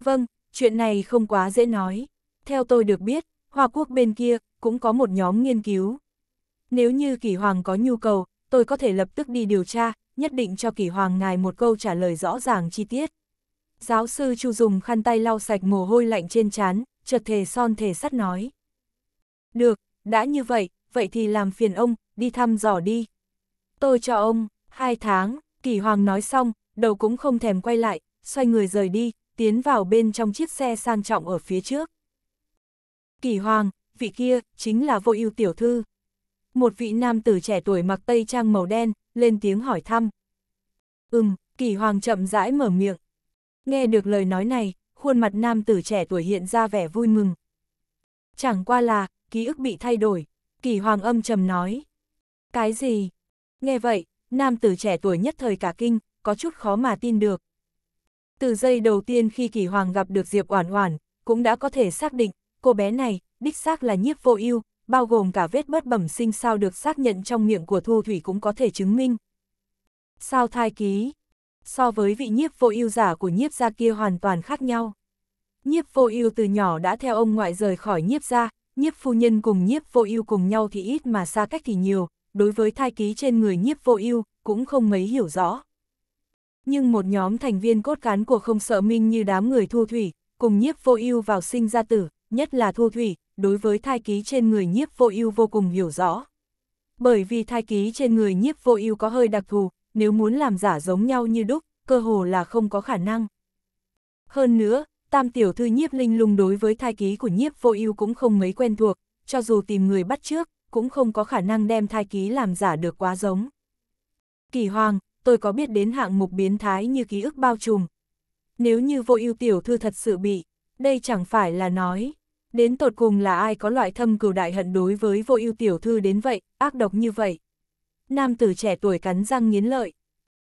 vâng, chuyện này không quá dễ nói. Theo tôi được biết, Hoa Quốc bên kia cũng có một nhóm nghiên cứu. Nếu như Kỳ Hoàng có nhu cầu, tôi có thể lập tức đi điều tra, nhất định cho Kỳ Hoàng ngài một câu trả lời rõ ràng chi tiết. Giáo sư Chu dùng khăn tay lau sạch mồ hôi lạnh trên trán, chợt thề son thề sắt nói. Được, đã như vậy, vậy thì làm phiền ông, đi thăm dò đi. Tôi cho ông, hai tháng, kỳ hoàng nói xong, đầu cũng không thèm quay lại, xoay người rời đi, tiến vào bên trong chiếc xe sang trọng ở phía trước. Kỳ hoàng, vị kia, chính là vô ưu tiểu thư. Một vị nam tử trẻ tuổi mặc tây trang màu đen, lên tiếng hỏi thăm. Ừm, kỳ hoàng chậm rãi mở miệng. Nghe được lời nói này, khuôn mặt nam tử trẻ tuổi hiện ra vẻ vui mừng. Chẳng qua là, ký ức bị thay đổi, kỳ hoàng âm trầm nói. Cái gì? Nghe vậy, nam tử trẻ tuổi nhất thời cả kinh, có chút khó mà tin được. Từ giây đầu tiên khi Kỳ Hoàng gặp được Diệp Oản Oản, cũng đã có thể xác định, cô bé này, đích xác là nhiếp vô ưu, bao gồm cả vết bớt bẩm sinh sao được xác nhận trong miệng của Thu Thủy cũng có thể chứng minh. Sao thai ký? So với vị nhiếp vô ưu giả của nhiếp gia kia hoàn toàn khác nhau. Nhiếp vô ưu từ nhỏ đã theo ông ngoại rời khỏi nhiếp gia, nhiếp phu nhân cùng nhiếp vô ưu cùng nhau thì ít mà xa cách thì nhiều, đối với thai ký trên người nhiếp vô ưu cũng không mấy hiểu rõ. Nhưng một nhóm thành viên cốt cán của không sợ minh như đám người thu thủy, cùng nhiếp vô ưu vào sinh ra tử, nhất là thu thủy, đối với thai ký trên người nhiếp vô ưu vô cùng hiểu rõ. Bởi vì thai ký trên người nhiếp vô ưu có hơi đặc thù, nếu muốn làm giả giống nhau như đúc, cơ hồ là không có khả năng. Hơn nữa, tam tiểu thư nhiếp linh lung đối với thai ký của nhiếp vô ưu cũng không mấy quen thuộc, cho dù tìm người bắt trước, cũng không có khả năng đem thai ký làm giả được quá giống. Kỳ hoàng, tôi có biết đến hạng mục biến thái như ký ức bao trùm. Nếu như vô ưu tiểu thư thật sự bị, đây chẳng phải là nói. Đến tột cùng là ai có loại thâm cừu đại hận đối với vô ưu tiểu thư đến vậy, ác độc như vậy. Nam tử trẻ tuổi cắn răng nghiến lợi.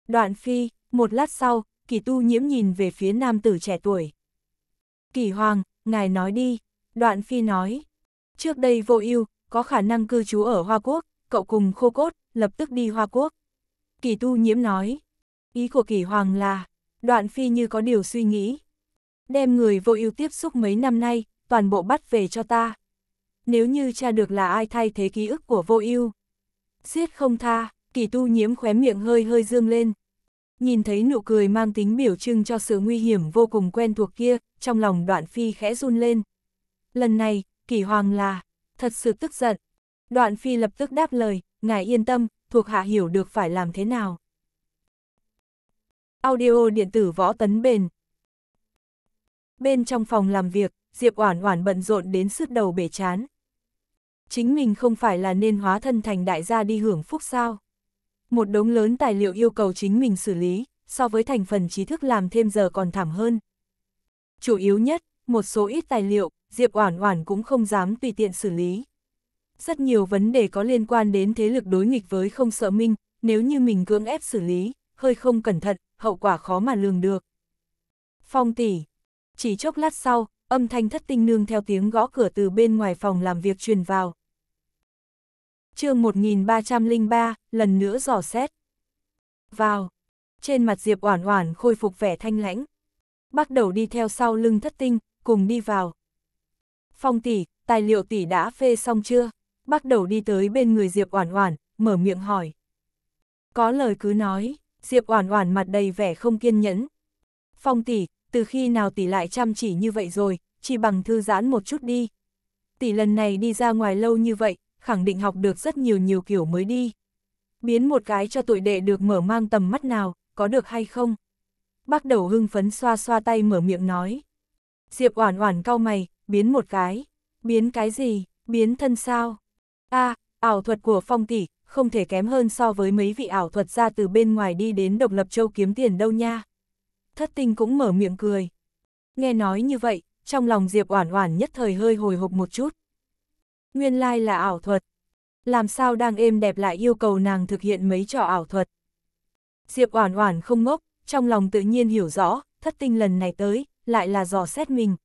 Đoạn phi, một lát sau, kỳ tu nhiễm nhìn về phía nam tử trẻ tuổi. Kỳ hoàng, ngài nói đi. Đoạn phi nói. Trước đây vô ưu có khả năng cư trú ở Hoa Quốc, cậu cùng khô cốt, lập tức đi Hoa Quốc. Kỳ tu nhiễm nói, ý của kỳ hoàng là, đoạn phi như có điều suy nghĩ. Đem người vô ưu tiếp xúc mấy năm nay, toàn bộ bắt về cho ta. Nếu như cha được là ai thay thế ký ức của vô ưu Giết không tha, kỳ tu nhiễm khóe miệng hơi hơi dương lên. Nhìn thấy nụ cười mang tính biểu trưng cho sự nguy hiểm vô cùng quen thuộc kia, trong lòng đoạn phi khẽ run lên. Lần này, kỳ hoàng là, thật sự tức giận. Đoạn phi lập tức đáp lời, ngài yên tâm, thuộc hạ hiểu được phải làm thế nào. Audio điện tử võ tấn bền Bên trong phòng làm việc, Diệp Oản Oản bận rộn đến sứt đầu bể chán. Chính mình không phải là nên hóa thân thành đại gia đi hưởng phúc sao? Một đống lớn tài liệu yêu cầu chính mình xử lý, so với thành phần trí thức làm thêm giờ còn thảm hơn. Chủ yếu nhất, một số ít tài liệu, Diệp Oản Oản cũng không dám tùy tiện xử lý. Rất nhiều vấn đề có liên quan đến thế lực đối nghịch với không sợ minh, nếu như mình cưỡng ép xử lý, hơi không cẩn thận, hậu quả khó mà lường được. Phong tỷ. Chỉ chốc lát sau, âm thanh thất tinh nương theo tiếng gõ cửa từ bên ngoài phòng làm việc truyền vào. Chương 1303, lần nữa dò xét. Vào. Trên mặt Diệp Oản Oản khôi phục vẻ thanh lãnh. Bắt đầu đi theo sau lưng Thất Tinh, cùng đi vào. Phong tỷ, tài liệu tỷ đã phê xong chưa? Bắt đầu đi tới bên người Diệp Oản Oản, mở miệng hỏi. Có lời cứ nói, Diệp Oản Oản mặt đầy vẻ không kiên nhẫn. Phong tỷ, từ khi nào tỷ lại chăm chỉ như vậy rồi, chỉ bằng thư giãn một chút đi. Tỷ lần này đi ra ngoài lâu như vậy, khẳng định học được rất nhiều nhiều kiểu mới đi. Biến một cái cho tuổi đệ được mở mang tầm mắt nào, có được hay không? Bắt đầu hưng phấn xoa xoa tay mở miệng nói. Diệp Oản Oản cau mày, biến một cái, biến cái gì, biến thân sao? a à, ảo thuật của phong tỷ, không thể kém hơn so với mấy vị ảo thuật ra từ bên ngoài đi đến độc lập châu kiếm tiền đâu nha. Thất tinh cũng mở miệng cười. Nghe nói như vậy, trong lòng Diệp Oản Oản nhất thời hơi hồi hộp một chút. Nguyên lai like là ảo thuật. Làm sao đang êm đẹp lại yêu cầu nàng thực hiện mấy trò ảo thuật. Diệp Oản Oản không ngốc, trong lòng tự nhiên hiểu rõ, thất tinh lần này tới, lại là dò xét mình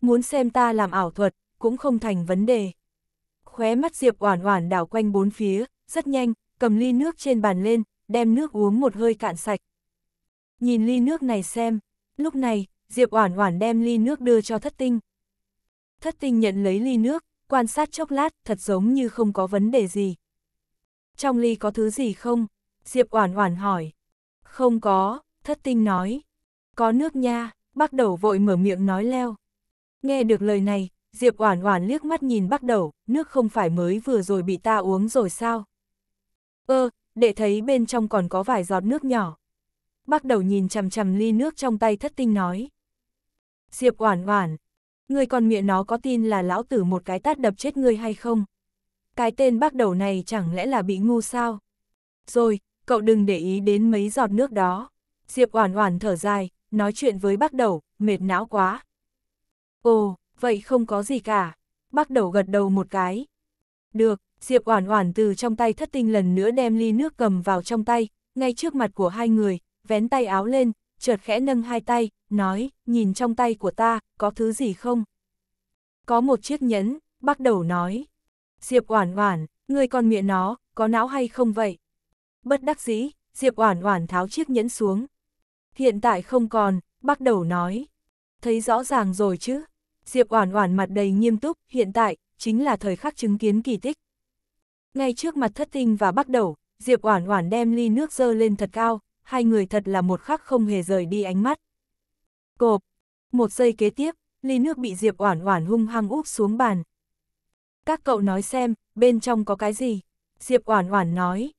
muốn xem ta làm ảo thuật, cũng không thành vấn đề. Khóe mắt Diệp Oản Oản đảo quanh bốn phía, rất nhanh, cầm ly nước trên bàn lên, đem nước uống một hơi cạn sạch. Nhìn ly nước này xem, lúc này, Diệp Oản Oản đem ly nước đưa cho Thất Tinh. Thất Tinh nhận lấy ly nước, quan sát chốc lát, thật giống như không có vấn đề gì. Trong ly có thứ gì không? Diệp Oản Oản hỏi. Không có, Thất Tinh nói. Có nước nha, bắt đầu vội mở miệng nói leo. Nghe được lời này, Diệp Oản Oản liếc mắt nhìn Bắc Đầu, nước không phải mới vừa rồi bị ta uống rồi sao? Ơ, để thấy bên trong còn có vài giọt nước nhỏ. Bắc Đầu nhìn chằm chằm ly nước trong tay thất tinh nói. Diệp Oản Oản, ngươi còn miệng nó có tin là lão tử một cái tát đập chết ngươi hay không? Cái tên Bắc Đầu này chẳng lẽ là bị ngu sao? Rồi, cậu đừng để ý đến mấy giọt nước đó. Diệp Oản Oản thở dài, nói chuyện với Bắc Đầu, mệt não quá. Ồ, vậy không có gì cả. Bác đầu gật đầu một cái. Được, Diệp Oản Oản từ trong tay thất tinh lần nữa đem ly nước cầm vào trong tay, ngay trước mặt của hai người, vén tay áo lên, chợt khẽ nâng hai tay, nói, nhìn trong tay của ta, có thứ gì không? Có một chiếc nhẫn, bác đầu nói. Diệp Oản Oản, ngươi còn miệng nó, có não hay không vậy? Bất đắc dĩ, Diệp Oản Oản tháo chiếc nhẫn xuống. Hiện tại không còn, bác đầu nói thấy rõ ràng rồi chứ. Diệp Oản Oản mặt đầy nghiêm túc, hiện tại chính là thời khắc chứng kiến kỳ tích. Ngay trước mặt Thất Tinh và Bắc Đầu, Diệp Oản Oản đem ly nước dơ lên thật cao, hai người thật là một khắc không hề rời đi ánh mắt. Cộp, một giây kế tiếp, ly nước bị Diệp Oản Oản hung hăng úp xuống bàn. Các cậu nói xem, bên trong có cái gì? Diệp Oản Oản nói.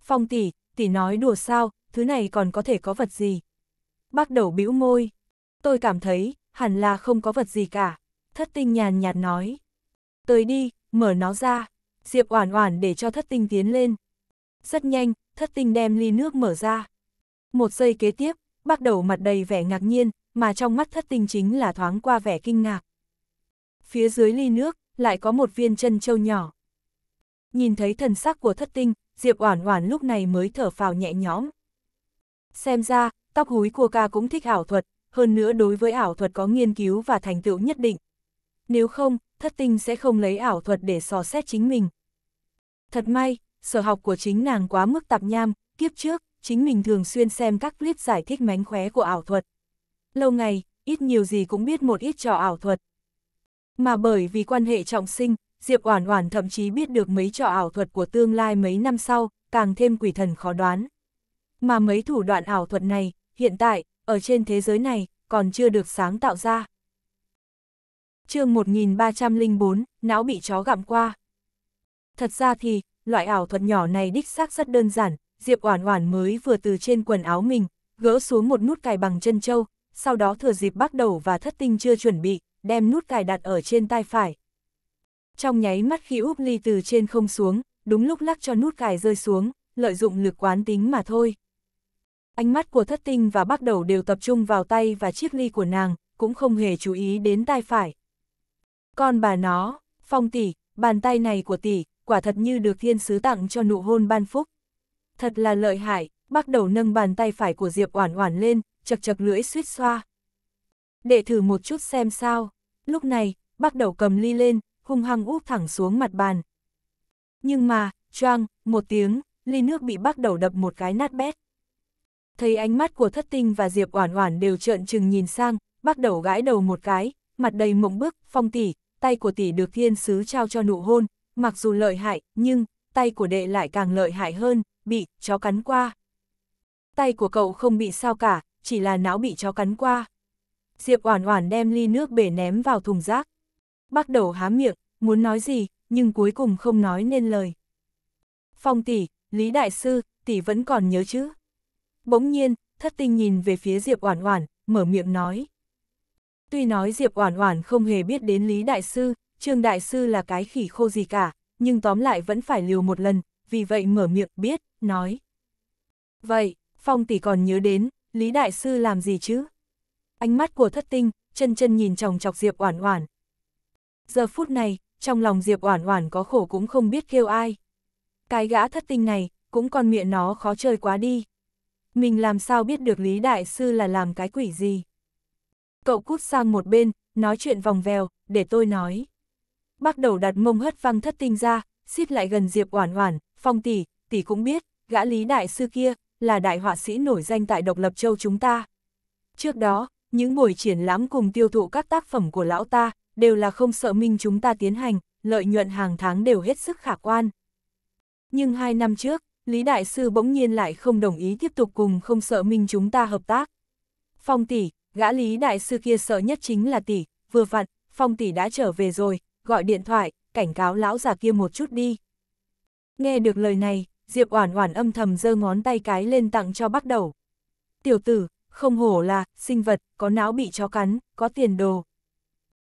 Phong tỷ, tỷ nói đùa sao, thứ này còn có thể có vật gì? bắc đầu bĩu môi tôi cảm thấy, hẳn là không có vật gì cả. Thất tinh nhàn nhạt nói. Tới đi, mở nó ra. Diệp oản oản để cho thất tinh tiến lên. Rất nhanh, thất tinh đem ly nước mở ra. Một giây kế tiếp, bắt đầu mặt đầy vẻ ngạc nhiên, mà trong mắt thất tinh chính là thoáng qua vẻ kinh ngạc. Phía dưới ly nước, lại có một viên chân châu nhỏ. Nhìn thấy thần sắc của thất tinh, Diệp Oản Oản lúc này mới thở phào nhẹ nhõm. Xem ra, tóc húi của ca cũng thích ảo thuật, hơn nữa đối với ảo thuật có nghiên cứu và thành tựu nhất định. Nếu không, thất tinh sẽ không lấy ảo thuật để sò xét chính mình. Thật may, sở học của chính nàng quá mức tạp nham, kiếp trước, chính mình thường xuyên xem các clip giải thích mánh khóe của ảo thuật. Lâu ngày, ít nhiều gì cũng biết một ít trò ảo thuật. Mà bởi vì quan hệ trọng sinh, Diệp Oản Oản thậm chí biết được mấy trò ảo thuật của tương lai mấy năm sau, càng thêm quỷ thần khó đoán. Mà mấy thủ đoạn ảo thuật này, hiện tại, ở trên thế giới này, còn chưa được sáng tạo ra. chương 1304, não bị chó gặm qua. Thật ra thì, loại ảo thuật nhỏ này đích xác rất đơn giản, Diệp Oản Oản mới vừa từ trên quần áo mình, gỡ xuống một nút cài bằng chân châu, sau đó thừa dịp bắt đầu và thất tinh chưa chuẩn bị, đem nút cài đặt ở trên tay phải. Trong nháy mắt khi úp ly từ trên không xuống, đúng lúc lắc cho nút cài rơi xuống, lợi dụng lực quán tính mà thôi. Ánh mắt của thất tinh và bắt đầu đều tập trung vào tay và chiếc ly của nàng, cũng không hề chú ý đến tay phải. Con bà nó, phong tỷ, bàn tay này của tỷ, quả thật như được thiên sứ tặng cho nụ hôn ban phúc. Thật là lợi hại, bắt đầu nâng bàn tay phải của Diệp Oản Oản lên, chật chật lưỡi suýt xoa. Để thử một chút xem sao. Lúc này, bắt đầu cầm ly lên, hung hăng úp thẳng xuống mặt bàn. Nhưng mà, choang, một tiếng, ly nước bị bắt đầu đập một cái nát bét thấy ánh mắt của thất tinh và Diệp Oản Oản đều trợn trừng nhìn sang, bắt đầu gãi đầu một cái, mặt đầy mộng bức, phong tỷ, tay của tỷ được thiên sứ trao cho nụ hôn, mặc dù lợi hại, nhưng, tay của đệ lại càng lợi hại hơn, bị, chó cắn qua. Tay của cậu không bị sao cả, chỉ là não bị chó cắn qua. Diệp Oản Oản đem ly nước bể ném vào thùng rác. Bắt đầu há miệng, muốn nói gì, nhưng cuối cùng không nói nên lời. Phong tỷ, Lý Đại Sư, tỷ vẫn còn nhớ chứ? Bỗng nhiên, thất tinh nhìn về phía Diệp Oản Oản, mở miệng nói. Tuy nói Diệp Oản Oản không hề biết đến Lý Đại Sư, Trương Đại Sư là cái khỉ khô gì cả, nhưng tóm lại vẫn phải liều một lần, vì vậy mở miệng biết, nói. Vậy, Phong tỷ còn nhớ đến, Lý Đại Sư làm gì chứ? Ánh mắt của thất tinh, chân chân nhìn chòng chọc Diệp Oản Oản. Giờ phút này, trong lòng Diệp Oản Oản có khổ cũng không biết kêu ai. Cái gã thất tinh này, cũng còn miệng nó khó chơi quá đi mình làm sao biết được Lý Đại Sư là làm cái quỷ gì. Cậu cút sang một bên, nói chuyện vòng vèo, để tôi nói. Bắt đầu đặt mông hất văng thất tinh ra, xít lại gần Diệp Oản Oản, phong tỷ, tỷ cũng biết, gã Lý Đại Sư kia, là đại họa sĩ nổi danh tại Độc Lập Châu chúng ta. Trước đó, những buổi triển lãm cùng tiêu thụ các tác phẩm của lão ta, đều là không sợ minh chúng ta tiến hành, lợi nhuận hàng tháng đều hết sức khả quan. Nhưng hai năm trước, Lý Đại Sư bỗng nhiên lại không đồng ý tiếp tục cùng không sợ minh chúng ta hợp tác. Phong tỷ, gã Lý Đại Sư kia sợ nhất chính là tỷ, vừa vặn, Phong tỷ đã trở về rồi, gọi điện thoại, cảnh cáo lão già kia một chút đi. Nghe được lời này, Diệp Oản Oản âm thầm giơ ngón tay cái lên tặng cho bắt đầu. Tiểu tử, không hổ là, sinh vật, có não bị chó cắn, có tiền đồ.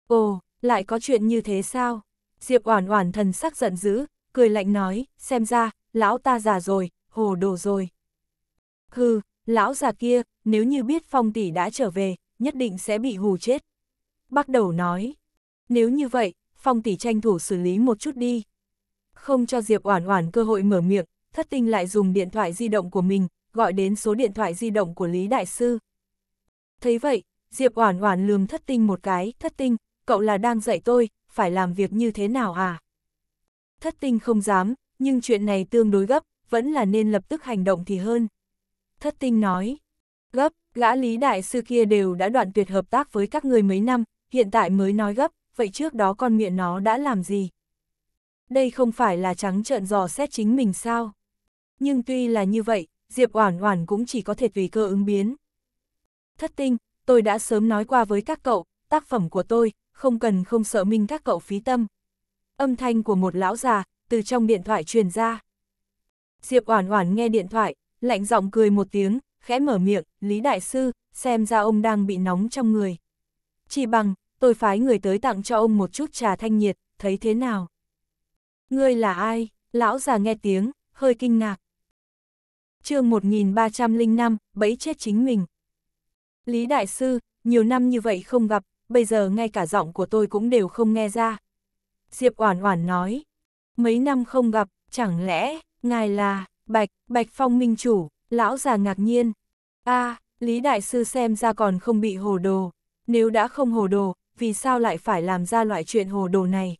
Ồ, lại có chuyện như thế sao? Diệp Oản Oản thần sắc giận dữ, cười lạnh nói, xem ra, lão ta già rồi, hồ đồ rồi. Hừ, lão già kia, nếu như biết phong tỷ đã trở về, nhất định sẽ bị hù chết. Bắt đầu nói, nếu như vậy, phong tỷ tranh thủ xử lý một chút đi. Không cho Diệp Oản Oản cơ hội mở miệng, thất tinh lại dùng điện thoại di động của mình, gọi đến số điện thoại di động của Lý Đại Sư. Thấy vậy, Diệp Oản Oản lườm thất tinh một cái, thất tinh, cậu là đang dạy tôi, phải làm việc như thế nào à? Thất tinh không dám, nhưng chuyện này tương đối gấp, vẫn là nên lập tức hành động thì hơn. Thất tinh nói, gấp, gã lý đại sư kia đều đã đoạn tuyệt hợp tác với các người mấy năm, hiện tại mới nói gấp, vậy trước đó con miệng nó đã làm gì? Đây không phải là trắng trợn dò xét chính mình sao? Nhưng tuy là như vậy, Diệp Oản Oản cũng chỉ có thể tùy cơ ứng biến. Thất tinh, tôi đã sớm nói qua với các cậu, tác phẩm của tôi, không cần không sợ minh các cậu phí tâm. Âm thanh của một lão già, từ trong điện thoại truyền ra. Diệp Oản Oản nghe điện thoại, lạnh giọng cười một tiếng, khẽ mở miệng, "Lý đại sư, xem ra ông đang bị nóng trong người. Chỉ bằng, tôi phái người tới tặng cho ông một chút trà thanh nhiệt, thấy thế nào?" "Ngươi là ai?" Lão già nghe tiếng, hơi kinh ngạc. Chương 1305, bẫy chết chính mình. Lý đại sư, nhiều năm như vậy không gặp, bây giờ ngay cả giọng của tôi cũng đều không nghe ra. Diệp Oản Oản nói mấy năm không gặp, chẳng lẽ, ngài là, Bạch, Bạch Phong Minh Chủ, lão già ngạc nhiên. a à, Lý Đại Sư xem ra còn không bị hồ đồ, nếu đã không hồ đồ, vì sao lại phải làm ra loại chuyện hồ đồ này?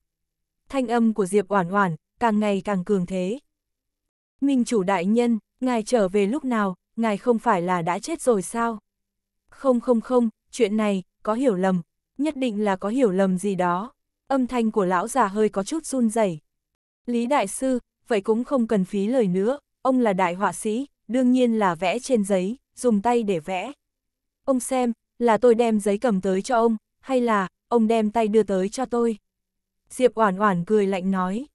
Thanh âm của Diệp Oản Oản, càng ngày càng cường thế. Minh Chủ Đại Nhân, ngài trở về lúc nào, ngài không phải là đã chết rồi sao? Không không không, chuyện này, có hiểu lầm, nhất định là có hiểu lầm gì đó. Âm thanh của lão già hơi có chút run rẩy Lý Đại Sư, vậy cũng không cần phí lời nữa, ông là đại họa sĩ, đương nhiên là vẽ trên giấy, dùng tay để vẽ. Ông xem, là tôi đem giấy cầm tới cho ông, hay là, ông đem tay đưa tới cho tôi. Diệp Oản Oản cười lạnh nói.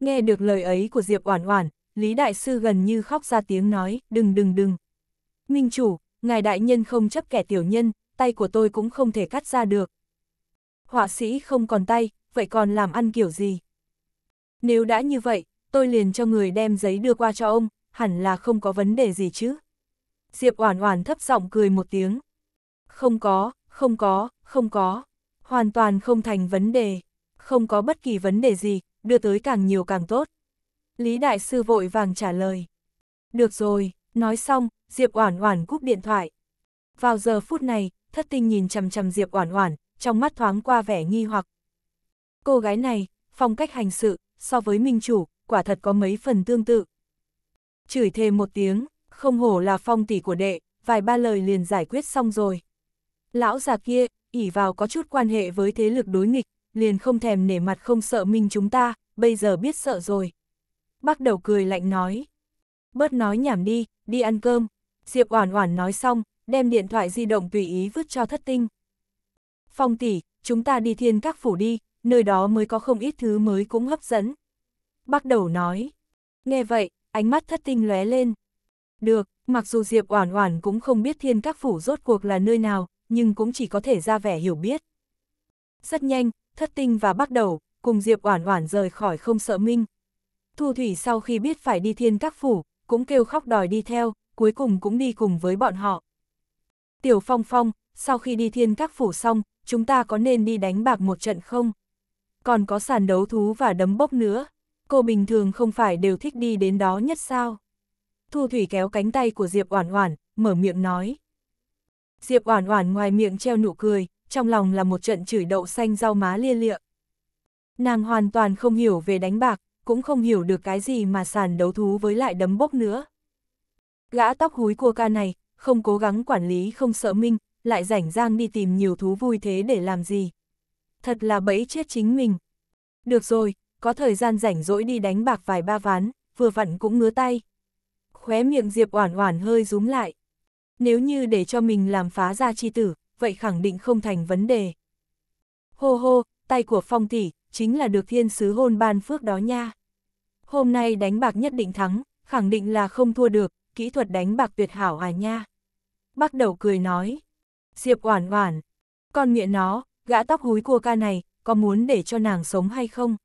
Nghe được lời ấy của Diệp Oản Oản, Lý Đại Sư gần như khóc ra tiếng nói, đừng đừng đừng. Minh chủ, ngài đại nhân không chấp kẻ tiểu nhân, tay của tôi cũng không thể cắt ra được. Họa sĩ không còn tay, vậy còn làm ăn kiểu gì? Nếu đã như vậy, tôi liền cho người đem giấy đưa qua cho ông, hẳn là không có vấn đề gì chứ. Diệp Oản Oản thấp giọng cười một tiếng. Không có, không có, không có, hoàn toàn không thành vấn đề, không có bất kỳ vấn đề gì, đưa tới càng nhiều càng tốt. Lý đại sư vội vàng trả lời. Được rồi, nói xong, Diệp Oản Oản cúp điện thoại. Vào giờ phút này, Thất Tinh nhìn chằm chằm Diệp Oản Oản, trong mắt thoáng qua vẻ nghi hoặc. Cô gái này, phong cách hành sự, so với minh chủ, quả thật có mấy phần tương tự. Chửi thề một tiếng, không hổ là phong tỷ của đệ, vài ba lời liền giải quyết xong rồi. Lão già kia, ỉ vào có chút quan hệ với thế lực đối nghịch, liền không thèm nể mặt không sợ minh chúng ta, bây giờ biết sợ rồi. Bắt đầu cười lạnh nói. Bớt nói nhảm đi, đi ăn cơm. Diệp Oản Oản nói xong, đem điện thoại di động tùy ý vứt cho thất tinh. Phong tỷ, chúng ta đi thiên các phủ đi, nơi đó mới có không ít thứ mới cũng hấp dẫn. Bác đầu nói. Nghe vậy, ánh mắt thất tinh lóe lên. Được, mặc dù Diệp Oản Oản cũng không biết thiên các phủ rốt cuộc là nơi nào, nhưng cũng chỉ có thể ra vẻ hiểu biết. Rất nhanh, thất tinh và bắt đầu, cùng Diệp Oản Oản rời khỏi không sợ minh. Thu Thủy sau khi biết phải đi thiên các phủ, cũng kêu khóc đòi đi theo, cuối cùng cũng đi cùng với bọn họ. Tiểu Phong Phong, sau khi đi thiên các phủ xong, chúng ta có nên đi đánh bạc một trận không? còn có sàn đấu thú và đấm bốc nữa. Cô bình thường không phải đều thích đi đến đó nhất sao? Thu Thủy kéo cánh tay của Diệp Oản Oản, mở miệng nói. Diệp Oản Oản ngoài miệng treo nụ cười, trong lòng là một trận chửi đậu xanh rau má lia lịa. Nàng hoàn toàn không hiểu về đánh bạc, cũng không hiểu được cái gì mà sàn đấu thú với lại đấm bốc nữa. Gã tóc húi cua ca này, không cố gắng quản lý không sợ minh, lại rảnh rang đi tìm nhiều thú vui thế để làm gì thật là bẫy chết chính mình. Được rồi, có thời gian rảnh rỗi đi đánh bạc vài ba ván, vừa vặn cũng ngứa tay. Khóe miệng Diệp Oản Oản hơi rúm lại. Nếu như để cho mình làm phá gia chi tử, vậy khẳng định không thành vấn đề. Hô hô, tay của Phong tỷ chính là được thiên sứ hôn ban phước đó nha. Hôm nay đánh bạc nhất định thắng, khẳng định là không thua được, kỹ thuật đánh bạc tuyệt hảo à nha. Bắt đầu cười nói. Diệp Oản Oản, con mẹ nó, gã tóc húi cua ca này, có muốn để cho nàng sống hay không?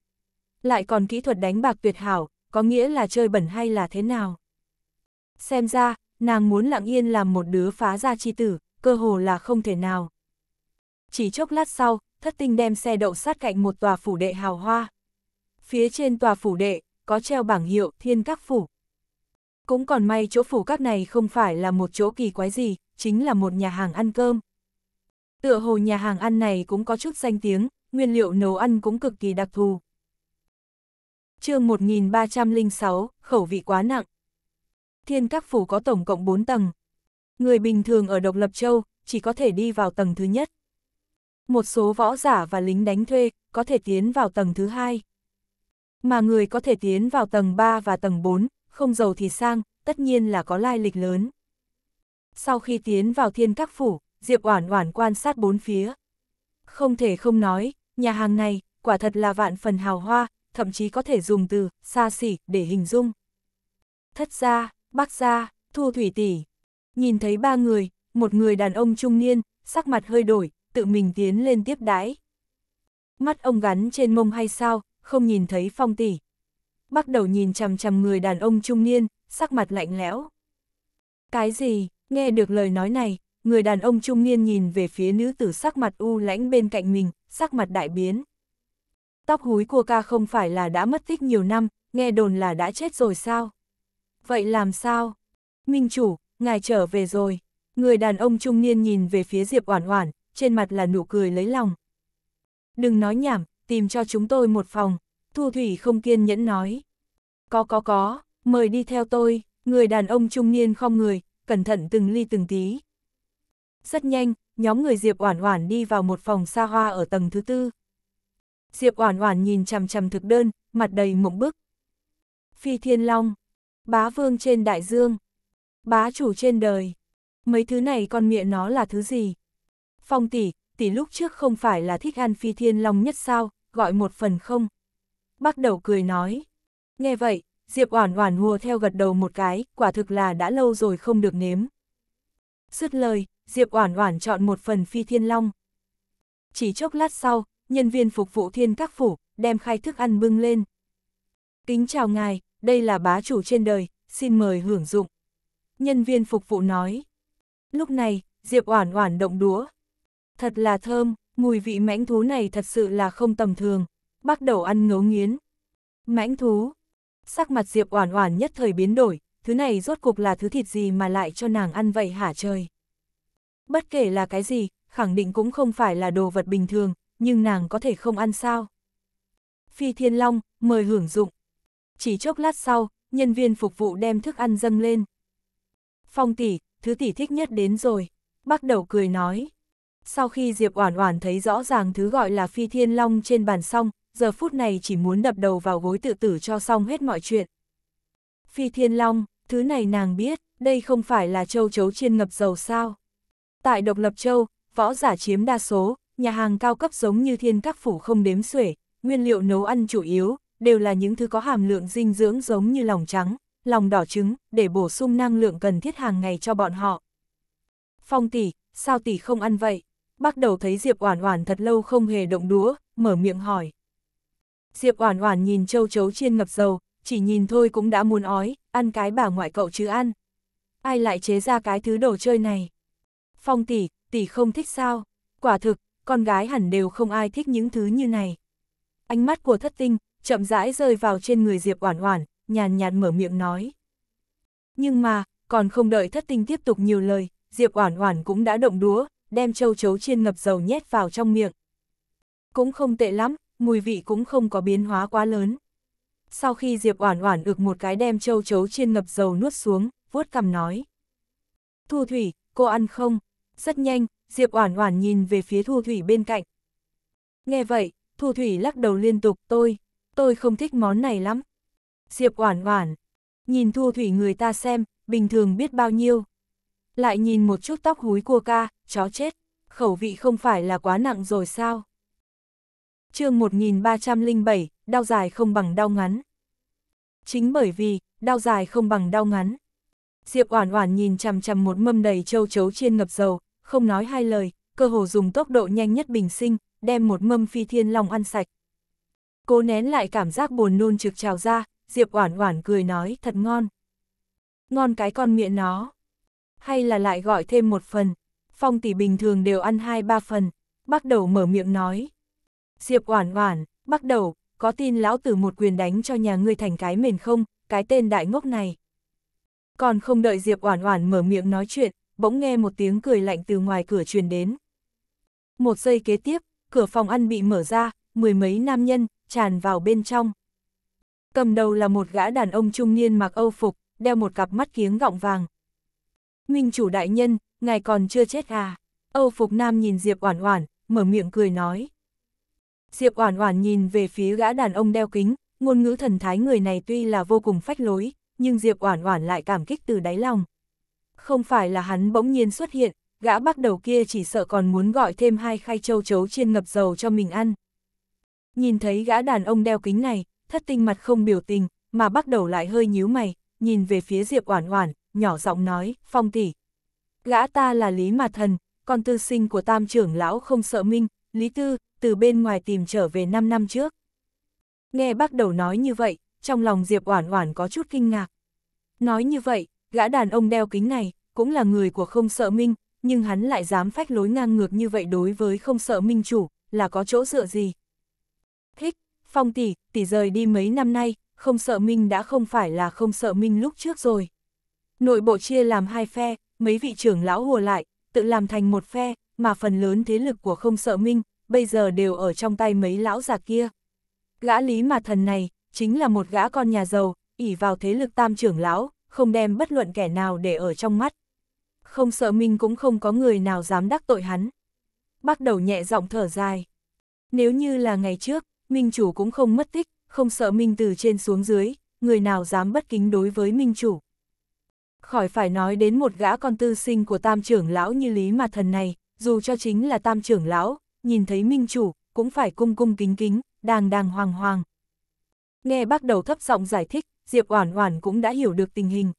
Lại còn kỹ thuật đánh bạc tuyệt hảo, có nghĩa là chơi bẩn hay là thế nào? Xem ra, nàng muốn lặng yên làm một đứa phá ra chi tử, cơ hồ là không thể nào. Chỉ chốc lát sau, thất tinh đem xe đậu sát cạnh một tòa phủ đệ hào hoa. Phía trên tòa phủ đệ, có treo bảng hiệu thiên các phủ. Cũng còn may chỗ phủ các này không phải là một chỗ kỳ quái gì, chính là một nhà hàng ăn cơm. Tựa hồ nhà hàng ăn này cũng có chút danh tiếng, nguyên liệu nấu ăn cũng cực kỳ đặc thù. chương 1306, khẩu vị quá nặng. Thiên các phủ có tổng cộng 4 tầng. Người bình thường ở Độc Lập Châu chỉ có thể đi vào tầng thứ nhất. Một số võ giả và lính đánh thuê có thể tiến vào tầng thứ hai. Mà người có thể tiến vào tầng 3 và tầng 4, không giàu thì sang, tất nhiên là có lai lịch lớn. Sau khi tiến vào thiên các phủ, Diệp Oản Oản quan sát bốn phía. Không thể không nói, nhà hàng này quả thật là vạn phần hào hoa, thậm chí có thể dùng từ xa xỉ để hình dung. Thất gia, Bắc gia, Thu Thủy tỷ. Nhìn thấy ba người, một người đàn ông trung niên, sắc mặt hơi đổi, tự mình tiến lên tiếp đãi. Mắt ông gắn trên mông hay sao, không nhìn thấy Phong tỷ. Bắt đầu nhìn chằm chằm người đàn ông trung niên, sắc mặt lạnh lẽo. Cái gì? Nghe được lời nói này, người đàn ông trung niên nhìn về phía nữ tử sắc mặt u lãnh bên cạnh mình, sắc mặt đại biến. Tóc húi của ca không phải là đã mất tích nhiều năm, nghe đồn là đã chết rồi sao? Vậy làm sao? Minh chủ, ngài trở về rồi. Người đàn ông trung niên nhìn về phía Diệp Oản Oản, trên mặt là nụ cười lấy lòng. Đừng nói nhảm, tìm cho chúng tôi một phòng. Thu Thủy không kiên nhẫn nói. Có có có, mời đi theo tôi. Người đàn ông trung niên không người, cẩn thận từng ly từng tí, rất nhanh, nhóm người Diệp Oản Oản đi vào một phòng xa hoa ở tầng thứ tư. Diệp Oản Oản nhìn chằm chằm thực đơn, mặt đầy mộng bức. Phi Thiên Long, Bá Vương trên đại dương, Bá chủ trên đời. Mấy thứ này con miệng nó là thứ gì? Phong tỷ, tỷ lúc trước không phải là thích ăn Phi Thiên Long nhất sao, gọi một phần không? bắt đầu cười nói. Nghe vậy, Diệp Oản Oản hùa theo gật đầu một cái, quả thực là đã lâu rồi không được nếm. sứt lời, Diệp Oản Oản chọn một phần phi thiên long. Chỉ chốc lát sau, nhân viên phục vụ thiên các phủ, đem khai thức ăn bưng lên. Kính chào ngài, đây là bá chủ trên đời, xin mời hưởng dụng. Nhân viên phục vụ nói. Lúc này, Diệp Oản Oản động đũa. Thật là thơm, mùi vị mãnh thú này thật sự là không tầm thường. Bắt đầu ăn ngấu nghiến. Mãnh thú. Sắc mặt Diệp Oản Oản nhất thời biến đổi, thứ này rốt cục là thứ thịt gì mà lại cho nàng ăn vậy hả trời bất kể là cái gì, khẳng định cũng không phải là đồ vật bình thường, nhưng nàng có thể không ăn sao. Phi Thiên Long, mời hưởng dụng. Chỉ chốc lát sau, nhân viên phục vụ đem thức ăn dâng lên. Phong tỷ, thứ tỷ thích nhất đến rồi, bắt đầu cười nói. Sau khi Diệp Oản Oản thấy rõ ràng thứ gọi là Phi Thiên Long trên bàn xong, giờ phút này chỉ muốn đập đầu vào gối tự tử cho xong hết mọi chuyện. Phi Thiên Long, thứ này nàng biết, đây không phải là châu chấu chiên ngập dầu sao? Tại Độc Lập Châu, võ giả chiếm đa số, nhà hàng cao cấp giống như thiên các phủ không đếm xuể, nguyên liệu nấu ăn chủ yếu, đều là những thứ có hàm lượng dinh dưỡng giống như lòng trắng, lòng đỏ trứng, để bổ sung năng lượng cần thiết hàng ngày cho bọn họ. Phong tỷ, sao tỷ không ăn vậy? Bắt đầu thấy Diệp Oản Oản thật lâu không hề động đũa, mở miệng hỏi. Diệp Oản Oản nhìn châu chấu chiên ngập dầu, chỉ nhìn thôi cũng đã muốn ói, ăn cái bà ngoại cậu chứ ăn. Ai lại chế ra cái thứ đồ chơi này? Phong tỷ, tỷ không thích sao? Quả thực, con gái hẳn đều không ai thích những thứ như này. Ánh mắt của thất tinh, chậm rãi rơi vào trên người Diệp Oản Oản, nhàn nhạt mở miệng nói. Nhưng mà, còn không đợi thất tinh tiếp tục nhiều lời, Diệp Oản Oản cũng đã động đũa, đem châu chấu chiên ngập dầu nhét vào trong miệng. Cũng không tệ lắm, mùi vị cũng không có biến hóa quá lớn. Sau khi Diệp Oản Oản ực một cái đem châu chấu chiên ngập dầu nuốt xuống, vuốt cằm nói: "Thu Thủy, cô ăn không?" Rất nhanh, Diệp Oản Oản nhìn về phía Thu Thủy bên cạnh. Nghe vậy, Thu Thủy lắc đầu liên tục, "Tôi, tôi không thích món này lắm." Diệp Oản Oản, nhìn Thu Thủy người ta xem, bình thường biết bao nhiêu. Lại nhìn một chút tóc húi cua ca, chó chết, khẩu vị không phải là quá nặng rồi sao? Chương 1307, đau dài không bằng đau ngắn. Chính bởi vì, đau dài không bằng đau ngắn. Diệp Oản Oản nhìn chằm chằm một mâm đầy châu chấu chiên ngập dầu, không nói hai lời, cơ hồ dùng tốc độ nhanh nhất bình sinh, đem một mâm phi thiên long ăn sạch. Cô nén lại cảm giác buồn nôn trực trào ra, Diệp Oản Oản cười nói, thật ngon. Ngon cái con miệng nó. Hay là lại gọi thêm một phần. Phong tỷ bình thường đều ăn hai ba phần, bắt đầu mở miệng nói. Diệp Oản Oản, bắt đầu, có tin lão tử một quyền đánh cho nhà ngươi thành cái mền không, cái tên đại ngốc này. Còn không đợi Diệp Oản Oản mở miệng nói chuyện, bỗng nghe một tiếng cười lạnh từ ngoài cửa truyền đến. Một giây kế tiếp, cửa phòng ăn bị mở ra, mười mấy nam nhân, tràn vào bên trong. Cầm đầu là một gã đàn ông trung niên mặc âu phục, đeo một cặp mắt kiếng gọng vàng. Minh chủ đại nhân, ngài còn chưa chết à? Âu phục nam nhìn Diệp Oản Oản, mở miệng cười nói. Diệp Oản Oản nhìn về phía gã đàn ông đeo kính, ngôn ngữ thần thái người này tuy là vô cùng phách lối, nhưng Diệp Oản Oản lại cảm kích từ đáy lòng. Không phải là hắn bỗng nhiên xuất hiện, gã bắt đầu kia chỉ sợ còn muốn gọi thêm hai khay châu chấu chiên ngập dầu cho mình ăn. Nhìn thấy gã đàn ông đeo kính này, thất tinh mặt không biểu tình, mà bắt đầu lại hơi nhíu mày, nhìn về phía Diệp Oản Oản, nhỏ giọng nói, "Phong tỷ, gã ta là Lý mà Thần, con tư sinh của Tam trưởng lão không sợ minh, Lý Tư, từ bên ngoài tìm trở về 5 năm trước." Nghe bắt đầu nói như vậy, trong lòng Diệp Oản Oản có chút kinh ngạc. Nói như vậy, gã đàn ông đeo kính này, cũng là người của không sợ minh, nhưng hắn lại dám phách lối ngang ngược như vậy đối với không sợ minh chủ, là có chỗ dựa gì. Thích, phong tỷ, tỷ rời đi mấy năm nay, không sợ minh đã không phải là không sợ minh lúc trước rồi. Nội bộ chia làm hai phe, mấy vị trưởng lão hùa lại, tự làm thành một phe, mà phần lớn thế lực của không sợ minh, bây giờ đều ở trong tay mấy lão già kia. Gã lý mà thần này, chính là một gã con nhà giàu, ỉ vào thế lực tam trưởng lão, không đem bất luận kẻ nào để ở trong mắt. Không sợ mình cũng không có người nào dám đắc tội hắn. Bắt đầu nhẹ giọng thở dài. Nếu như là ngày trước, Minh chủ cũng không mất tích, không sợ Minh từ trên xuống dưới, người nào dám bất kính đối với Minh chủ. Khỏi phải nói đến một gã con tư sinh của tam trưởng lão như Lý mà thần này, dù cho chính là tam trưởng lão, nhìn thấy Minh chủ, cũng phải cung cung kính kính, đàng đàng hoàng hoàng, Nghe bác đầu thấp giọng giải thích, Diệp Oản Oản cũng đã hiểu được tình hình.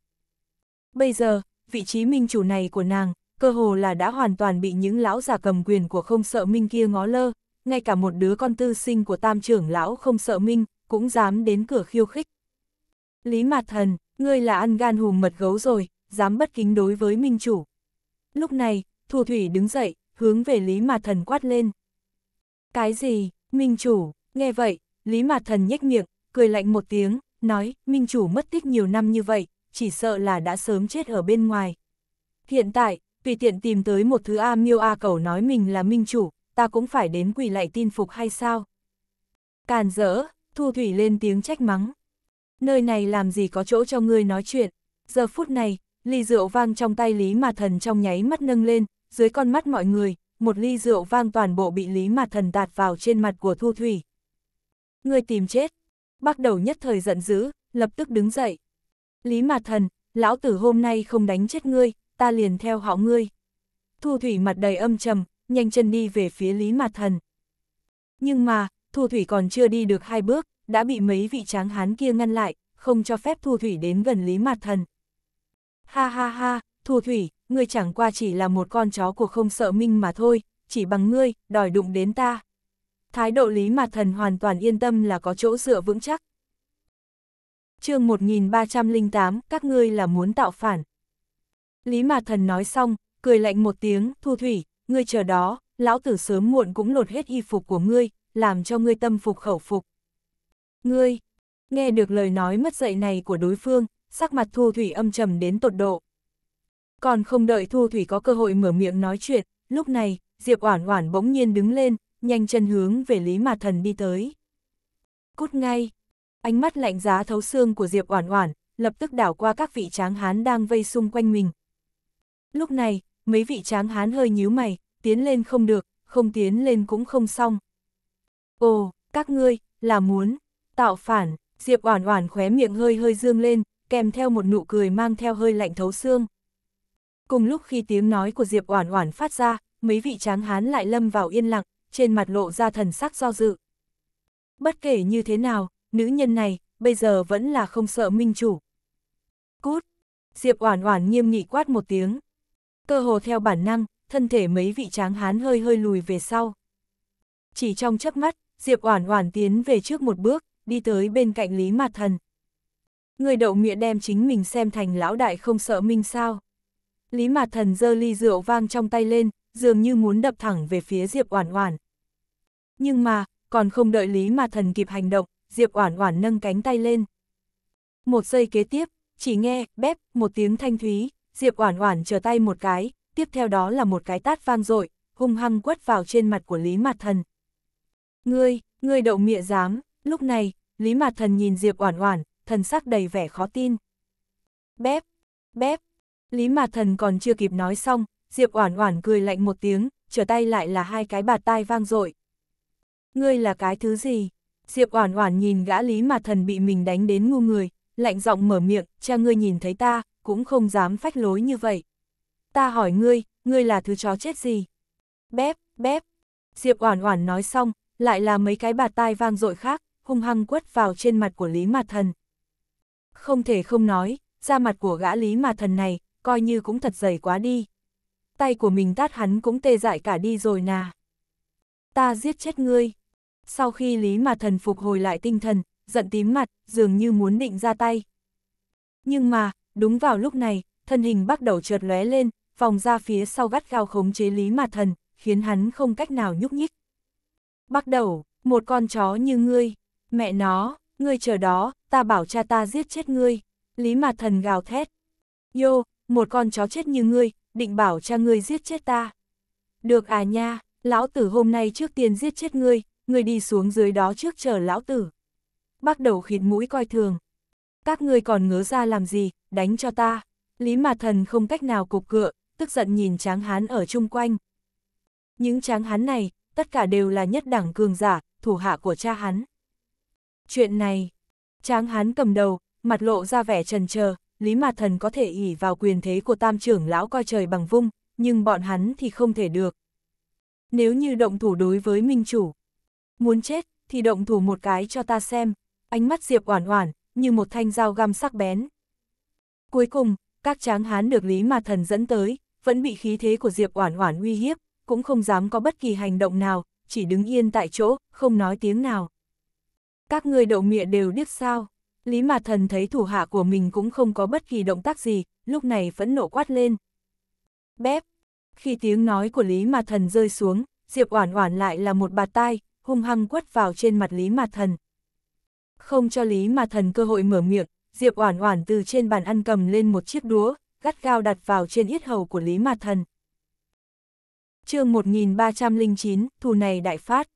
Bây giờ, vị trí minh chủ này của nàng, cơ hồ là đã hoàn toàn bị những lão giả cầm quyền của không sợ minh kia ngó lơ, ngay cả một đứa con tư sinh của tam trưởng lão không sợ minh, cũng dám đến cửa khiêu khích. Lý Mạt Thần, ngươi là ăn gan hùm mật gấu rồi, dám bất kính đối với minh chủ. Lúc này, Thu Thủy đứng dậy, hướng về Lý Mạt Thần quát lên. Cái gì, minh chủ, nghe vậy, Lý Mạt Thần nhếch miệng, cười lạnh một tiếng, nói, minh chủ mất tích nhiều năm như vậy, chỉ sợ là đã sớm chết ở bên ngoài. Hiện tại, tùy tiện tìm tới một thứ A miêu A cầu nói mình là minh chủ, ta cũng phải đến quỳ lại tin phục hay sao? Càn rỡ, thu thủy lên tiếng trách mắng. Nơi này làm gì có chỗ cho ngươi nói chuyện. Giờ phút này, ly rượu vang trong tay Lý Mà Thần trong nháy mắt nâng lên, dưới con mắt mọi người, một ly rượu vang toàn bộ bị Lý Mà Thần tạt vào trên mặt của thu thủy. Ngươi tìm chết, bắt đầu nhất thời giận dữ, lập tức đứng dậy. Lý Mạt Thần, lão tử hôm nay không đánh chết ngươi, ta liền theo họ ngươi. Thu Thủy mặt đầy âm trầm, nhanh chân đi về phía Lý Mạt Thần. Nhưng mà, Thu Thủy còn chưa đi được hai bước, đã bị mấy vị tráng hán kia ngăn lại, không cho phép Thu Thủy đến gần Lý Mạt Thần. Ha ha ha, Thu Thủy, ngươi chẳng qua chỉ là một con chó của không sợ minh mà thôi, chỉ bằng ngươi, đòi đụng đến ta, thái độ Lý Mạt Thần hoàn toàn yên tâm là có chỗ dựa vững chắc. chương 1308, các ngươi là muốn tạo phản. Lý Mạt Thần nói xong, cười lạnh một tiếng, thu thủy, ngươi chờ đó, lão tử sớm muộn cũng lột hết y phục của ngươi, làm cho ngươi tâm phục khẩu phục. Ngươi, nghe được lời nói mất dạy này của đối phương, sắc mặt thu thủy âm trầm đến tột độ. Còn không đợi thu thủy có cơ hội mở miệng nói chuyện, lúc này, Diệp Oản Oản bỗng nhiên đứng lên, nhanh chân hướng về Lý Mạt Thần đi tới. Cút ngay! Ánh mắt lạnh giá thấu xương của Diệp Oản Oản, lập tức đảo qua các vị tráng hán đang vây xung quanh mình. Lúc này, mấy vị tráng hán hơi nhíu mày, tiến lên không được, không tiến lên cũng không xong. Ồ, các ngươi, là muốn, tạo phản, Diệp Oản Oản khóe miệng hơi hơi dương lên, kèm theo một nụ cười mang theo hơi lạnh thấu xương. Cùng lúc khi tiếng nói của Diệp Oản Oản phát ra, mấy vị tráng hán lại lâm vào yên lặng, trên mặt lộ ra thần sắc do dự. Bất kể như thế nào, nữ nhân này, bây giờ vẫn là không sợ minh chủ. Cút! Diệp Oản Oản nghiêm nghị quát một tiếng. Cơ hồ theo bản năng, thân thể mấy vị tráng hán hơi hơi lùi về sau. Chỉ trong chớp mắt, Diệp Oản Oản tiến về trước một bước, đi tới bên cạnh Lý Mạt Thần. Người đậu miệng đem chính mình xem thành lão đại không sợ minh sao? Lý Mạt Thần giơ ly rượu vang trong tay lên, dường như muốn đập thẳng về phía Diệp Oản Oản. Nhưng mà, còn không đợi Lý Ma Thần kịp hành động, Diệp Oản Oản nâng cánh tay lên. Một giây kế tiếp, chỉ nghe bép một tiếng thanh thúy, Diệp Oản Oản trở tay một cái, tiếp theo đó là một cái tát vang dội, hung hăng quất vào trên mặt của Lý Mạt Thần. "Ngươi, ngươi đậu mịa dám?" Lúc này, Lý Mạt Thần nhìn Diệp Oản Oản, thần sắc đầy vẻ khó tin. "Bép, bép." Lý Mạt Thần còn chưa kịp nói xong, Diệp Oản Oản cười lạnh một tiếng, trở tay lại là hai cái bạt tai vang dội. Ngươi là cái thứ gì? Diệp Oản Oản nhìn gã Lý mà Thần bị mình đánh đến ngu người, lạnh giọng mở miệng, cha ngươi nhìn thấy ta, cũng không dám phách lối như vậy. Ta hỏi ngươi, ngươi là thứ chó chết gì? Bép, bép. Diệp Oản Oản nói xong, lại là mấy cái bạt tai vang dội khác, hung hăng quất vào trên mặt của Lý Mạt Thần. Không thể không nói, da mặt của gã Lý Mạt Thần này, coi như cũng thật dày quá đi tay của mình tát hắn cũng tê dại cả đi rồi nà. Ta giết chết ngươi. Sau khi Lý Mà Thần phục hồi lại tinh thần, giận tím mặt, dường như muốn định ra tay. Nhưng mà, đúng vào lúc này, thân hình bắt đầu trượt lóe lên, vòng ra phía sau gắt gao khống chế Lý Mà Thần, khiến hắn không cách nào nhúc nhích. Bắt đầu, một con chó như ngươi, mẹ nó, ngươi chờ đó, ta bảo cha ta giết chết ngươi. Lý mà Thần gào thét. Yo, một con chó chết như ngươi, định bảo cha ngươi giết chết ta. Được à nha, lão tử hôm nay trước tiên giết chết ngươi, ngươi đi xuống dưới đó trước chờ lão tử. bắt đầu khịt mũi coi thường. Các ngươi còn ngớ ra làm gì, đánh cho ta. Lý mà thần không cách nào cục cựa, tức giận nhìn tráng hán ở chung quanh. Những tráng hán này, tất cả đều là nhất đẳng cường giả, thủ hạ của cha hắn. Chuyện này, tráng hán cầm đầu, mặt lộ ra vẻ trần chờ Lý Mạt Thần có thể ỉ vào quyền thế của tam trưởng lão coi trời bằng vung, nhưng bọn hắn thì không thể được. Nếu như động thủ đối với minh chủ, muốn chết thì động thủ một cái cho ta xem, ánh mắt Diệp Oản Oản như một thanh dao găm sắc bén. Cuối cùng, các tráng hán được Lý Mạt Thần dẫn tới, vẫn bị khí thế của Diệp Oản Oản uy hiếp, cũng không dám có bất kỳ hành động nào, chỉ đứng yên tại chỗ, không nói tiếng nào. Các người đậu miệng đều điếc sao? Lý Mạc Thần thấy thủ hạ của mình cũng không có bất kỳ động tác gì, lúc này phẫn nộ quát lên. Bép! Khi tiếng nói của Lý Mạc Thần rơi xuống, Diệp Oản Oản lại là một bạt tai, hung hăng quất vào trên mặt Lý Mạc Thần. Không cho Lý Mạc Thần cơ hội mở miệng, Diệp Oản Oản từ trên bàn ăn cầm lên một chiếc đũa, gắt gao đặt vào trên yết hầu của Lý Mạc Thần. Chương 1309, thù này đại phát.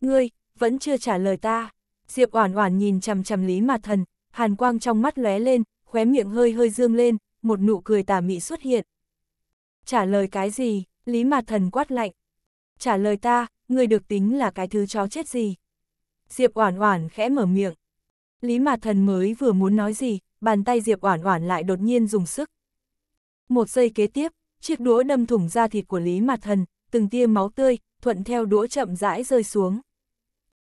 Ngươi vẫn chưa trả lời ta. Diệp Oản Oản nhìn chằm chằm Lý Mạt Thần, hàn quang trong mắt lóe lên, khóe miệng hơi hơi dương lên, một nụ cười tà mị xuất hiện. Trả lời cái gì? Lý Mạt Thần quát lạnh. Trả lời ta, ngươi được tính là cái thứ chó chết gì? Diệp Oản Oản khẽ mở miệng. Lý Mạt Thần mới vừa muốn nói gì, bàn tay Diệp Oản Oản lại đột nhiên dùng sức. Một giây kế tiếp, chiếc đũa đâm thủng da thịt của Lý Mạt Thần, từng tia máu tươi thuận theo đũa chậm rãi rơi xuống.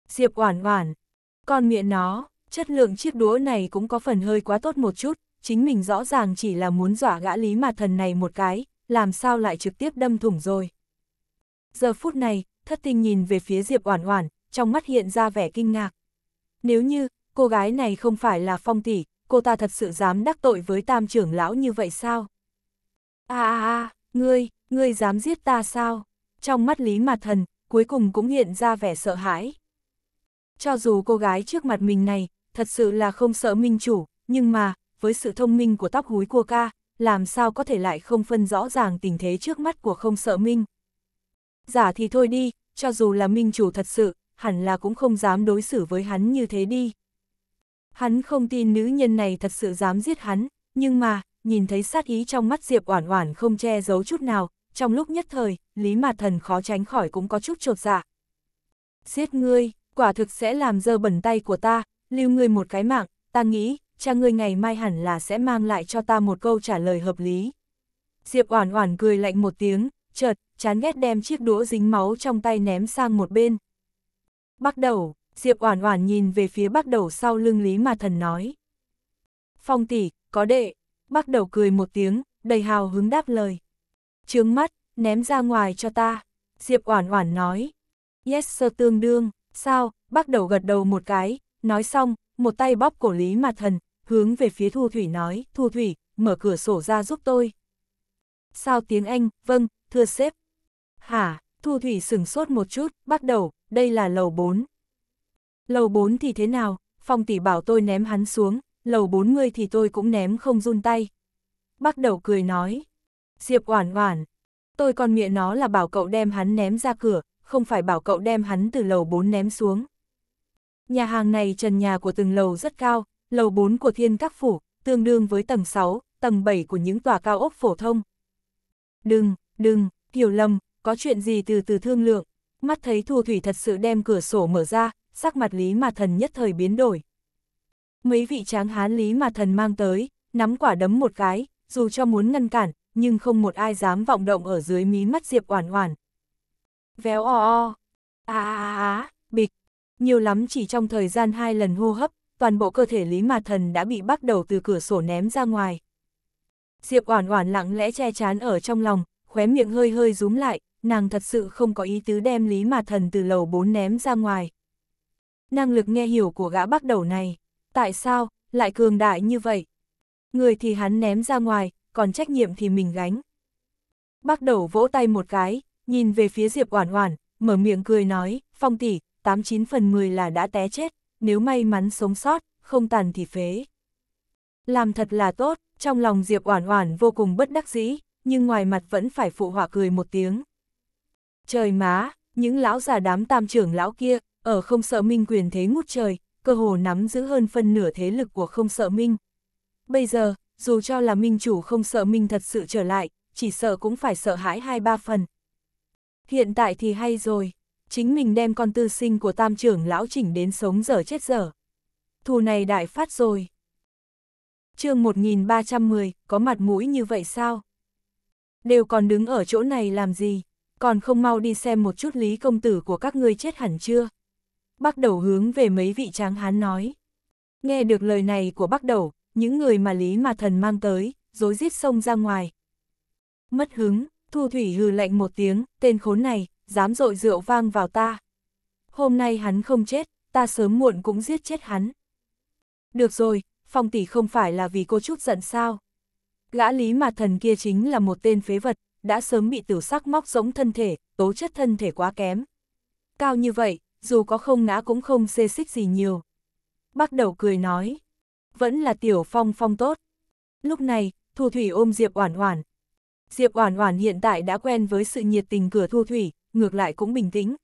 Diệp Oản Oản, còn miệng nó, chất lượng chiếc đũa này cũng có phần hơi quá tốt một chút, chính mình rõ ràng chỉ là muốn dọa gã lý mà thần này một cái, làm sao lại trực tiếp đâm thủng rồi. Giờ phút này, thất tình nhìn về phía Diệp Oản Oản, trong mắt hiện ra vẻ kinh ngạc. Nếu như, cô gái này không phải là phong tỷ, cô ta thật sự dám đắc tội với tam trưởng lão như vậy sao? À à à, ngươi, ngươi dám giết ta sao? Trong mắt Lý Mạt Thần, cuối cùng cũng hiện ra vẻ sợ hãi. Cho dù cô gái trước mặt mình này, thật sự là không sợ minh chủ, nhưng mà, với sự thông minh của tóc húi của ca, làm sao có thể lại không phân rõ ràng tình thế trước mắt của không sợ minh. Giả thì thôi đi, cho dù là minh chủ thật sự, hẳn là cũng không dám đối xử với hắn như thế đi. Hắn không tin nữ nhân này thật sự dám giết hắn, nhưng mà, nhìn thấy sát ý trong mắt Diệp Oản Oản không che giấu chút nào, trong lúc nhất thời, Lý Mạt Thần khó tránh khỏi cũng có chút trột dạ. Giết ngươi! quả thực sẽ làm dơ bẩn tay của ta, lưu ngươi một cái mạng, ta nghĩ, cha ngươi ngày mai hẳn là sẽ mang lại cho ta một câu trả lời hợp lý. Diệp Oản Oản cười lạnh một tiếng, chợt, chán ghét đem chiếc đũa dính máu trong tay ném sang một bên. Bắt đầu, Diệp Oản Oản nhìn về phía bắt đầu sau lưng Lý Ma Thần nói. Phong tỷ, có đệ, bắt đầu cười một tiếng, đầy hào hứng đáp lời. Trướng mắt, ném ra ngoài cho ta, Diệp Oản Oản nói. Yes sir tương đương, Sao, bác đầu gật đầu một cái, nói xong, một tay bóp cổ Lý Mạt Thần, hướng về phía Thu Thủy nói, Thu Thủy, mở cửa sổ ra giúp tôi. Sao tiếng Anh, vâng, thưa sếp. Hả, Thu Thủy sừng sốt một chút, bắt đầu, đây là lầu 4. Lầu 4 thì thế nào, phong tỷ bảo tôi ném hắn xuống, lầu 4 người thì tôi cũng ném không run tay. Bắt đầu cười nói, Diệp oản oản, tôi còn miệng nó là bảo cậu đem hắn ném ra cửa, không phải bảo cậu đem hắn từ lầu 4 ném xuống. Nhà hàng này trần nhà của từng lầu rất cao, lầu 4 của thiên các phủ, tương đương với tầng 6, tầng 7 của những tòa cao ốc phổ thông. Đừng, đừng, hiểu lầm, có chuyện gì từ từ thương lượng. Mắt thấy Thu Thủy thật sự đem cửa sổ mở ra, sắc mặt Lý Mà Thần nhất thời biến đổi. Mấy vị tráng hán Lý Mà Thần mang tới, nắm quả đấm một cái, dù cho muốn ngăn cản, nhưng không một ai dám vọng động ở dưới mí mắt Diệp Oản Oản. Véo o o. À à à, bịch. Nhiều lắm chỉ trong thời gian hai lần hô hấp, toàn bộ cơ thể Lý mà Thần đã bị bắt đầu từ cửa sổ ném ra ngoài. Diệp Oản Oản lặng lẽ che chán ở trong lòng, khóe miệng hơi hơi rúm lại, nàng thật sự không có ý tứ đem Lý mà Thần từ lầu 4 ném ra ngoài. Năng lực nghe hiểu của gã bắt đầu này, tại sao lại cường đại như vậy? Người thì hắn ném ra ngoài, còn trách nhiệm thì mình gánh. Bắt đầu vỗ tay một cái, nhìn về phía Diệp Oản Oản, mở miệng cười nói, "Phong tỷ, 89 phần 10 là đã té chết, nếu may mắn sống sót, không tàn thì phế." Làm thật là tốt, trong lòng Diệp Oản Oản vô cùng bất đắc dĩ, nhưng ngoài mặt vẫn phải phụ họa cười một tiếng. Trời má, những lão già đám tam trưởng lão kia, ở không sợ minh quyền thế ngút trời, cơ hồ nắm giữ hơn phân nửa thế lực của không sợ minh. Bây giờ, dù cho là minh chủ không sợ minh thật sự trở lại, chỉ sợ cũng phải sợ hãi hai ba phần, Hiện tại thì hay rồi, chính mình đem con tư sinh của tam trưởng lão chỉnh đến sống dở chết dở. Thù này đại phát rồi. chương 1310, có mặt mũi như vậy sao? Đều còn đứng ở chỗ này làm gì? Còn không mau đi xem một chút lý công tử của các ngươi chết hẳn chưa? Bác đầu hướng về mấy vị tráng hán nói. Nghe được lời này của bác đầu, những người mà lý mà thần mang tới, dối rít xông ra ngoài. Mất hứng, Thu Thủy hừ lạnh một tiếng, tên khốn này, dám dội rượu vang vào ta. Hôm nay hắn không chết, ta sớm muộn cũng giết chết hắn. Được rồi, phong tỷ không phải là vì cô chút giận sao. Gã lý mà thần kia chính là một tên phế vật, đã sớm bị tử sắc móc giống thân thể, tố chất thân thể quá kém. Cao như vậy, dù có không ngã cũng không xê xích gì nhiều. Bắt đầu cười nói, vẫn là tiểu phong phong tốt. Lúc này, Thu Thủy ôm Diệp Oản Oản, Diệp Oản Oản hiện tại đã quen với sự nhiệt tình cửa thu thủy, ngược lại cũng bình tĩnh.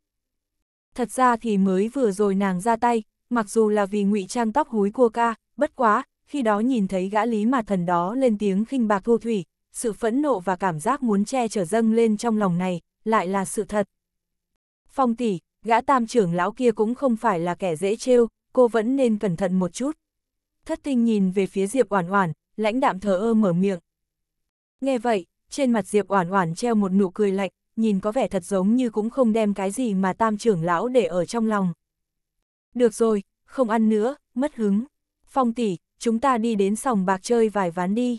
Thật ra thì mới vừa rồi nàng ra tay, mặc dù là vì ngụy trang tóc húi cua ca, bất quá, khi đó nhìn thấy gã lý mà thần đó lên tiếng khinh bạc thu thủy, sự phẫn nộ và cảm giác muốn che chở dâng lên trong lòng này, lại là sự thật. Phong tỷ, gã tam trưởng lão kia cũng không phải là kẻ dễ trêu, cô vẫn nên cẩn thận một chút. Thất tinh nhìn về phía Diệp Oản Oản, lãnh đạm thờ ơ mở miệng. Nghe vậy, trên mặt Diệp Oản Oản treo một nụ cười lạnh, nhìn có vẻ thật giống như cũng không đem cái gì mà tam trưởng lão để ở trong lòng. Được rồi, không ăn nữa, mất hứng. Phong tỷ, chúng ta đi đến sòng bạc chơi vài ván đi.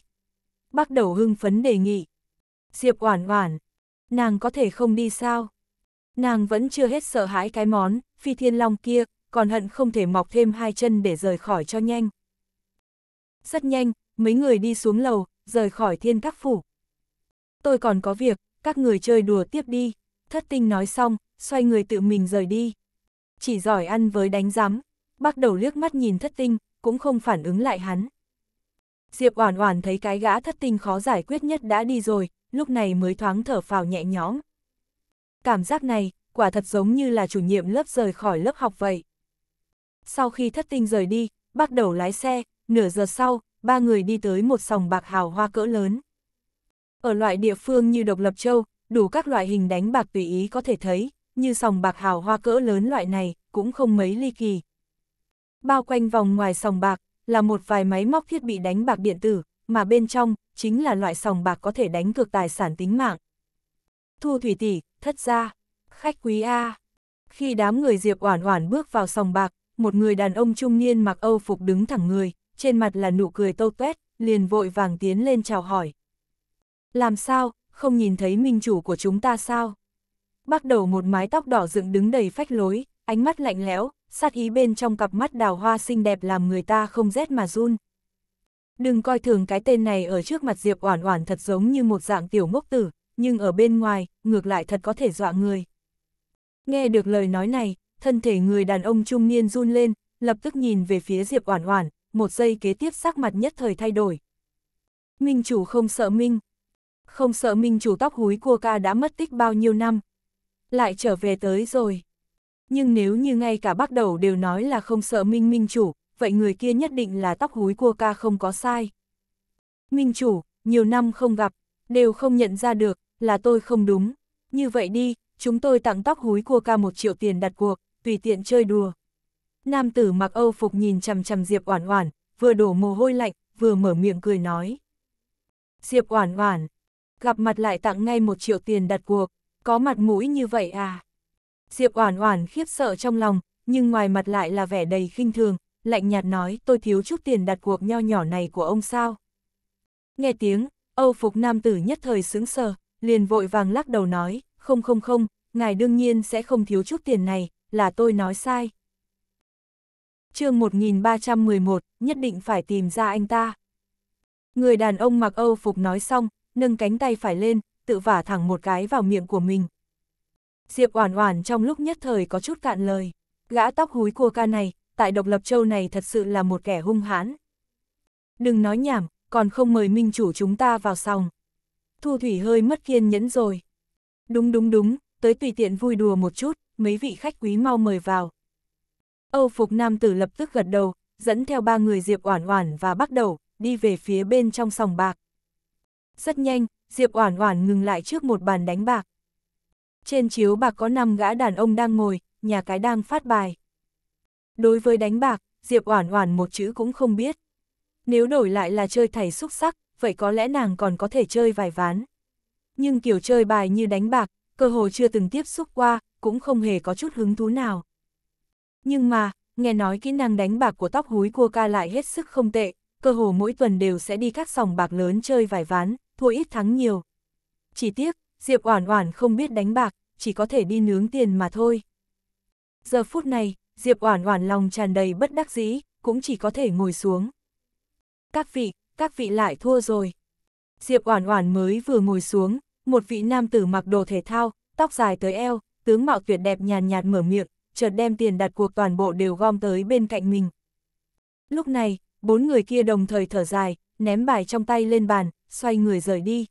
Bác đầu hưng phấn đề nghị. Diệp Oản Oản, nàng có thể không đi sao? Nàng vẫn chưa hết sợ hãi cái món phi thiên long kia, còn hận không thể mọc thêm hai chân để rời khỏi cho nhanh. Rất nhanh, mấy người đi xuống lầu, rời khỏi thiên các phủ tôi còn có việc, các người chơi đùa tiếp đi. Thất tinh nói xong, xoay người tự mình rời đi. Chỉ giỏi ăn với đánh giám, bác đầu liếc mắt nhìn thất tinh, cũng không phản ứng lại hắn. Diệp Oản Oản thấy cái gã thất tinh khó giải quyết nhất đã đi rồi, lúc này mới thoáng thở phào nhẹ nhõm. Cảm giác này, quả thật giống như là chủ nhiệm lớp rời khỏi lớp học vậy. Sau khi thất tinh rời đi, bắt đầu lái xe, nửa giờ sau, ba người đi tới một sòng bạc hào hoa cỡ lớn. Ở loại địa phương như Độc Lập Châu, đủ các loại hình đánh bạc tùy ý có thể thấy, như sòng bạc hào hoa cỡ lớn loại này, cũng không mấy ly kỳ. Bao quanh vòng ngoài sòng bạc, là một vài máy móc thiết bị đánh bạc điện tử, mà bên trong, chính là loại sòng bạc có thể đánh cược tài sản tính mạng. Thu thủy tỷ, thất gia, khách quý A. Khi đám người Diệp Oản Oản bước vào sòng bạc, một người đàn ông trung niên mặc Âu phục đứng thẳng người, trên mặt là nụ cười tô toét, liền vội vàng tiến lên chào hỏi, làm sao, không nhìn thấy minh chủ của chúng ta sao? Bắt đầu một mái tóc đỏ dựng đứng đầy phách lối, ánh mắt lạnh lẽo, sát ý bên trong cặp mắt đào hoa xinh đẹp làm người ta không rét mà run. Đừng coi thường cái tên này ở trước mặt Diệp Oản Oản thật giống như một dạng tiểu ngốc tử, nhưng ở bên ngoài, ngược lại thật có thể dọa người. Nghe được lời nói này, thân thể người đàn ông trung niên run lên, lập tức nhìn về phía Diệp Oản Oản, một giây kế tiếp sắc mặt nhất thời thay đổi. Minh chủ không sợ Minh, không sợ minh chủ tóc húi cua ca đã mất tích bao nhiêu năm. Lại trở về tới rồi. Nhưng nếu như ngay cả bác đầu đều nói là không sợ minh minh chủ, vậy người kia nhất định là tóc húi cua ca không có sai. Minh chủ, nhiều năm không gặp, đều không nhận ra được, là tôi không đúng. Như vậy đi, chúng tôi tặng tóc húi cua ca một triệu tiền đặt cuộc, tùy tiện chơi đùa. Nam tử mặc âu phục nhìn chằm chằm Diệp Oản Oản, vừa đổ mồ hôi lạnh, vừa mở miệng cười nói. Diệp Oản Oản, gặp mặt lại tặng ngay một triệu tiền đặt cuộc, có mặt mũi như vậy à? Diệp Oản Oản khiếp sợ trong lòng, nhưng ngoài mặt lại là vẻ đầy khinh thường, lạnh nhạt nói tôi thiếu chút tiền đặt cuộc nho nhỏ này của ông sao. Nghe tiếng, Âu Phục Nam Tử nhất thời sững sờ, liền vội vàng lắc đầu nói, không không không, ngài đương nhiên sẽ không thiếu chút tiền này, là tôi nói sai. chương 1311, nhất định phải tìm ra anh ta. Người đàn ông mặc Âu Phục nói xong, nâng cánh tay phải lên, tự vả thẳng một cái vào miệng của mình. Diệp Oản Oản trong lúc nhất thời có chút cạn lời, gã tóc húi cua ca này, tại Độc Lập Châu này thật sự là một kẻ hung hãn. Đừng nói nhảm, còn không mời minh chủ chúng ta vào sòng. Thu Thủy hơi mất kiên nhẫn rồi. Đúng đúng đúng, tới tùy tiện vui đùa một chút, mấy vị khách quý mau mời vào. Âu Phục Nam tử lập tức gật đầu, dẫn theo ba người Diệp Oản Oản và bắt đầu đi về phía bên trong sòng bạc. Rất nhanh, Diệp Oản Oản ngừng lại trước một bàn đánh bạc. Trên chiếu bạc có 5 gã đàn ông đang ngồi, nhà cái đang phát bài. Đối với đánh bạc, Diệp Oản Oản một chữ cũng không biết. Nếu đổi lại là chơi thầy xúc sắc, vậy có lẽ nàng còn có thể chơi vài ván. Nhưng kiểu chơi bài như đánh bạc, cơ hồ chưa từng tiếp xúc qua, cũng không hề có chút hứng thú nào. Nhưng mà, nghe nói kỹ năng đánh bạc của tóc húi cua ca lại hết sức không tệ, cơ hồ mỗi tuần đều sẽ đi các sòng bạc lớn chơi vài ván, thua ít thắng nhiều. Chỉ tiếc, Diệp Oản Oản không biết đánh bạc, chỉ có thể đi nướng tiền mà thôi. Giờ phút này, Diệp Oản Oản lòng tràn đầy bất đắc dĩ, cũng chỉ có thể ngồi xuống. Các vị, các vị lại thua rồi. Diệp Oản Oản mới vừa ngồi xuống, một vị nam tử mặc đồ thể thao, tóc dài tới eo, tướng mạo tuyệt đẹp nhàn nhạt mở miệng, chợt đem tiền đặt cuộc toàn bộ đều gom tới bên cạnh mình. Lúc này, bốn người kia đồng thời thở dài, ném bài trong tay lên bàn, xoay người rời đi.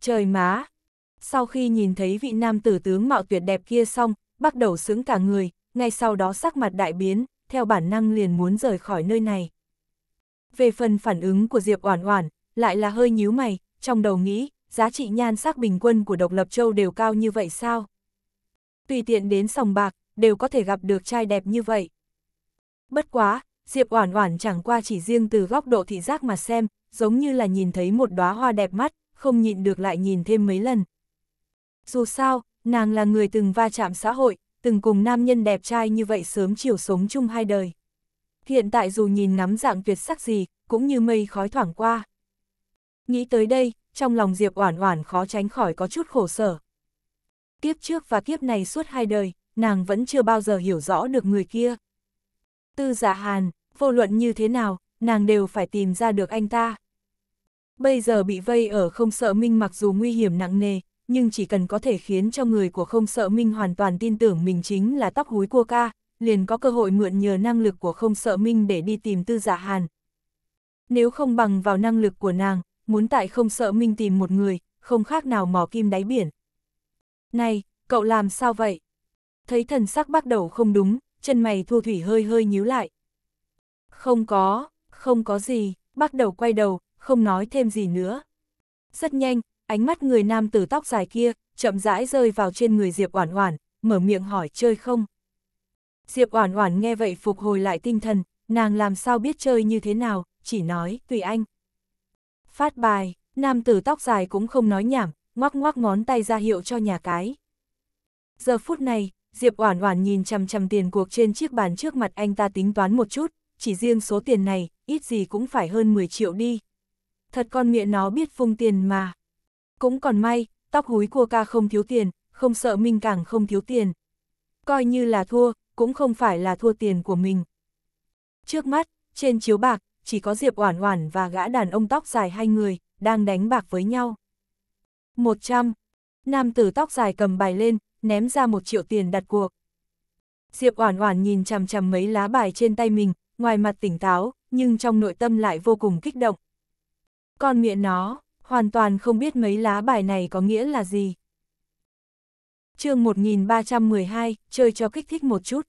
Trời má! Sau khi nhìn thấy vị nam tử tướng mạo tuyệt đẹp kia xong, bắt đầu sướng cả người, ngay sau đó sắc mặt đại biến, theo bản năng liền muốn rời khỏi nơi này. Về phần phản ứng của Diệp Oản Oản, lại là hơi nhíu mày, trong đầu nghĩ, giá trị nhan sắc bình quân của Độc Lập Châu đều cao như vậy sao? Tùy tiện đến sòng bạc, đều có thể gặp được trai đẹp như vậy. Bất quá, Diệp Oản Oản chẳng qua chỉ riêng từ góc độ thị giác mà xem, giống như là nhìn thấy một đóa hoa đẹp mắt, không nhịn được lại nhìn thêm mấy lần. Dù sao, nàng là người từng va chạm xã hội, từng cùng nam nhân đẹp trai như vậy sớm chiều sống chung hai đời. Hiện tại dù nhìn ngắm dạng tuyệt sắc gì, cũng như mây khói thoảng qua. Nghĩ tới đây, trong lòng Diệp Oản Oản khó tránh khỏi có chút khổ sở. Kiếp trước và kiếp này suốt hai đời, nàng vẫn chưa bao giờ hiểu rõ được người kia. Tư giả dạ hàn, vô luận như thế nào, nàng đều phải tìm ra được anh ta. Bây giờ bị vây ở không sợ minh mặc dù nguy hiểm nặng nề, nhưng chỉ cần có thể khiến cho người của không sợ minh hoàn toàn tin tưởng mình chính là tóc húi cua ca, liền có cơ hội mượn nhờ năng lực của không sợ minh để đi tìm tư giả dạ hàn. Nếu không bằng vào năng lực của nàng, muốn tại không sợ minh tìm một người, không khác nào mò kim đáy biển. Này, cậu làm sao vậy? Thấy thần sắc bắt đầu không đúng, chân mày Thu Thủy hơi hơi nhíu lại. Không có, không có gì, bắt đầu quay đầu, không nói thêm gì nữa. Rất nhanh, ánh mắt người nam tử tóc dài kia, chậm rãi rơi vào trên người Diệp Oản Oản, mở miệng hỏi chơi không. Diệp Oản Oản nghe vậy phục hồi lại tinh thần, nàng làm sao biết chơi như thế nào, chỉ nói, tùy anh. Phát bài, nam tử tóc dài cũng không nói nhảm, ngoắc ngoắc ngón tay ra hiệu cho nhà cái. Giờ phút này, Diệp Oản Oản nhìn chằm chằm tiền cuộc trên chiếc bàn trước mặt anh ta tính toán một chút, chỉ riêng số tiền này, ít gì cũng phải hơn 10 triệu đi. Thật con miệng nó biết phung tiền mà. Cũng còn may, tóc húi cua ca không thiếu tiền, không sợ Minh Cảng không thiếu tiền. Coi như là thua, cũng không phải là thua tiền của mình. Trước mắt, trên chiếu bạc, chỉ có Diệp Oản Oản và gã đàn ông tóc dài hai người, đang đánh bạc với nhau. 100. Nam tử tóc dài cầm bài lên, ném ra một triệu tiền đặt cuộc. Diệp Oản Oản nhìn chằm chằm mấy lá bài trên tay mình, ngoài mặt tỉnh táo, nhưng trong nội tâm lại vô cùng kích động. Con miệng nó, hoàn toàn không biết mấy lá bài này có nghĩa là gì. Chương 1312, chơi cho kích thích một chút.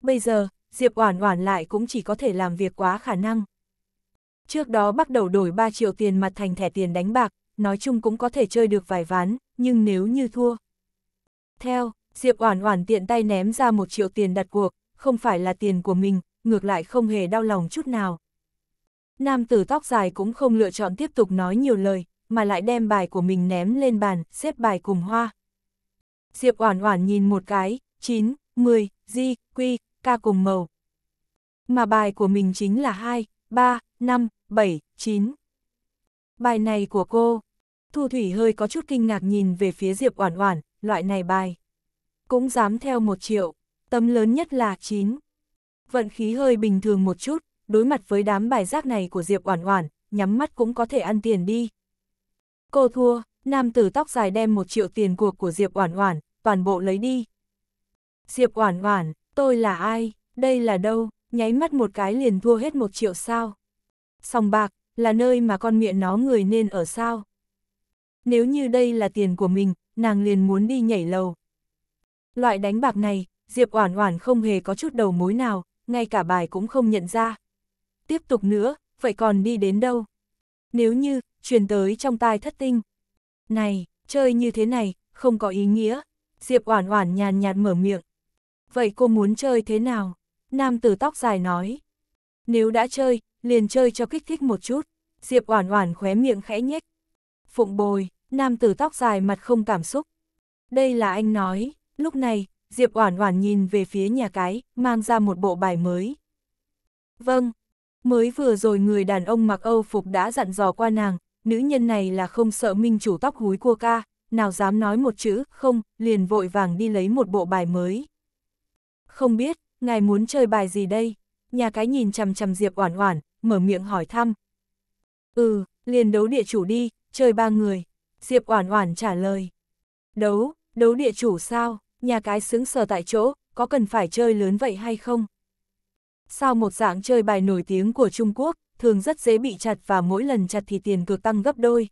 Bây giờ, Diệp Oản Oản lại cũng chỉ có thể làm việc quá khả năng. Trước đó bắt đầu đổi 3 triệu tiền mặt thành thẻ tiền đánh bạc, nói chung cũng có thể chơi được vài ván, nhưng nếu như thua, theo, Diệp Oản Oản tiện tay ném ra một triệu tiền đặt cuộc, không phải là tiền của mình, ngược lại không hề đau lòng chút nào. Nam tử tóc dài cũng không lựa chọn tiếp tục nói nhiều lời, mà lại đem bài của mình ném lên bàn, xếp bài cùng hoa. Diệp Oản Oản nhìn một cái, 9, 10, di, quy, ca cùng màu. Mà bài của mình chính là 2, 3, 5, 7, 9. Bài này của cô. Thu Thủy hơi có chút kinh ngạc nhìn về phía Diệp Oản Oản, loại này bài. Cũng dám theo một triệu, tấm lớn nhất là 9. Vận khí hơi bình thường một chút, đối mặt với đám bài rác này của Diệp Oản Oản, nhắm mắt cũng có thể ăn tiền đi. Cô thua, nam tử tóc dài đem một triệu tiền cuộc của Diệp Oản Oản, toàn bộ lấy đi. Diệp Oản Oản, tôi là ai, đây là đâu, nháy mắt một cái liền thua hết một triệu sao. Sòng bạc, là nơi mà con miệng nó người nên ở sao. Nếu như đây là tiền của mình, nàng liền muốn đi nhảy lầu. Loại đánh bạc này, Diệp Oản Oản không hề có chút đầu mối nào, ngay cả bài cũng không nhận ra. Tiếp tục nữa, vậy còn đi đến đâu? Nếu như, truyền tới trong tai thất tinh. Này, chơi như thế này, không có ý nghĩa. Diệp Oản Oản nhàn nhạt mở miệng. Vậy cô muốn chơi thế nào? Nam tử tóc dài nói. Nếu đã chơi, liền chơi cho kích thích một chút. Diệp Oản Oản khóe miệng khẽ nhếch. Phụng bồi, Nam tử tóc dài mặt không cảm xúc. Đây là anh nói, lúc này, Diệp Oản Oản nhìn về phía nhà cái, mang ra một bộ bài mới. Vâng, mới vừa rồi người đàn ông mặc Âu phục đã dặn dò qua nàng, nữ nhân này là không sợ minh chủ tóc húi cua ca, nào dám nói một chữ, không, liền vội vàng đi lấy một bộ bài mới. Không biết, ngài muốn chơi bài gì đây? Nhà cái nhìn chằm chằm Diệp Oản Oản, mở miệng hỏi thăm. Ừ, liền đấu địa chủ đi, chơi ba người. Diệp Oản Oản trả lời. Đấu, đấu địa chủ sao, nhà cái xứng sờ tại chỗ, có cần phải chơi lớn vậy hay không? Sao một dạng chơi bài nổi tiếng của Trung Quốc, thường rất dễ bị chặt và mỗi lần chặt thì tiền cược tăng gấp đôi.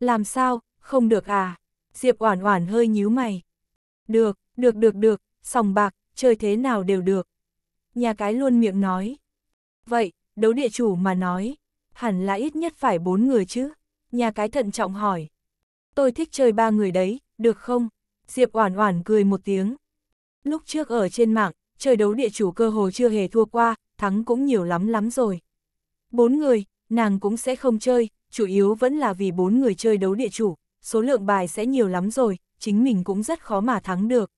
Làm sao, không được à? Diệp Oản Oản hơi nhíu mày. Được, được được được, sòng bạc, chơi thế nào đều được. Nhà cái luôn miệng nói. Vậy, đấu địa chủ mà nói, hẳn là ít nhất phải bốn người chứ nhà cái thận trọng hỏi. Tôi thích chơi ba người đấy, được không? Diệp Oản Oản cười một tiếng. Lúc trước ở trên mạng, chơi đấu địa chủ cơ hồ chưa hề thua qua, thắng cũng nhiều lắm lắm rồi. Bốn người, nàng cũng sẽ không chơi, chủ yếu vẫn là vì bốn người chơi đấu địa chủ, số lượng bài sẽ nhiều lắm rồi, chính mình cũng rất khó mà thắng được.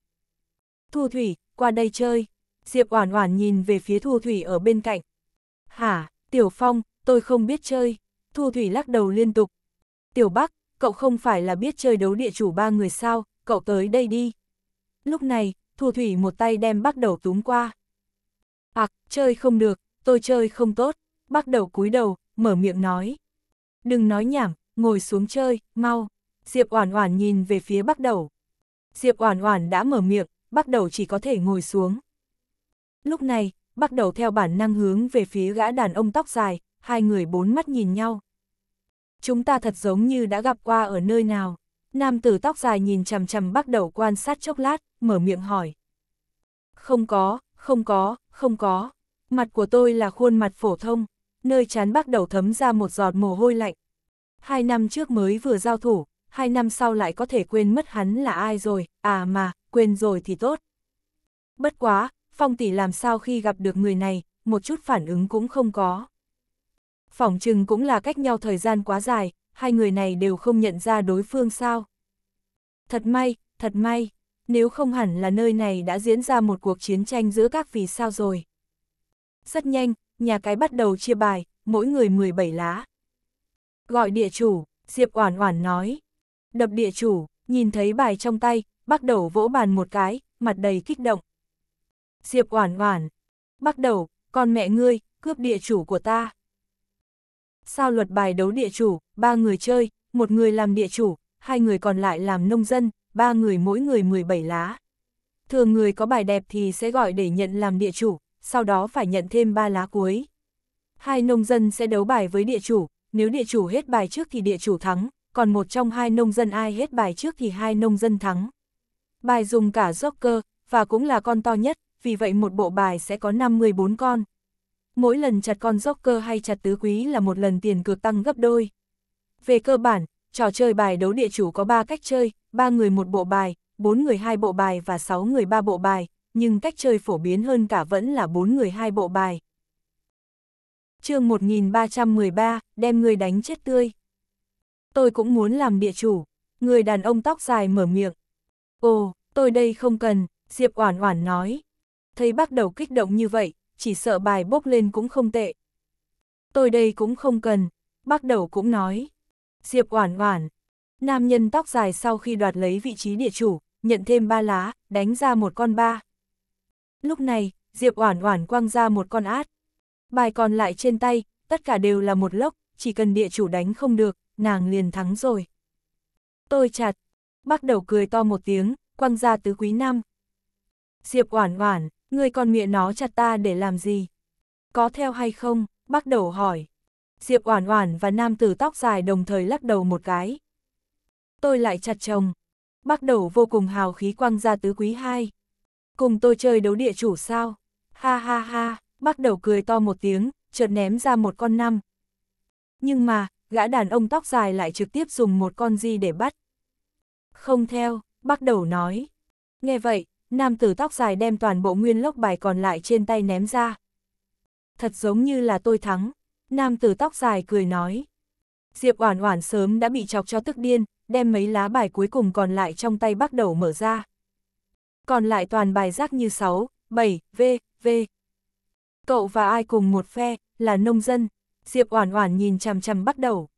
Thu Thủy, qua đây chơi. Diệp Oản Oản nhìn về phía Thu Thủy ở bên cạnh. "Hả, Tiểu Phong, tôi không biết chơi." Thu Thủy lắc đầu liên tục, Tiểu Bắc, cậu không phải là biết chơi đấu địa chủ ba người sao, cậu tới đây đi. Lúc này, Thu Thủy một tay đem bắt đầu túm qua. Ảc, à, chơi không được, tôi chơi không tốt, bắt đầu cúi đầu, mở miệng nói. Đừng nói nhảm, ngồi xuống chơi, mau. Diệp Oản Oản nhìn về phía bắt đầu. Diệp Oản Oản đã mở miệng, bắt đầu chỉ có thể ngồi xuống. Lúc này, bắt đầu theo bản năng hướng về phía gã đàn ông tóc dài, hai người bốn mắt nhìn nhau chúng ta thật giống như đã gặp qua ở nơi nào. Nam tử tóc dài nhìn chằm chằm bắt đầu quan sát chốc lát, mở miệng hỏi. Không có, không có, không có. Mặt của tôi là khuôn mặt phổ thông, nơi chán bắt đầu thấm ra một giọt mồ hôi lạnh. Hai năm trước mới vừa giao thủ, hai năm sau lại có thể quên mất hắn là ai rồi, à mà, quên rồi thì tốt. Bất quá, Phong tỷ làm sao khi gặp được người này, một chút phản ứng cũng không có phỏng chừng cũng là cách nhau thời gian quá dài, hai người này đều không nhận ra đối phương sao. Thật may, thật may, nếu không hẳn là nơi này đã diễn ra một cuộc chiến tranh giữa các vì sao rồi. Rất nhanh, nhà cái bắt đầu chia bài, mỗi người 17 lá. Gọi địa chủ, Diệp Oản Oản nói. Đập địa chủ, nhìn thấy bài trong tay, bắt đầu vỗ bàn một cái, mặt đầy kích động. Diệp Oản Oản, bắt đầu, con mẹ ngươi, cướp địa chủ của ta sao luật bài đấu địa chủ, ba người chơi, một người làm địa chủ, hai người còn lại làm nông dân, ba người mỗi người 17 lá. Thường người có bài đẹp thì sẽ gọi để nhận làm địa chủ, sau đó phải nhận thêm ba lá cuối. Hai nông dân sẽ đấu bài với địa chủ, nếu địa chủ hết bài trước thì địa chủ thắng, còn một trong hai nông dân ai hết bài trước thì hai nông dân thắng. Bài dùng cả joker, và cũng là con to nhất, vì vậy một bộ bài sẽ có 54 con mỗi lần chặt con joker hay chặt tứ quý là một lần tiền cược tăng gấp đôi. Về cơ bản, trò chơi bài đấu địa chủ có 3 cách chơi, 3 người một bộ bài, 4 người hai bộ bài và 6 người ba bộ bài, nhưng cách chơi phổ biến hơn cả vẫn là 4 người hai bộ bài. chương 1313, đem người đánh chết tươi. Tôi cũng muốn làm địa chủ, người đàn ông tóc dài mở miệng. Ồ, tôi đây không cần, Diệp Oản Oản nói. Thấy bác đầu kích động như vậy, chỉ sợ bài bốc lên cũng không tệ. Tôi đây cũng không cần, bác đầu cũng nói. Diệp oản oản, nam nhân tóc dài sau khi đoạt lấy vị trí địa chủ, nhận thêm ba lá, đánh ra một con ba. Lúc này, Diệp oản oản quăng ra một con át. Bài còn lại trên tay, tất cả đều là một lốc, chỉ cần địa chủ đánh không được, nàng liền thắng rồi. Tôi chặt, bắt đầu cười to một tiếng, quăng ra tứ quý năm. Diệp oản oản, Người còn miệng nó chặt ta để làm gì? Có theo hay không? Bác đầu hỏi. Diệp Oản Oản và nam tử tóc dài đồng thời lắc đầu một cái. Tôi lại chặt chồng. Bác đầu vô cùng hào khí quăng ra tứ quý hai. Cùng tôi chơi đấu địa chủ sao? Ha ha ha, bác đầu cười to một tiếng, chợt ném ra một con năm. Nhưng mà, gã đàn ông tóc dài lại trực tiếp dùng một con gì để bắt. Không theo, bác đầu nói. Nghe vậy, nam tử tóc dài đem toàn bộ nguyên lốc bài còn lại trên tay ném ra. Thật giống như là tôi thắng, nam tử tóc dài cười nói. Diệp Oản Oản sớm đã bị chọc cho tức điên, đem mấy lá bài cuối cùng còn lại trong tay bắt đầu mở ra. Còn lại toàn bài rác như 6, 7, V, V. Cậu và ai cùng một phe, là nông dân. Diệp Oản Oản nhìn chằm chằm bắt đầu.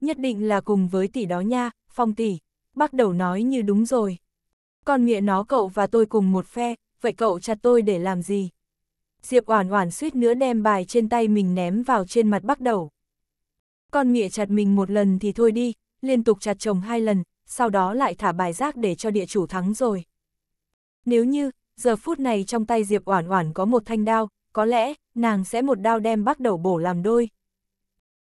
Nhất định là cùng với tỷ đó nha, Phong tỷ. Bắt đầu nói như đúng rồi con nghĩa nó cậu và tôi cùng một phe, vậy cậu chặt tôi để làm gì? Diệp Oản Oản suýt nữa đem bài trên tay mình ném vào trên mặt Bắc Đầu. Con nghĩa chặt mình một lần thì thôi đi, liên tục chặt chồng hai lần, sau đó lại thả bài rác để cho địa chủ thắng rồi. Nếu như, giờ phút này trong tay Diệp Oản Oản có một thanh đao, có lẽ nàng sẽ một đao đem bắt Đầu bổ làm đôi.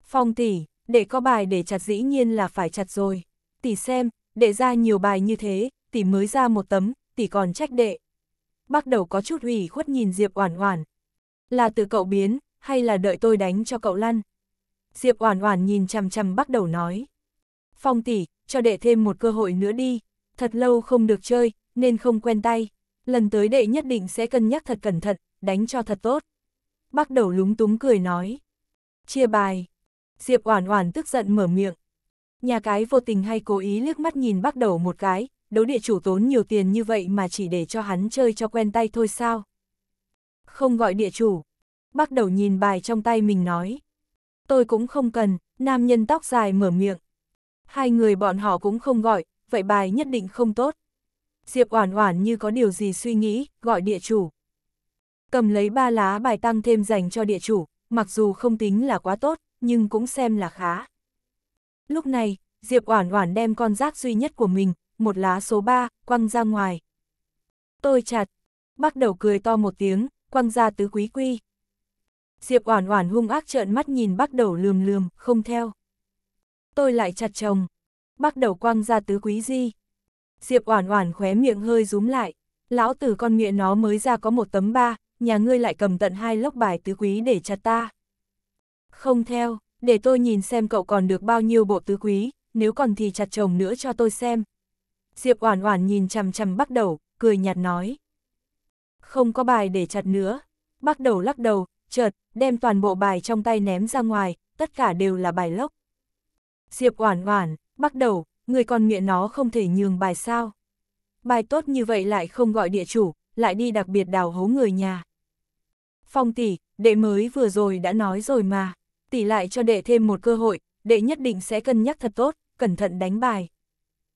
Phong tỷ, để có bài để chặt dĩ nhiên là phải chặt rồi. Tỷ xem, để ra nhiều bài như thế, tỷ mới ra một tấm, tỷ còn trách đệ. Bác đầu có chút ủy khuất nhìn Diệp Oản Oản. Là từ cậu biến, hay là đợi tôi đánh cho cậu lăn? Diệp Oản Oản nhìn chằm chằm bác đầu nói. Phong tỷ, cho đệ thêm một cơ hội nữa đi, thật lâu không được chơi, nên không quen tay. Lần tới đệ nhất định sẽ cân nhắc thật cẩn thận, đánh cho thật tốt. Bác đầu lúng túng cười nói. Chia bài. Diệp Oản Oản tức giận mở miệng. Nhà cái vô tình hay cố ý liếc mắt nhìn bác đầu một cái, đấu địa chủ tốn nhiều tiền như vậy mà chỉ để cho hắn chơi cho quen tay thôi sao? Không gọi địa chủ. bắt đầu nhìn bài trong tay mình nói. Tôi cũng không cần, nam nhân tóc dài mở miệng. Hai người bọn họ cũng không gọi, vậy bài nhất định không tốt. Diệp Oản Oản như có điều gì suy nghĩ, gọi địa chủ. Cầm lấy ba lá bài tăng thêm dành cho địa chủ, mặc dù không tính là quá tốt, nhưng cũng xem là khá. Lúc này, Diệp Oản Oản đem con rác duy nhất của mình, một lá số 3, quăng ra ngoài. Tôi chặt. Bắt đầu cười to một tiếng, quăng ra tứ quý quy. Diệp Oản Oản hung ác trợn mắt nhìn bắt đầu lườm lườm, không theo. Tôi lại chặt chồng. Bắt đầu quăng ra tứ quý di. Diệp Oản Oản khóe miệng hơi rúm lại, lão tử con nghĩa nó mới ra có một tấm ba, nhà ngươi lại cầm tận hai lốc bài tứ quý để chặt ta. Không theo, để tôi nhìn xem cậu còn được bao nhiêu bộ tứ quý, nếu còn thì chặt chồng nữa cho tôi xem, Diệp Oản Oản nhìn chằm chằm Bắc Đầu, cười nhạt nói: "Không có bài để chặt nữa." Bắc Đầu lắc đầu, chợt đem toàn bộ bài trong tay ném ra ngoài, tất cả đều là bài lốc. Diệp Oản Oản, Bắc Đầu, người còn nghiện nó không thể nhường bài sao? Bài tốt như vậy lại không gọi địa chủ, lại đi đặc biệt đào hố người nhà. Phong tỷ, đệ mới vừa rồi đã nói rồi mà, tỷ lại cho đệ thêm một cơ hội, đệ nhất định sẽ cân nhắc thật tốt, cẩn thận đánh bài.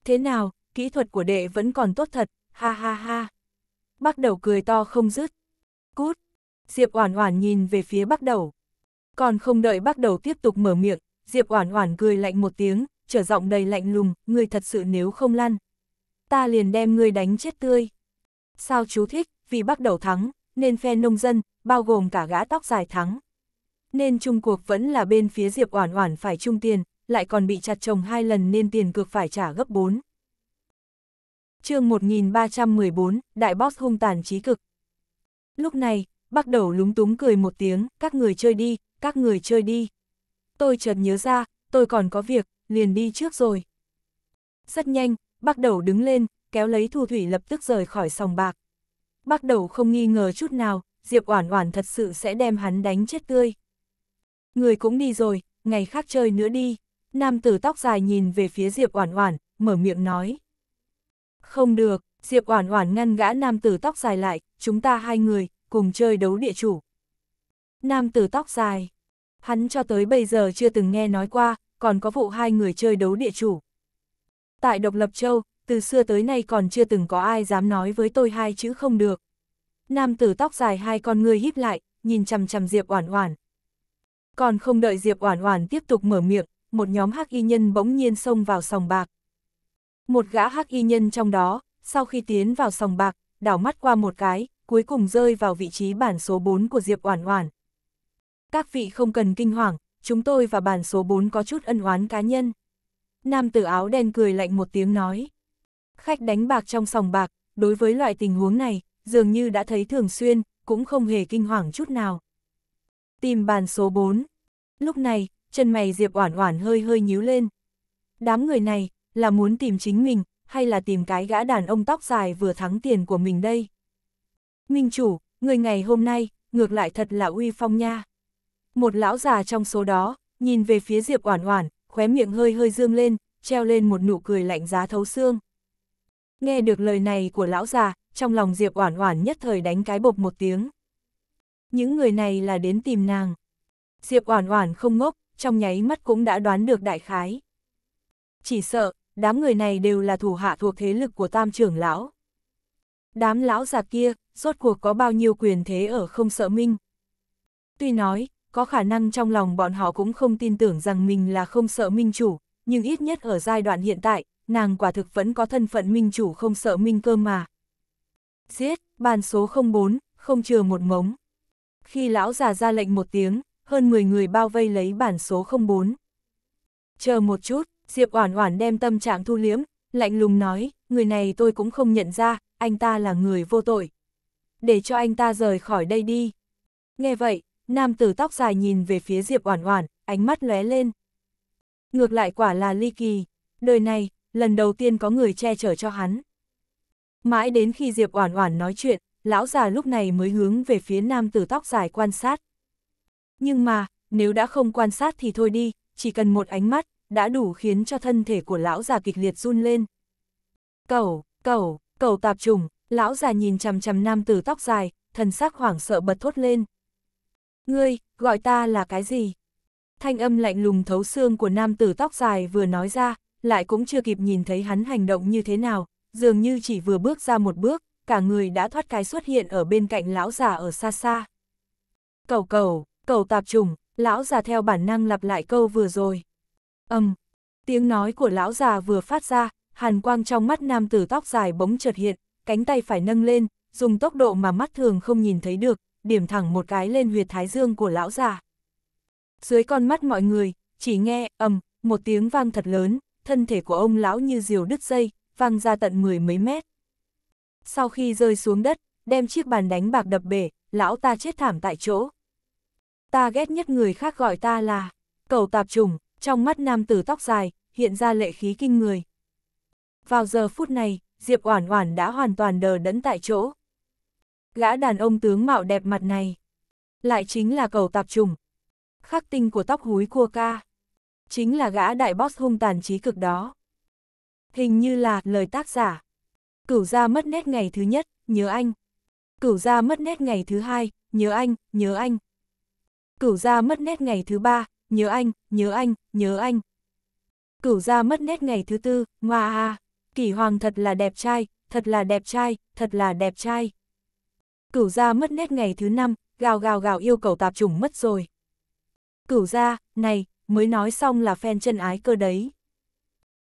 Thế nào, kỹ thuật của đệ vẫn còn tốt thật, ha ha ha. Bác đầu cười to không dứt. Cút. Diệp Oản Oản nhìn về phía bác đầu. Còn không đợi bác đầu tiếp tục mở miệng, Diệp Oản Oản cười lạnh một tiếng, trở giọng đầy lạnh lùng, người thật sự nếu không lăn, ta liền đem ngươi đánh chết tươi. Sao chú thích, vì bác đầu thắng, nên phe nông dân, bao gồm cả gã tóc dài thắng. Nên chung cuộc vẫn là bên phía Diệp Oản Oản phải chung tiền, lại còn bị chặt chồng hai lần nên tiền cược phải trả gấp 4 chương 1314, Đại Boss hung tàn trí cực. Lúc này, bắt đầu lúng túng cười một tiếng, các người chơi đi, các người chơi đi. Tôi chợt nhớ ra, tôi còn có việc, liền đi trước rồi. Rất nhanh, bắt đầu đứng lên, kéo lấy thu thủy lập tức rời khỏi sòng bạc. Bắt đầu không nghi ngờ chút nào, Diệp Oản Oản thật sự sẽ đem hắn đánh chết tươi. Người cũng đi rồi, ngày khác chơi nữa đi. Nam tử tóc dài nhìn về phía Diệp Oản Oản, mở miệng nói. Không được, Diệp Oản Oản ngăn gã nam tử tóc dài lại, chúng ta hai người, cùng chơi đấu địa chủ. Nam tử tóc dài. Hắn cho tới bây giờ chưa từng nghe nói qua, còn có vụ hai người chơi đấu địa chủ. Tại Độc Lập Châu, từ xưa tới nay còn chưa từng có ai dám nói với tôi hai chữ không được. Nam tử tóc dài hai con người híp lại, nhìn chằm chằm Diệp Oản Oản. Còn không đợi Diệp Oản Oản tiếp tục mở miệng, một nhóm hắc y nhân bỗng nhiên xông vào sòng bạc. Một gã hắc y nhân trong đó, sau khi tiến vào sòng bạc, đảo mắt qua một cái, cuối cùng rơi vào vị trí bản số 4 của Diệp Oản Oản. Các vị không cần kinh hoàng, chúng tôi và bản số 4 có chút ân oán cá nhân. Nam tử áo đen cười lạnh một tiếng nói. Khách đánh bạc trong sòng bạc, đối với loại tình huống này, dường như đã thấy thường xuyên, cũng không hề kinh hoàng chút nào. Tìm bàn số 4. Lúc này, chân mày Diệp Oản Oản hơi hơi nhíu lên. Đám người này, là muốn tìm chính mình, hay là tìm cái gã đàn ông tóc dài vừa thắng tiền của mình đây. Minh chủ, người ngày hôm nay, ngược lại thật là uy phong nha. Một lão già trong số đó, nhìn về phía Diệp Oản Oản, khóe miệng hơi hơi dương lên, treo lên một nụ cười lạnh giá thấu xương. Nghe được lời này của lão già, trong lòng Diệp Oản Oản nhất thời đánh cái bộc một tiếng. Những người này là đến tìm nàng. Diệp Oản Oản không ngốc, trong nháy mắt cũng đã đoán được đại khái. Chỉ sợ, đám người này đều là thủ hạ thuộc thế lực của tam trưởng lão. Đám lão già kia, rốt cuộc có bao nhiêu quyền thế ở không sợ Minh. Tuy nói, có khả năng trong lòng bọn họ cũng không tin tưởng rằng mình là không sợ Minh chủ, nhưng ít nhất ở giai đoạn hiện tại, nàng quả thực vẫn có thân phận Minh chủ không sợ Minh cơ mà. Giết, bàn số 04, không chừa một mống. Khi lão già ra lệnh một tiếng, hơn 10 người bao vây lấy bản số 04. Chờ một chút, Diệp Oản Oản đem tâm trạng thu liếm, lạnh lùng nói, người này tôi cũng không nhận ra, anh ta là người vô tội. Để cho anh ta rời khỏi đây đi. Nghe vậy, nam tử tóc dài nhìn về phía Diệp Oản Oản, ánh mắt lóe lên. Ngược lại quả là ly kỳ, đời này, lần đầu tiên có người che chở cho hắn. Mãi đến khi Diệp Oản Oản nói chuyện, lão già lúc này mới hướng về phía nam tử tóc dài quan sát. Nhưng mà, nếu đã không quan sát thì thôi đi, chỉ cần một ánh mắt, đã đủ khiến cho thân thể của lão già kịch liệt run lên. Cẩu, cẩu, cẩu tạp trùng, lão già nhìn chằm chằm nam tử tóc dài, thần sắc hoảng sợ bật thốt lên. Ngươi, gọi ta là cái gì? Thanh âm lạnh lùng thấu xương của nam tử tóc dài vừa nói ra, lại cũng chưa kịp nhìn thấy hắn hành động như thế nào, dường như chỉ vừa bước ra một bước, cả người đã thoát cái xuất hiện ở bên cạnh lão già ở xa xa. Cầu cầu, cầu tạp trùng, lão già theo bản năng lặp lại câu vừa rồi. Âm, um, tiếng nói của lão già vừa phát ra, hàn quang trong mắt nam tử tóc dài bỗng chợt hiện, cánh tay phải nâng lên, dùng tốc độ mà mắt thường không nhìn thấy được, điểm thẳng một cái lên huyệt thái dương của lão già. Dưới con mắt mọi người, chỉ nghe ầm, um, một tiếng vang thật lớn, thân thể của ông lão như diều đứt dây, vang ra tận mười mấy mét. Sau khi rơi xuống đất, đem chiếc bàn đánh bạc đập bể, lão ta chết thảm tại chỗ. Ta ghét nhất người khác gọi ta là cầu tạp trùng, trong mắt nam tử tóc dài, hiện ra lệ khí kinh người. Vào giờ phút này, Diệp Oản Oản đã hoàn toàn đờ đẫn tại chỗ. Gã đàn ông tướng mạo đẹp mặt này, lại chính là cầu tạp trùng. Khắc tinh của tóc húi cua ca, chính là gã đại boss hung tàn trí cực đó. Hình như là lời tác giả. Cửu gia mất nét ngày thứ nhất, nhớ anh. Cửu gia mất nét ngày thứ hai, nhớ anh, nhớ anh. Cửu gia mất nét ngày thứ ba, nhớ anh, nhớ anh, nhớ anh. Cửu gia mất nét ngày thứ tư, ngoa à, kỷ hoàng thật là đẹp trai, thật là đẹp trai, thật là đẹp trai. Cửu gia mất nét ngày thứ năm, gào gào gào yêu cầu tạp chủng mất rồi. Cửu gia này, mới nói xong là phen chân ái cơ đấy.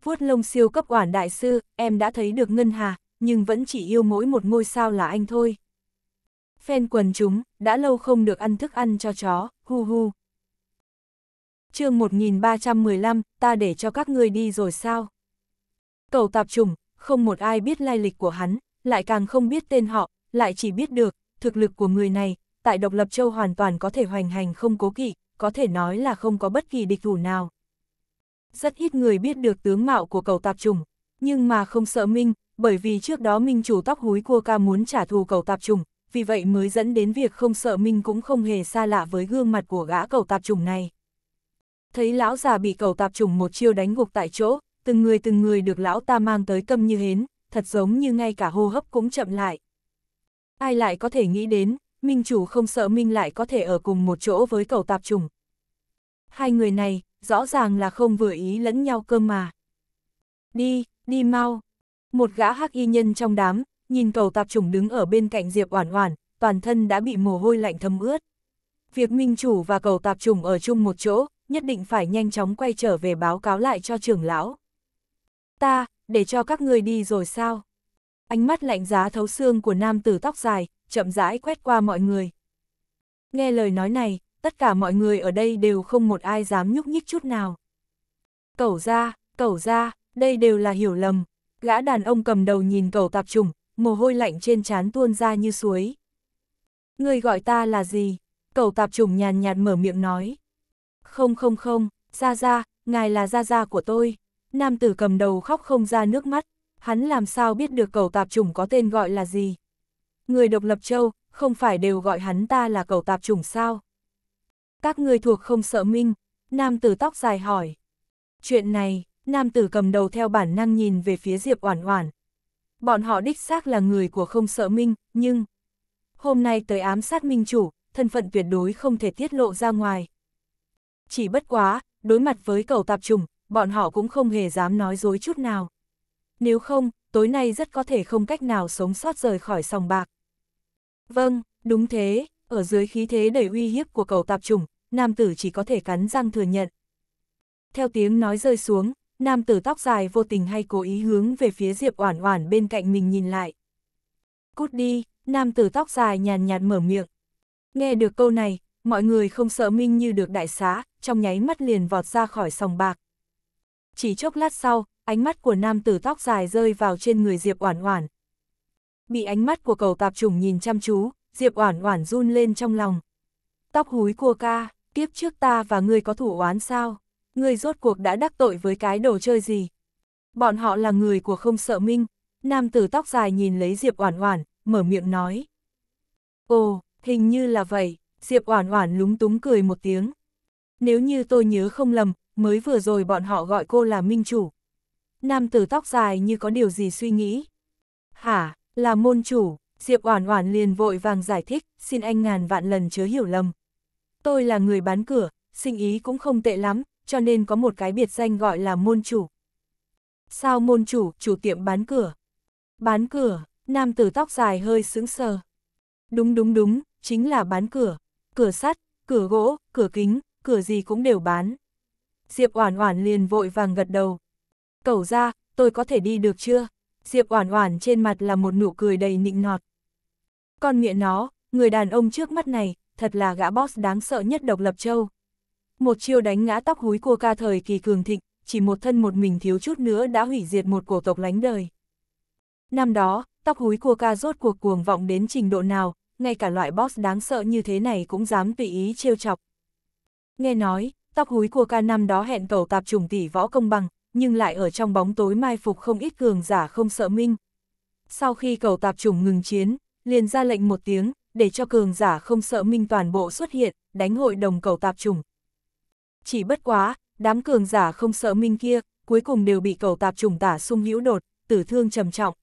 Vuốt lông siêu cấp quản đại sư, em đã thấy được ngân hà, nhưng vẫn chỉ yêu mỗi một ngôi sao là anh thôi. phen quần chúng, đã lâu không được ăn thức ăn cho chó, hu hu chương 1315, ta để cho các ngươi đi rồi sao? Cầu tạp trùng, không một ai biết lai lịch của hắn, lại càng không biết tên họ, lại chỉ biết được, thực lực của người này, tại độc lập châu hoàn toàn có thể hoành hành không cố kỵ, có thể nói là không có bất kỳ địch thủ nào. Rất ít người biết được tướng mạo của cầu tạp trùng, nhưng mà không sợ Minh, bởi vì trước đó Minh chủ tóc húi cua ca muốn trả thù cầu tạp trùng, vì vậy mới dẫn đến việc không sợ Minh cũng không hề xa lạ với gương mặt của gã cầu tạp trùng này. Thấy lão già bị cầu tạp trùng một chiêu đánh gục tại chỗ, từng người từng người được lão ta mang tới câm như hến, thật giống như ngay cả hô hấp cũng chậm lại. Ai lại có thể nghĩ đến, minh chủ không sợ minh lại có thể ở cùng một chỗ với cầu tạp trùng. Hai người này, rõ ràng là không vừa ý lẫn nhau cơm mà. Đi, đi mau. Một gã hắc y nhân trong đám, nhìn cầu tạp trùng đứng ở bên cạnh Diệp Oản Oản, toàn thân đã bị mồ hôi lạnh thấm ướt. Việc minh chủ và cầu tạp trùng ở chung một chỗ, nhất định phải nhanh chóng quay trở về báo cáo lại cho trưởng lão. Ta, để cho các ngươi đi rồi sao? Ánh mắt lạnh giá thấu xương của nam tử tóc dài, chậm rãi quét qua mọi người. Nghe lời nói này, tất cả mọi người ở đây đều không một ai dám nhúc nhích chút nào. Cẩu ra, cẩu ra, đây đều là hiểu lầm. Gã đàn ông cầm đầu nhìn cẩu tạp trùng, mồ hôi lạnh trên trán tuôn ra như suối. Người gọi ta là gì? Cẩu tạp trùng nhàn nhạt mở miệng nói. Không không không, Gia Gia, ngài là Gia Gia của tôi. Nam tử cầm đầu khóc không ra nước mắt, hắn làm sao biết được cầu tạp chủng có tên gọi là gì. Người độc lập châu, không phải đều gọi hắn ta là cầu tạp chủng sao? Các người thuộc không sợ minh, nam tử tóc dài hỏi. Chuyện này, nam tử cầm đầu theo bản năng nhìn về phía Diệp Oản Oản. Bọn họ đích xác là người của không sợ minh, nhưng... Hôm nay tới ám sát minh chủ, thân phận tuyệt đối không thể tiết lộ ra ngoài, chỉ bất quá, đối mặt với cầu tạp trùng, bọn họ cũng không hề dám nói dối chút nào. Nếu không, tối nay rất có thể không cách nào sống sót rời khỏi sòng bạc. Vâng, đúng thế, ở dưới khí thế đầy uy hiếp của cầu tạp trùng, nam tử chỉ có thể cắn răng thừa nhận. Theo tiếng nói rơi xuống, nam tử tóc dài vô tình hay cố ý hướng về phía Diệp Oản Oản bên cạnh mình nhìn lại. "Cút đi." Nam tử tóc dài nhàn nhạt mở miệng. Nghe được câu này, mọi người không sợ Minh Như được đại xá, trong nháy mắt liền vọt ra khỏi sòng bạc. Chỉ chốc lát sau, ánh mắt của nam tử tóc dài rơi vào trên người Diệp Oản Oản. Bị ánh mắt của cầu tạp trùng nhìn chăm chú, Diệp Oản Oản run lên trong lòng. Tóc húi cua ca, kiếp trước ta và ngươi có thủ oán sao? Ngươi rốt cuộc đã đắc tội với cái đồ chơi gì? Bọn họ là người của không sợ Minh. Nam tử tóc dài nhìn lấy Diệp Oản Oản, mở miệng nói. Ồ, hình như là vậy. Diệp Oản Oản lúng túng cười một tiếng. Nếu như tôi nhớ không lầm, mới vừa rồi bọn họ gọi cô là Minh Chủ. Nam tử tóc dài như có điều gì suy nghĩ. Hả, là môn chủ, Diệp Oản Oản liền vội vàng giải thích, xin anh ngàn vạn lần chớ hiểu lầm. Tôi là người bán cửa, sinh ý cũng không tệ lắm, cho nên có một cái biệt danh gọi là môn chủ. Sao môn chủ, chủ tiệm bán cửa? Bán cửa, nam tử tóc dài hơi sững sờ. Đúng đúng đúng, chính là bán cửa cửa sắt, cửa gỗ, cửa kính, cửa gì cũng đều bán. Diệp Oản Oản liền vội vàng gật đầu. "Cẩu gia, tôi có thể đi được chưa?" Diệp Oản Oản trên mặt là một nụ cười đầy nịnh nọt. Con mẹ nó, người đàn ông trước mắt này, thật là gã boss đáng sợ nhất độc lập châu. Một chiêu đánh ngã tóc húi cua ca thời kỳ cường thịnh, chỉ một thân một mình thiếu chút nữa đã hủy diệt một cổ tộc lánh đời. Năm đó, tóc húi cua ca rốt cuộc cuồng vọng đến trình độ nào, ngay cả loại boss đáng sợ như thế này cũng dám tùy ý trêu chọc. Nghe nói, tóc húi của ca năm đó hẹn cầu tạp trùng tỷ võ công bằng, nhưng lại ở trong bóng tối mai phục không ít cường giả không sợ minh. Sau khi cầu tạp trùng ngừng chiến, liền ra lệnh một tiếng, để cho cường giả không sợ minh toàn bộ xuất hiện, đánh hội đồng cầu tạp trùng. Chỉ bất quá, đám cường giả không sợ minh kia, cuối cùng đều bị cầu tạp trùng tả sung hữu đột, tử thương trầm trọng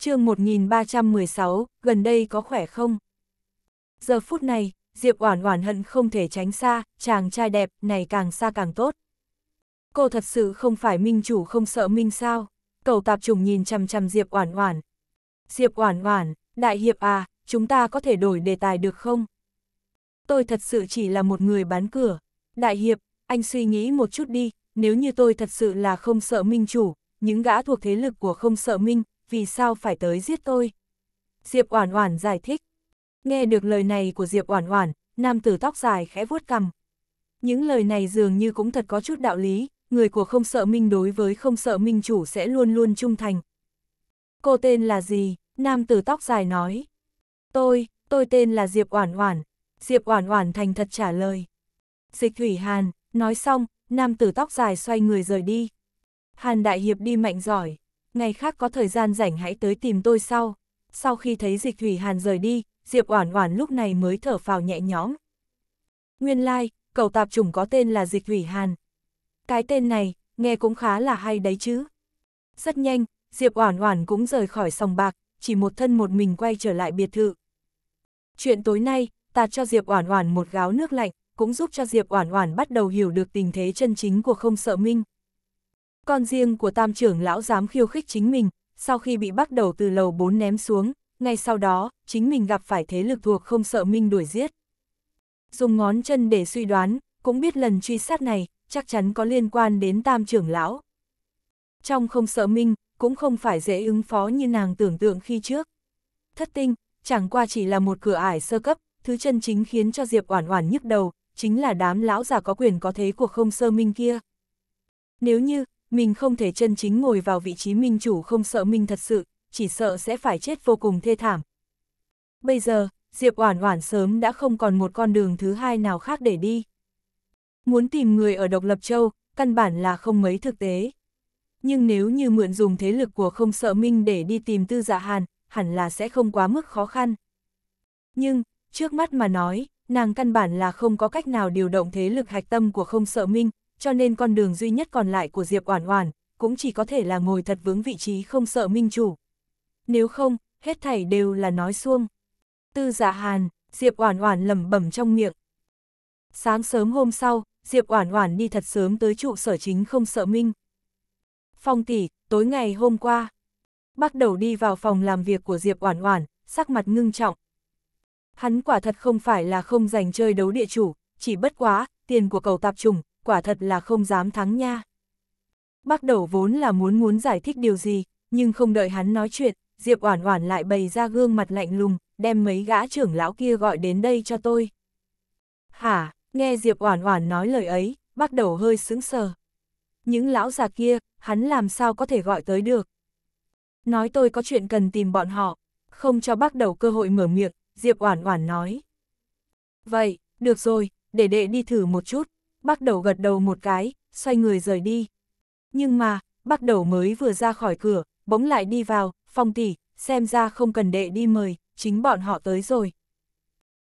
chương 1316, gần đây có khỏe không? Giờ phút này, Diệp Oản Oản hận không thể tránh xa, chàng trai đẹp này càng xa càng tốt. Cô thật sự không phải minh chủ không sợ minh sao? Cầu tạp trùng nhìn chằm chằm Diệp Oản Oản. Diệp Oản Oản, đại hiệp à, chúng ta có thể đổi đề tài được không? Tôi thật sự chỉ là một người bán cửa. Đại hiệp, anh suy nghĩ một chút đi, nếu như tôi thật sự là không sợ minh chủ, những gã thuộc thế lực của không sợ minh, vì sao phải tới giết tôi? Diệp Oản Oản giải thích. Nghe được lời này của Diệp Oản Oản, nam tử tóc dài khẽ vuốt cằm. Những lời này dường như cũng thật có chút đạo lý, người của không sợ minh đối với không sợ minh chủ sẽ luôn luôn trung thành. Cô tên là gì? Nam tử tóc dài nói. Tôi, tôi tên là Diệp Oản Oản. Diệp Oản Oản thành thật trả lời. Dịch Thủy Hàn, nói xong, nam tử tóc dài xoay người rời đi. Hàn Đại Hiệp đi mạnh giỏi ngày khác có thời gian rảnh hãy tới tìm tôi sau. Sau khi thấy dịch thủy hàn rời đi, Diệp Oản Oản lúc này mới thở phào nhẹ nhõm. Nguyên lai, like, cậu tạp chủng có tên là Dịch Thủy Hàn. Cái tên này, nghe cũng khá là hay đấy chứ. Rất nhanh, Diệp Oản Oản cũng rời khỏi sòng bạc, chỉ một thân một mình quay trở lại biệt thự. Chuyện tối nay, ta cho Diệp Oản Oản một gáo nước lạnh, cũng giúp cho Diệp Oản Oản bắt đầu hiểu được tình thế chân chính của không sợ minh. Con riêng của tam trưởng lão dám khiêu khích chính mình, sau khi bị bắt đầu từ lầu 4 ném xuống, ngay sau đó, chính mình gặp phải thế lực thuộc không sợ minh đuổi giết. Dùng ngón chân để suy đoán, cũng biết lần truy sát này, chắc chắn có liên quan đến tam trưởng lão. Trong không sợ minh, cũng không phải dễ ứng phó như nàng tưởng tượng khi trước. Thất tinh, chẳng qua chỉ là một cửa ải sơ cấp, thứ chân chính khiến cho Diệp Oản Oản nhức đầu, chính là đám lão già có quyền có thế của không sơ minh kia. Nếu như, mình không thể chân chính ngồi vào vị trí minh chủ không sợ minh thật sự, chỉ sợ sẽ phải chết vô cùng thê thảm. Bây giờ, Diệp Oản Oản sớm đã không còn một con đường thứ hai nào khác để đi. Muốn tìm người ở Độc Lập Châu, căn bản là không mấy thực tế. Nhưng nếu như mượn dùng thế lực của không sợ minh để đi tìm tư dạ hàn, hẳn là sẽ không quá mức khó khăn. Nhưng, trước mắt mà nói, nàng căn bản là không có cách nào điều động thế lực hạch tâm của không sợ minh, cho nên con đường duy nhất còn lại của Diệp Oản Oản cũng chỉ có thể là ngồi thật vững vị trí không sợ minh chủ. Nếu không, hết thảy đều là nói xuông. Tư Dạ Hàn, Diệp Oản Oản lẩm bẩm trong miệng. Sáng sớm hôm sau, Diệp Oản Oản đi thật sớm tới trụ sở chính không sợ minh. Phong tỷ, tối ngày hôm qua, bắt đầu đi vào phòng làm việc của Diệp Oản Oản, sắc mặt ngưng trọng. Hắn quả thật không phải là không dành chơi đấu địa chủ, chỉ bất quá, tiền của cầu tạp trùng, quả thật là không dám thắng nha. Bác đầu vốn là muốn muốn giải thích điều gì, nhưng không đợi hắn nói chuyện, Diệp Oản Oản lại bày ra gương mặt lạnh lùng, đem mấy gã trưởng lão kia gọi đến đây cho tôi. Hả, nghe Diệp Oản Oản nói lời ấy, bác đầu hơi sững sờ. Những lão già kia, hắn làm sao có thể gọi tới được. Nói tôi có chuyện cần tìm bọn họ, không cho bác đầu cơ hội mở miệng, Diệp Oản Oản nói. Vậy, được rồi, để đệ đi thử một chút bác đầu gật đầu một cái, xoay người rời đi. Nhưng mà, bác đầu mới vừa ra khỏi cửa, bỗng lại đi vào, phong tỷ, xem ra không cần đệ đi mời, chính bọn họ tới rồi.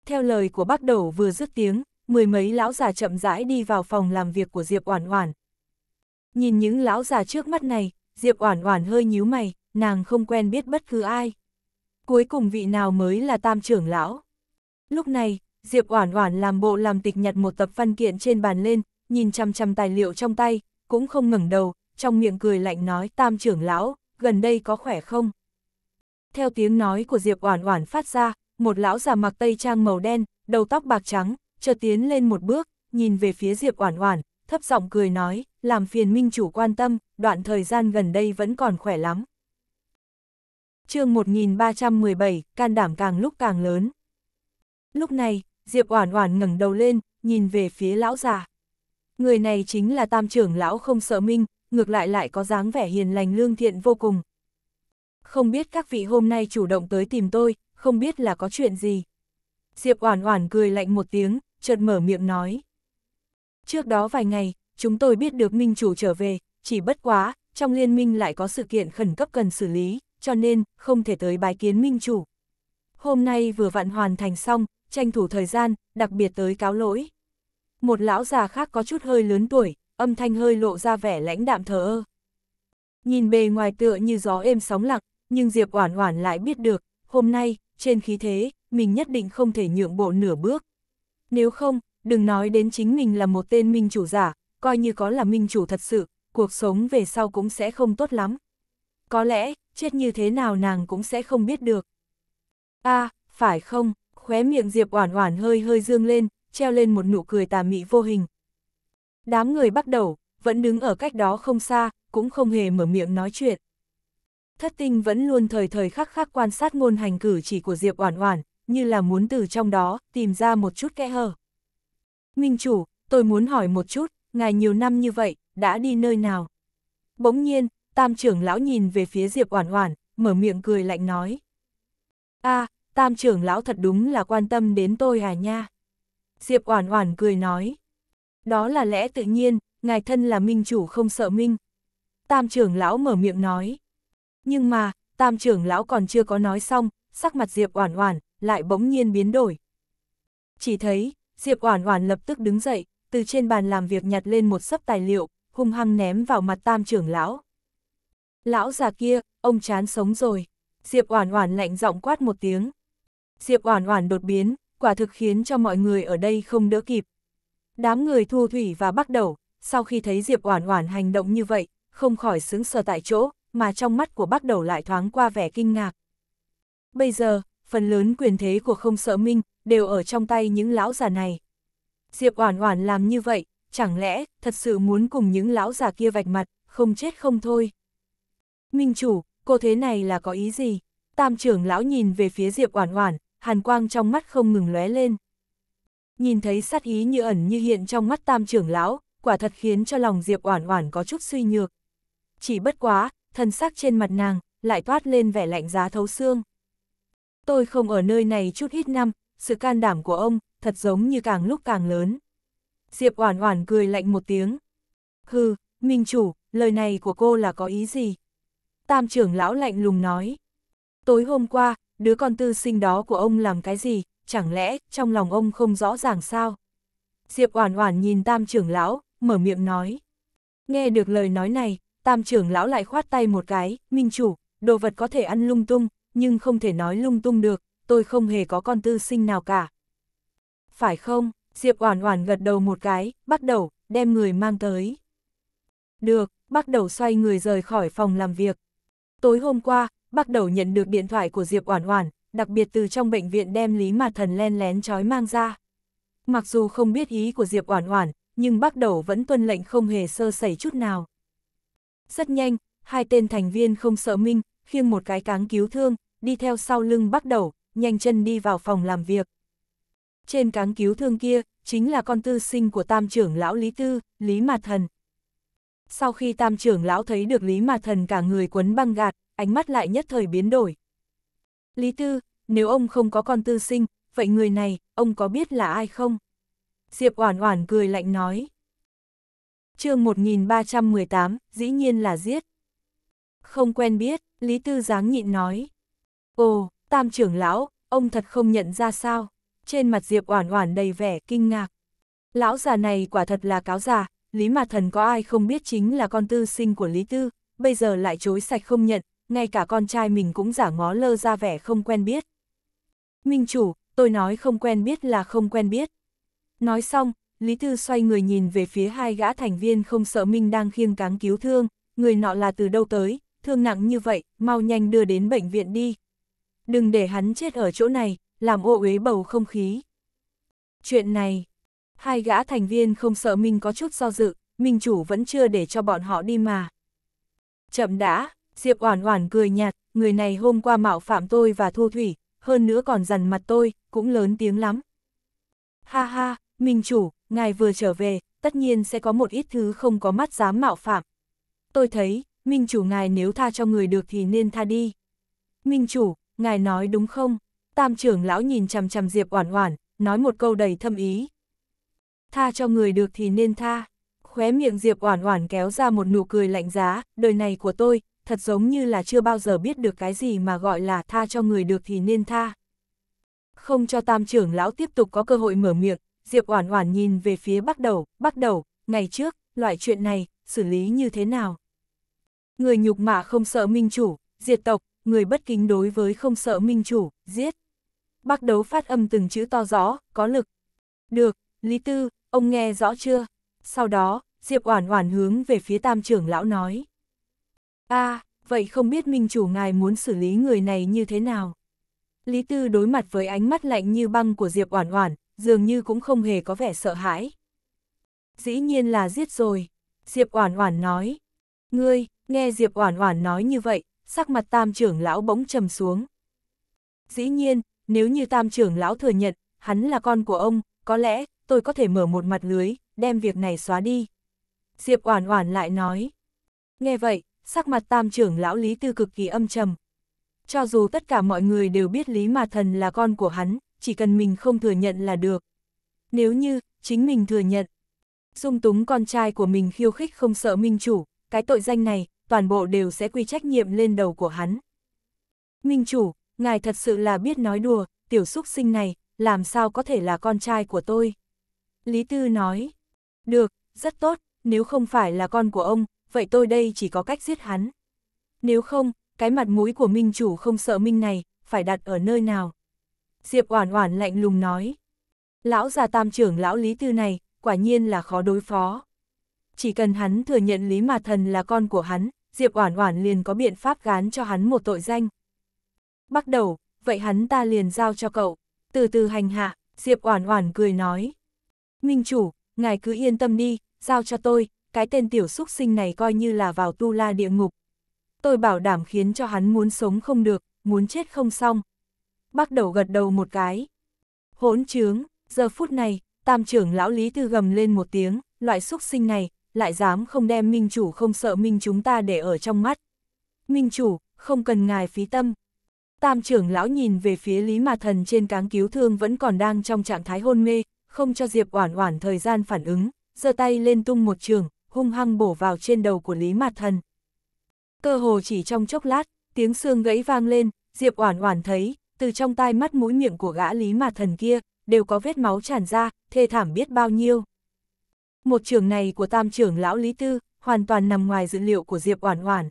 Theo lời của bác đầu vừa dứt tiếng, mười mấy lão già chậm rãi đi vào phòng làm việc của Diệp Oản Oản. Nhìn những lão già trước mắt này, Diệp Oản Oản hơi nhíu mày, nàng không quen biết bất cứ ai. Cuối cùng vị nào mới là tam trưởng lão? Lúc này, Diệp Oản Oản làm bộ làm tịch nhặt một tập văn kiện trên bàn lên, nhìn chăm chăm tài liệu trong tay, cũng không ngẩng đầu, trong miệng cười lạnh nói: "Tam trưởng lão, gần đây có khỏe không?" Theo tiếng nói của Diệp Oản Oản phát ra, một lão già mặc tây trang màu đen, đầu tóc bạc trắng, chợt tiến lên một bước, nhìn về phía Diệp Oản Oản, thấp giọng cười nói: "Làm phiền minh chủ quan tâm, đoạn thời gian gần đây vẫn còn khỏe lắm." Chương 1317, can đảm càng lúc càng lớn. Lúc này, Diệp Oản Oản ngẩng đầu lên, nhìn về phía lão già. Người này chính là Tam trưởng lão không sợ minh, ngược lại lại có dáng vẻ hiền lành lương thiện vô cùng. Không biết các vị hôm nay chủ động tới tìm tôi, không biết là có chuyện gì. Diệp Oản Oản cười lạnh một tiếng, chợt mở miệng nói. Trước đó vài ngày, chúng tôi biết được minh chủ trở về, chỉ bất quá, trong liên minh lại có sự kiện khẩn cấp cần xử lý, cho nên, không thể tới bái kiến minh chủ. Hôm nay vừa vặn hoàn thành xong, tranh thủ thời gian, đặc biệt tới cáo lỗi. Một lão già khác có chút hơi lớn tuổi, âm thanh hơi lộ ra vẻ lãnh đạm thờ ơ. Nhìn bề ngoài tựa như gió êm sóng lặng, nhưng Diệp Oản Oản lại biết được, hôm nay, trên khí thế, mình nhất định không thể nhượng bộ nửa bước. Nếu không, đừng nói đến chính mình là một tên minh chủ giả, coi như có là minh chủ thật sự, cuộc sống về sau cũng sẽ không tốt lắm. Có lẽ, chết như thế nào nàng cũng sẽ không biết được. a à, phải không? khóe miệng Diệp Oản Oản hơi hơi dương lên, treo lên một nụ cười tà mị vô hình. Đám người bắt đầu, vẫn đứng ở cách đó không xa, cũng không hề mở miệng nói chuyện. Thất tinh vẫn luôn thời thời khắc khắc quan sát ngôn hành cử chỉ của Diệp Oản Oản, như là muốn từ trong đó tìm ra một chút kẽ hở. Minh chủ, tôi muốn hỏi một chút, ngài nhiều năm như vậy, đã đi nơi nào? Bỗng nhiên, tam trưởng lão nhìn về phía Diệp Oản Oản, mở miệng cười lạnh nói. a tam trưởng lão thật đúng là quan tâm đến tôi à nha. Diệp Oản Oản cười nói. Đó là lẽ tự nhiên, ngài thân là minh chủ không sợ minh. Tam trưởng lão mở miệng nói. Nhưng mà, tam trưởng lão còn chưa có nói xong, sắc mặt Diệp Oản Oản lại bỗng nhiên biến đổi. Chỉ thấy, Diệp Oản Oản lập tức đứng dậy, từ trên bàn làm việc nhặt lên một sấp tài liệu, hung hăng ném vào mặt tam trưởng lão. Lão già kia, ông chán sống rồi. Diệp Oản Oản lạnh giọng quát một tiếng. Diệp Oản Oản đột biến, quả thực khiến cho mọi người ở đây không đỡ kịp. Đám người Thu Thủy và Bắc Đầu, sau khi thấy Diệp Oản Oản hành động như vậy, không khỏi sững sờ tại chỗ, mà trong mắt của Bắc Đầu lại thoáng qua vẻ kinh ngạc. Bây giờ, phần lớn quyền thế của Không Sợ Minh đều ở trong tay những lão già này. Diệp Oản Oản làm như vậy, chẳng lẽ thật sự muốn cùng những lão già kia vạch mặt, không chết không thôi. Minh chủ, cô thế này là có ý gì? Tam trưởng lão nhìn về phía Diệp Oản Oản, hàn quang trong mắt không ngừng lóe lên. Nhìn thấy sát ý như ẩn như hiện trong mắt tam trưởng lão, quả thật khiến cho lòng Diệp Oản Oản có chút suy nhược. Chỉ bất quá, thân sắc trên mặt nàng lại toát lên vẻ lạnh giá thấu xương. Tôi không ở nơi này chút ít năm, sự can đảm của ông thật giống như càng lúc càng lớn. Diệp Oản Oản cười lạnh một tiếng. "Hừ, Minh chủ, lời này của cô là có ý gì?" Tam trưởng lão lạnh lùng nói. "Tối hôm qua, đứa con tư sinh đó của ông làm cái gì, chẳng lẽ trong lòng ông không rõ ràng sao? Diệp Oản Oản nhìn Tam trưởng lão, mở miệng nói. Nghe được lời nói này, Tam trưởng lão lại khoát tay một cái, "Minh chủ, đồ vật có thể ăn lung tung, nhưng không thể nói lung tung được, tôi không hề có con tư sinh nào cả." "Phải không?" Diệp Oản Oản gật đầu một cái, bắt đầu đem người mang tới. "Được." Bắt đầu xoay người rời khỏi phòng làm việc. Tối hôm qua, bắt đầu nhận được điện thoại của Diệp Oản Oản, đặc biệt từ trong bệnh viện đem Lý Mạt Thần len lén trói mang ra. Mặc dù không biết ý của Diệp Oản Oản, nhưng bắt đầu vẫn tuân lệnh không hề sơ sẩy chút nào. Rất nhanh, hai tên thành viên không sợ minh, khiêng một cái cáng cứu thương, đi theo sau lưng bắt đầu, nhanh chân đi vào phòng làm việc. Trên cáng cứu thương kia, chính là con tư sinh của tam trưởng lão Lý Tư, Lý Mạt Thần. Sau khi tam trưởng lão thấy được Lý Mạt Thần cả người quấn băng gạt, ánh mắt lại nhất thời biến đổi. Lý Tư, nếu ông không có con tư sinh, vậy người này, ông có biết là ai không? Diệp Oản Oản cười lạnh nói. Chương 1318, dĩ nhiên là giết. Không quen biết, Lý Tư dáng nhịn nói. Ồ, Tam trưởng lão, ông thật không nhận ra sao? Trên mặt Diệp Oản Oản đầy vẻ kinh ngạc. Lão già này quả thật là cáo già, Lý Mạt Thần có ai không biết chính là con tư sinh của Lý Tư, bây giờ lại chối sạch không nhận, ngay cả con trai mình cũng giả ngó lơ ra vẻ không quen biết. Minh chủ, tôi nói không quen biết là không quen biết. Nói xong, Lý Tư xoay người nhìn về phía hai gã thành viên không sợ Minh đang khiêng cáng cứu thương, người nọ là từ đâu tới, thương nặng như vậy, mau nhanh đưa đến bệnh viện đi. Đừng để hắn chết ở chỗ này, làm ô uế bầu không khí. Chuyện này, hai gã thành viên không sợ Minh có chút do dự, Minh chủ vẫn chưa để cho bọn họ đi mà. Chậm đã, Diệp Oản Oản cười nhạt, người này hôm qua mạo phạm tôi và Thu Thủy, hơn nữa còn dằn mặt tôi, cũng lớn tiếng lắm. Ha ha, Minh chủ, ngài vừa trở về, tất nhiên sẽ có một ít thứ không có mắt dám mạo phạm. Tôi thấy, Minh chủ ngài nếu tha cho người được thì nên tha đi. Minh chủ, ngài nói đúng không? Tam trưởng lão nhìn chằm chằm Diệp Oản Oản, nói một câu đầy thâm ý. Tha cho người được thì nên tha. Khóe miệng Diệp Oản Oản kéo ra một nụ cười lạnh giá, đời này của tôi, thật giống như là chưa bao giờ biết được cái gì mà gọi là tha cho người được thì nên tha. Không cho tam trưởng lão tiếp tục có cơ hội mở miệng, Diệp Oản Oản nhìn về phía bắt đầu, bắt đầu, ngày trước, loại chuyện này, xử lý như thế nào? Người nhục mạ không sợ minh chủ, diệt tộc, người bất kính đối với không sợ minh chủ, giết. bắt đầu phát âm từng chữ to rõ, có lực. Được, Lý Tư, ông nghe rõ chưa? Sau đó, Diệp Oản Oản hướng về phía tam trưởng lão nói à, vậy không biết minh chủ ngài muốn xử lý người này như thế nào? Lý Tư đối mặt với ánh mắt lạnh như băng của Diệp Oản Oản, dường như cũng không hề có vẻ sợ hãi. Dĩ nhiên là giết rồi, Diệp Oản Oản nói. Ngươi, nghe Diệp Oản Oản nói như vậy, sắc mặt Tam trưởng lão bỗng trầm xuống. Dĩ nhiên, nếu như Tam trưởng lão thừa nhận, hắn là con của ông, có lẽ tôi có thể mở một mặt lưới, đem việc này xóa đi. Diệp Oản Oản lại nói. Nghe vậy, sắc mặt tam trưởng lão Lý Tư cực kỳ âm trầm. Cho dù tất cả mọi người đều biết Lý Mà Thần là con của hắn, chỉ cần mình không thừa nhận là được. Nếu như, chính mình thừa nhận, dung túng con trai của mình khiêu khích không sợ minh chủ, cái tội danh này, toàn bộ đều sẽ quy trách nhiệm lên đầu của hắn. Minh chủ, ngài thật sự là biết nói đùa, tiểu xúc sinh này, làm sao có thể là con trai của tôi? Lý Tư nói, được, rất tốt, nếu không phải là con của ông, vậy tôi đây chỉ có cách giết hắn. Nếu không, cái mặt mũi của minh chủ không sợ minh này, phải đặt ở nơi nào. Diệp Oản Oản lạnh lùng nói. Lão già tam trưởng lão Lý Tư này, quả nhiên là khó đối phó. Chỉ cần hắn thừa nhận Lý Mà Thần là con của hắn, Diệp Oản Oản liền có biện pháp gán cho hắn một tội danh. Bắt đầu, vậy hắn ta liền giao cho cậu. Từ từ hành hạ, Diệp Oản Oản cười nói. Minh chủ, ngài cứ yên tâm đi, giao cho tôi, cái tên tiểu xúc sinh này coi như là vào tu la địa ngục. Tôi bảo đảm khiến cho hắn muốn sống không được, muốn chết không xong. bắt đầu gật đầu một cái. Hỗn trướng, giờ phút này, tam trưởng lão Lý Tư gầm lên một tiếng, loại xúc sinh này, lại dám không đem minh chủ không sợ minh chúng ta để ở trong mắt. Minh chủ, không cần ngài phí tâm. Tam trưởng lão nhìn về phía Lý ma Thần trên cáng cứu thương vẫn còn đang trong trạng thái hôn mê, không cho Diệp Oản Oản thời gian phản ứng, giơ tay lên tung một trường, hung hăng bổ vào trên đầu của Lý Mạt Thần. Cơ hồ chỉ trong chốc lát, tiếng xương gãy vang lên, Diệp Oản Oản thấy, từ trong tai mắt mũi miệng của gã Lý Mạt Thần kia, đều có vết máu tràn ra, thê thảm biết bao nhiêu. Một trường này của tam trưởng lão Lý Tư, hoàn toàn nằm ngoài dự liệu của Diệp Oản Oản.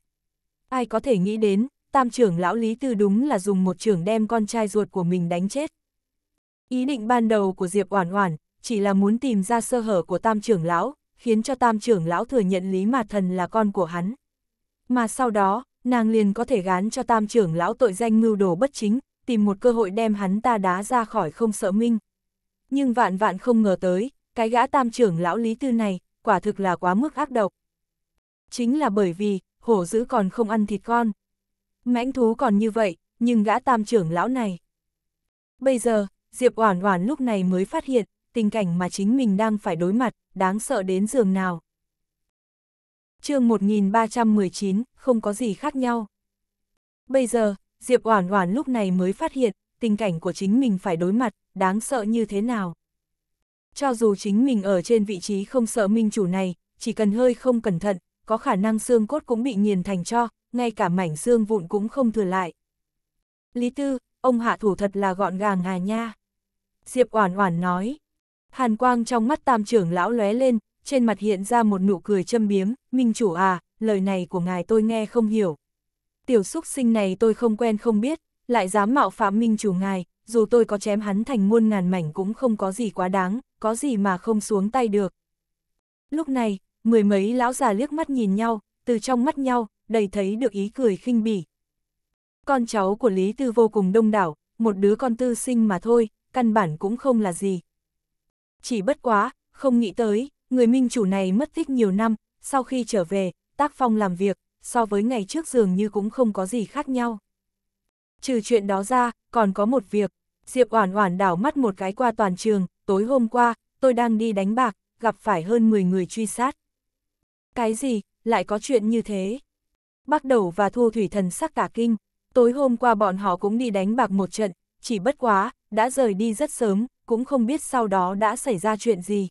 Ai có thể nghĩ đến, tam trưởng lão Lý Tư đúng là dùng một trường đem con trai ruột của mình đánh chết. Ý định ban đầu của Diệp Oản Oản chỉ là muốn tìm ra sơ hở của tam trưởng lão, khiến cho tam trưởng lão thừa nhận Lý Mạt Thần là con của hắn. Mà sau đó, nàng liền có thể gán cho tam trưởng lão tội danh mưu đồ bất chính, tìm một cơ hội đem hắn ta đá ra khỏi không sợ minh. Nhưng vạn vạn không ngờ tới, cái gã tam trưởng lão Lý Tư này, quả thực là quá mức ác độc. Chính là bởi vì, hổ dữ còn không ăn thịt con. Mãnh thú còn như vậy, nhưng gã tam trưởng lão này. Bây giờ, Diệp Oản Oản lúc này mới phát hiện, tình cảnh mà chính mình đang phải đối mặt, đáng sợ đến giường nào. chương 1319, không có gì khác nhau. Bây giờ, Diệp Oản Oản lúc này mới phát hiện, tình cảnh của chính mình phải đối mặt, đáng sợ như thế nào. Cho dù chính mình ở trên vị trí không sợ minh chủ này, chỉ cần hơi không cẩn thận, có khả năng xương cốt cũng bị nghiền thành cho, ngay cả mảnh xương vụn cũng không thừa lại. Lý Tư, ông hạ thủ thật là gọn gàng hà nha. Diệp Oản Oản nói. Hàn quang trong mắt tam trưởng lão lóe lên, trên mặt hiện ra một nụ cười châm biếm, minh chủ à, lời này của ngài tôi nghe không hiểu. Tiểu xúc sinh này tôi không quen không biết, lại dám mạo phạm minh chủ ngài, dù tôi có chém hắn thành muôn ngàn mảnh cũng không có gì quá đáng, có gì mà không xuống tay được. Lúc này, mười mấy lão già liếc mắt nhìn nhau, từ trong mắt nhau, đầy thấy được ý cười khinh bỉ. Con cháu của Lý Tư vô cùng đông đảo, một đứa con tư sinh mà thôi, căn bản cũng không là gì, chỉ bất quá, không nghĩ tới, người minh chủ này mất tích nhiều năm, sau khi trở về, tác phong làm việc, so với ngày trước dường như cũng không có gì khác nhau. Trừ chuyện đó ra, còn có một việc, Diệp Oản Oản đảo mắt một cái qua toàn trường, tối hôm qua, tôi đang đi đánh bạc, gặp phải hơn 10 người truy sát. Cái gì, lại có chuyện như thế? Bác Đầu và Thu Thủy Thần sắc cả kinh, tối hôm qua bọn họ cũng đi đánh bạc một trận, chỉ bất quá, đã rời đi rất sớm, cũng không biết sau đó đã xảy ra chuyện gì.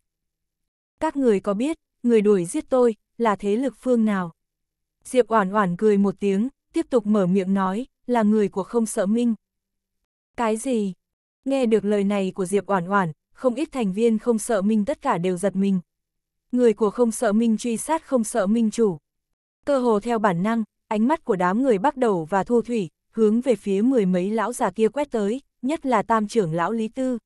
Các người có biết, người đuổi giết tôi, là thế lực phương nào? Diệp Oản Oản cười một tiếng, tiếp tục mở miệng nói, là người của không sợ minh. Cái gì? Nghe được lời này của Diệp Oản Oản, không ít thành viên không sợ minh tất cả đều giật mình. Người của không sợ minh truy sát không sợ minh chủ. Cơ hồ theo bản năng, ánh mắt của đám người bắt đầu và thu thủy, hướng về phía mười mấy lão già kia quét tới, nhất là tam trưởng lão Lý Tư,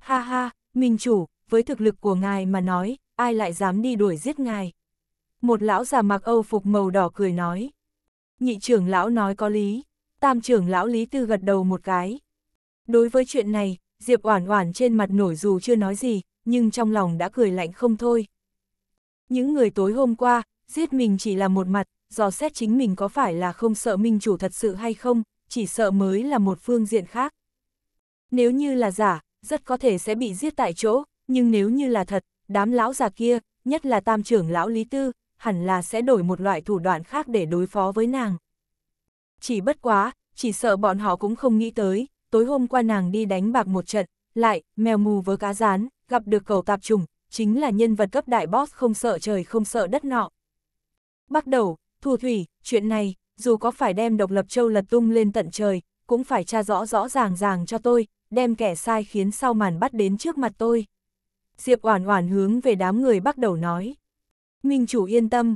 Ha ha, minh chủ, với thực lực của ngài mà nói, ai lại dám đi đuổi giết ngài? Một lão già mặc Âu phục màu đỏ cười nói. Nhị trưởng lão nói có lý, tam trưởng lão Lý Tư gật đầu một cái. Đối với chuyện này, Diệp Oản Oản trên mặt nổi dù chưa nói gì, nhưng trong lòng đã cười lạnh không thôi. Những người tối hôm qua, giết mình chỉ là một mặt, dò xét chính mình có phải là không sợ minh chủ thật sự hay không, chỉ sợ mới là một phương diện khác. Nếu như là giả, rất có thể sẽ bị giết tại chỗ, nhưng nếu như là thật, đám lão già kia, nhất là tam trưởng lão Lý Tư, hẳn là sẽ đổi một loại thủ đoạn khác để đối phó với nàng. Chỉ bất quá, chỉ sợ bọn họ cũng không nghĩ tới, tối hôm qua nàng đi đánh bạc một trận, lại, mèo mù với cá rán, gặp được cầu tạp trùng, chính là nhân vật cấp đại boss không sợ trời không sợ đất nọ. Bắt đầu, thu thủy, chuyện này, dù có phải đem độc lập châu lật tung lên tận trời, cũng phải tra rõ rõ ràng ràng cho tôi, đem kẻ sai khiến sau màn bắt đến trước mặt tôi. Diệp Oản Oản hướng về đám người bắt đầu nói. Minh chủ yên tâm.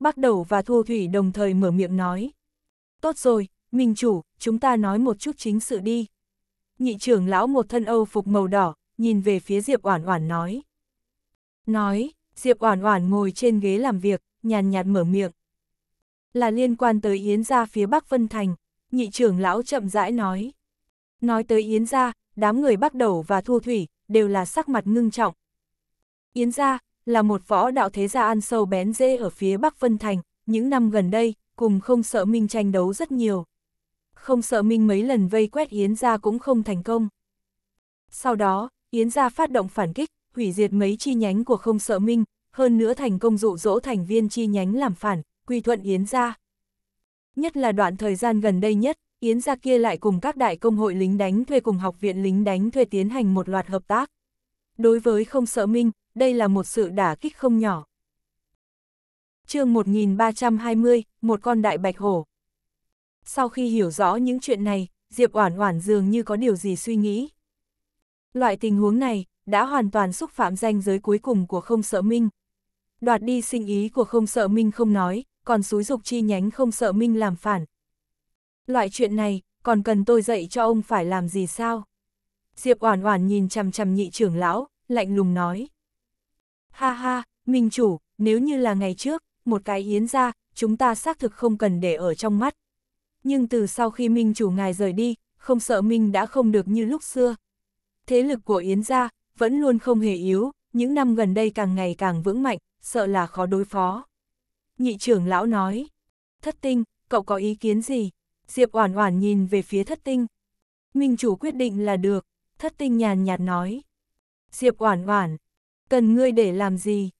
Bắt đầu và Thu Thủy đồng thời mở miệng nói. Tốt rồi, Minh chủ, chúng ta nói một chút chính sự đi. Nhị trưởng lão một thân Âu phục màu đỏ, nhìn về phía Diệp Oản Oản nói. Nói, Diệp Oản Oản ngồi trên ghế làm việc, nhàn nhạt mở miệng. Là liên quan tới Yến gia phía Bắc Vân Thành, nhị trưởng lão chậm rãi nói. Nói tới Yến gia, đám người bắt đầu và thu thủy, đều là sắc mặt ngưng trọng. Yến gia, là một võ đạo thế gia ăn sâu bén dễ ở phía Bắc Vân Thành, những năm gần đây, cùng không sợ Minh tranh đấu rất nhiều. Không sợ Minh mấy lần vây quét Yến gia cũng không thành công. Sau đó, Yến gia phát động phản kích, hủy diệt mấy chi nhánh của không sợ Minh, hơn nữa thành công dụ dỗ thành viên chi nhánh làm phản, quy thuận Yến gia. Nhất là đoạn thời gian gần đây nhất, Yến gia kia lại cùng các đại công hội lính đánh thuê cùng học viện lính đánh thuê tiến hành một loạt hợp tác. Đối với không sợ minh, đây là một sự đả kích không nhỏ. chương 1320, một con đại bạch hổ. Sau khi hiểu rõ những chuyện này, Diệp Oản Oản dường như có điều gì suy nghĩ. Loại tình huống này đã hoàn toàn xúc phạm danh giới cuối cùng của không sợ minh. Đoạt đi sinh ý của không sợ minh không nói, còn xúi dục chi nhánh không sợ minh làm phản, Loại chuyện này, còn cần tôi dạy cho ông phải làm gì sao? Diệp Oản Oản nhìn chằm chằm nhị trưởng lão, lạnh lùng nói. Ha ha, Minh chủ, nếu như là ngày trước, một cái yến gia, chúng ta xác thực không cần để ở trong mắt. Nhưng từ sau khi Minh chủ ngài rời đi, không sợ Minh đã không được như lúc xưa. Thế lực của yến gia vẫn luôn không hề yếu, những năm gần đây càng ngày càng vững mạnh, sợ là khó đối phó. Nhị trưởng lão nói, thất tinh, cậu có ý kiến gì? Diệp Oản Oản nhìn về phía thất tinh. Minh chủ quyết định là được, thất tinh nhàn nhạt nói. Diệp Oản Oản, cần ngươi để làm gì?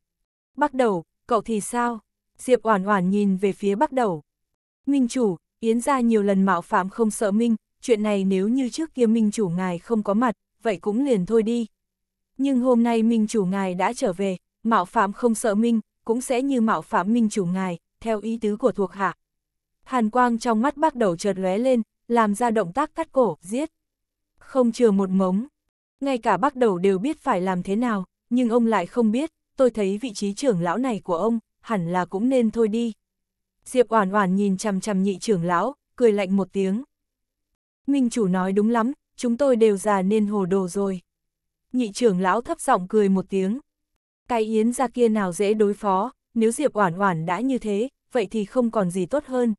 Bắc đầu, cậu thì sao? Diệp Oản Oản nhìn về phía Bắc đầu. Minh chủ, Yến gia nhiều lần mạo phạm không sợ Minh, chuyện này nếu như trước kia Minh chủ ngài không có mặt, vậy cũng liền thôi đi. Nhưng hôm nay Minh chủ ngài đã trở về, mạo phạm không sợ Minh, cũng sẽ như mạo phạm Minh chủ ngài, theo ý tứ của thuộc hạ, Hàn quang trong mắt bác đầu chợt lóe lên, làm ra động tác cắt cổ, giết. Không chừa một mống. Ngay cả bác đầu đều biết phải làm thế nào, nhưng ông lại không biết, tôi thấy vị trí trưởng lão này của ông, hẳn là cũng nên thôi đi. Diệp Oản Oản nhìn chằm chằm nhị trưởng lão, cười lạnh một tiếng. Minh chủ nói đúng lắm, chúng tôi đều già nên hồ đồ rồi. Nhị trưởng lão thấp giọng cười một tiếng. Cái yến gia kia nào dễ đối phó, nếu Diệp Oản Oản đã như thế, vậy thì không còn gì tốt hơn.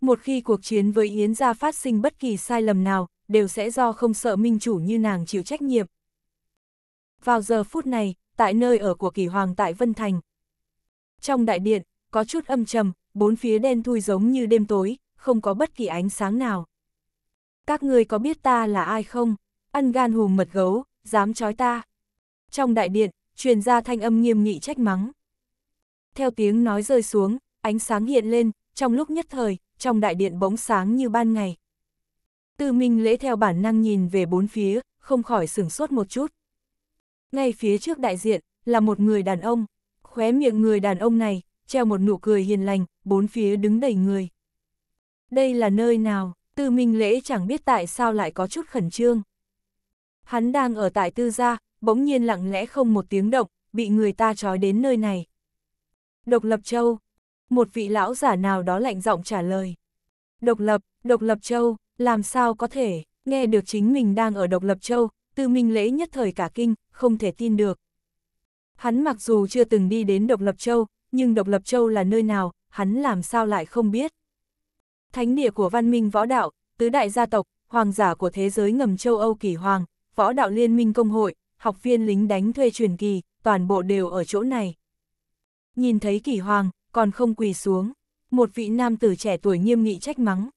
Một khi cuộc chiến với Yến gia phát sinh bất kỳ sai lầm nào, đều sẽ do không sợ minh chủ như nàng chịu trách nhiệm. Vào giờ phút này, tại nơi ở của kỳ hoàng tại Vân Thành. Trong đại điện, có chút âm trầm, bốn phía đen thui giống như đêm tối, không có bất kỳ ánh sáng nào. Các người có biết ta là ai không? Ăn gan hùm mật gấu, dám chói ta. Trong đại điện, truyền ra thanh âm nghiêm nghị trách mắng. Theo tiếng nói rơi xuống, ánh sáng hiện lên, trong lúc nhất thời, trong đại điện bóng sáng như ban ngày. Tư Minh lễ theo bản năng nhìn về bốn phía, không khỏi sửng sốt một chút. Ngay phía trước đại diện, là một người đàn ông, khóe miệng người đàn ông này, treo một nụ cười hiền lành, bốn phía đứng đầy người. Đây là nơi nào, tư minh lễ chẳng biết tại sao lại có chút khẩn trương. Hắn đang ở tại tư gia, bỗng nhiên lặng lẽ không một tiếng động, bị người ta trói đến nơi này. Độc lập châu, một vị lão giả nào đó lạnh giọng trả lời. Độc lập, độc lập châu, làm sao có thể, nghe được chính mình đang ở độc lập châu, tư minh lễ nhất thời cả kinh, không thể tin được. Hắn mặc dù chưa từng đi đến độc lập châu, nhưng độc lập châu là nơi nào, hắn làm sao lại không biết. Thánh địa của văn minh võ đạo, tứ đại gia tộc, hoàng giả của thế giới ngầm châu Âu kỳ hoàng, võ đạo liên minh công hội, học viên lính đánh thuê truyền kỳ, toàn bộ đều ở chỗ này. Nhìn thấy kỳ hoàng, còn không quỳ xuống. Một vị nam tử trẻ tuổi nghiêm nghị trách mắng.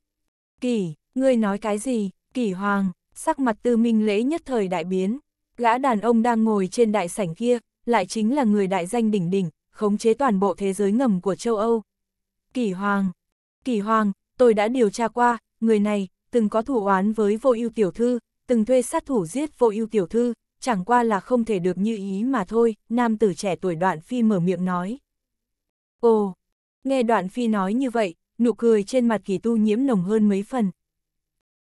Kỳ, ngươi nói cái gì, kỳ hoàng, sắc mặt tư minh lễ nhất thời đại biến. Gã đàn ông đang ngồi trên đại sảnh kia, lại chính là người đại danh đỉnh đỉnh, khống chế toàn bộ thế giới ngầm của châu Âu. Kỳ hoàng, kỳ hoàng, tôi đã điều tra qua, người này, từng có thủ oán với vô ưu tiểu thư, từng thuê sát thủ giết vô ưu tiểu thư, chẳng qua là không thể được như ý mà thôi, nam tử trẻ tuổi đoạn phi mở miệng nói. Ồ, nghe đoạn phi nói như vậy, nụ cười trên mặt kỳ tu nhiễm nồng hơn mấy phần.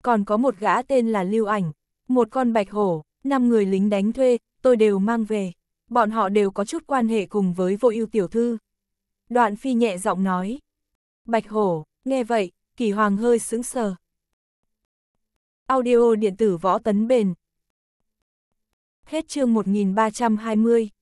Còn có một gã tên là Lưu Ảnh, một con bạch hổ, năm người lính đánh thuê, tôi đều mang về. Bọn họ đều có chút quan hệ cùng với vô ưu tiểu thư. Đoạn phi nhẹ giọng nói. Bạch hổ, nghe vậy, kỳ hoàng hơi sững sờ. Audio điện tử võ tấn bền. Hết chương 1320.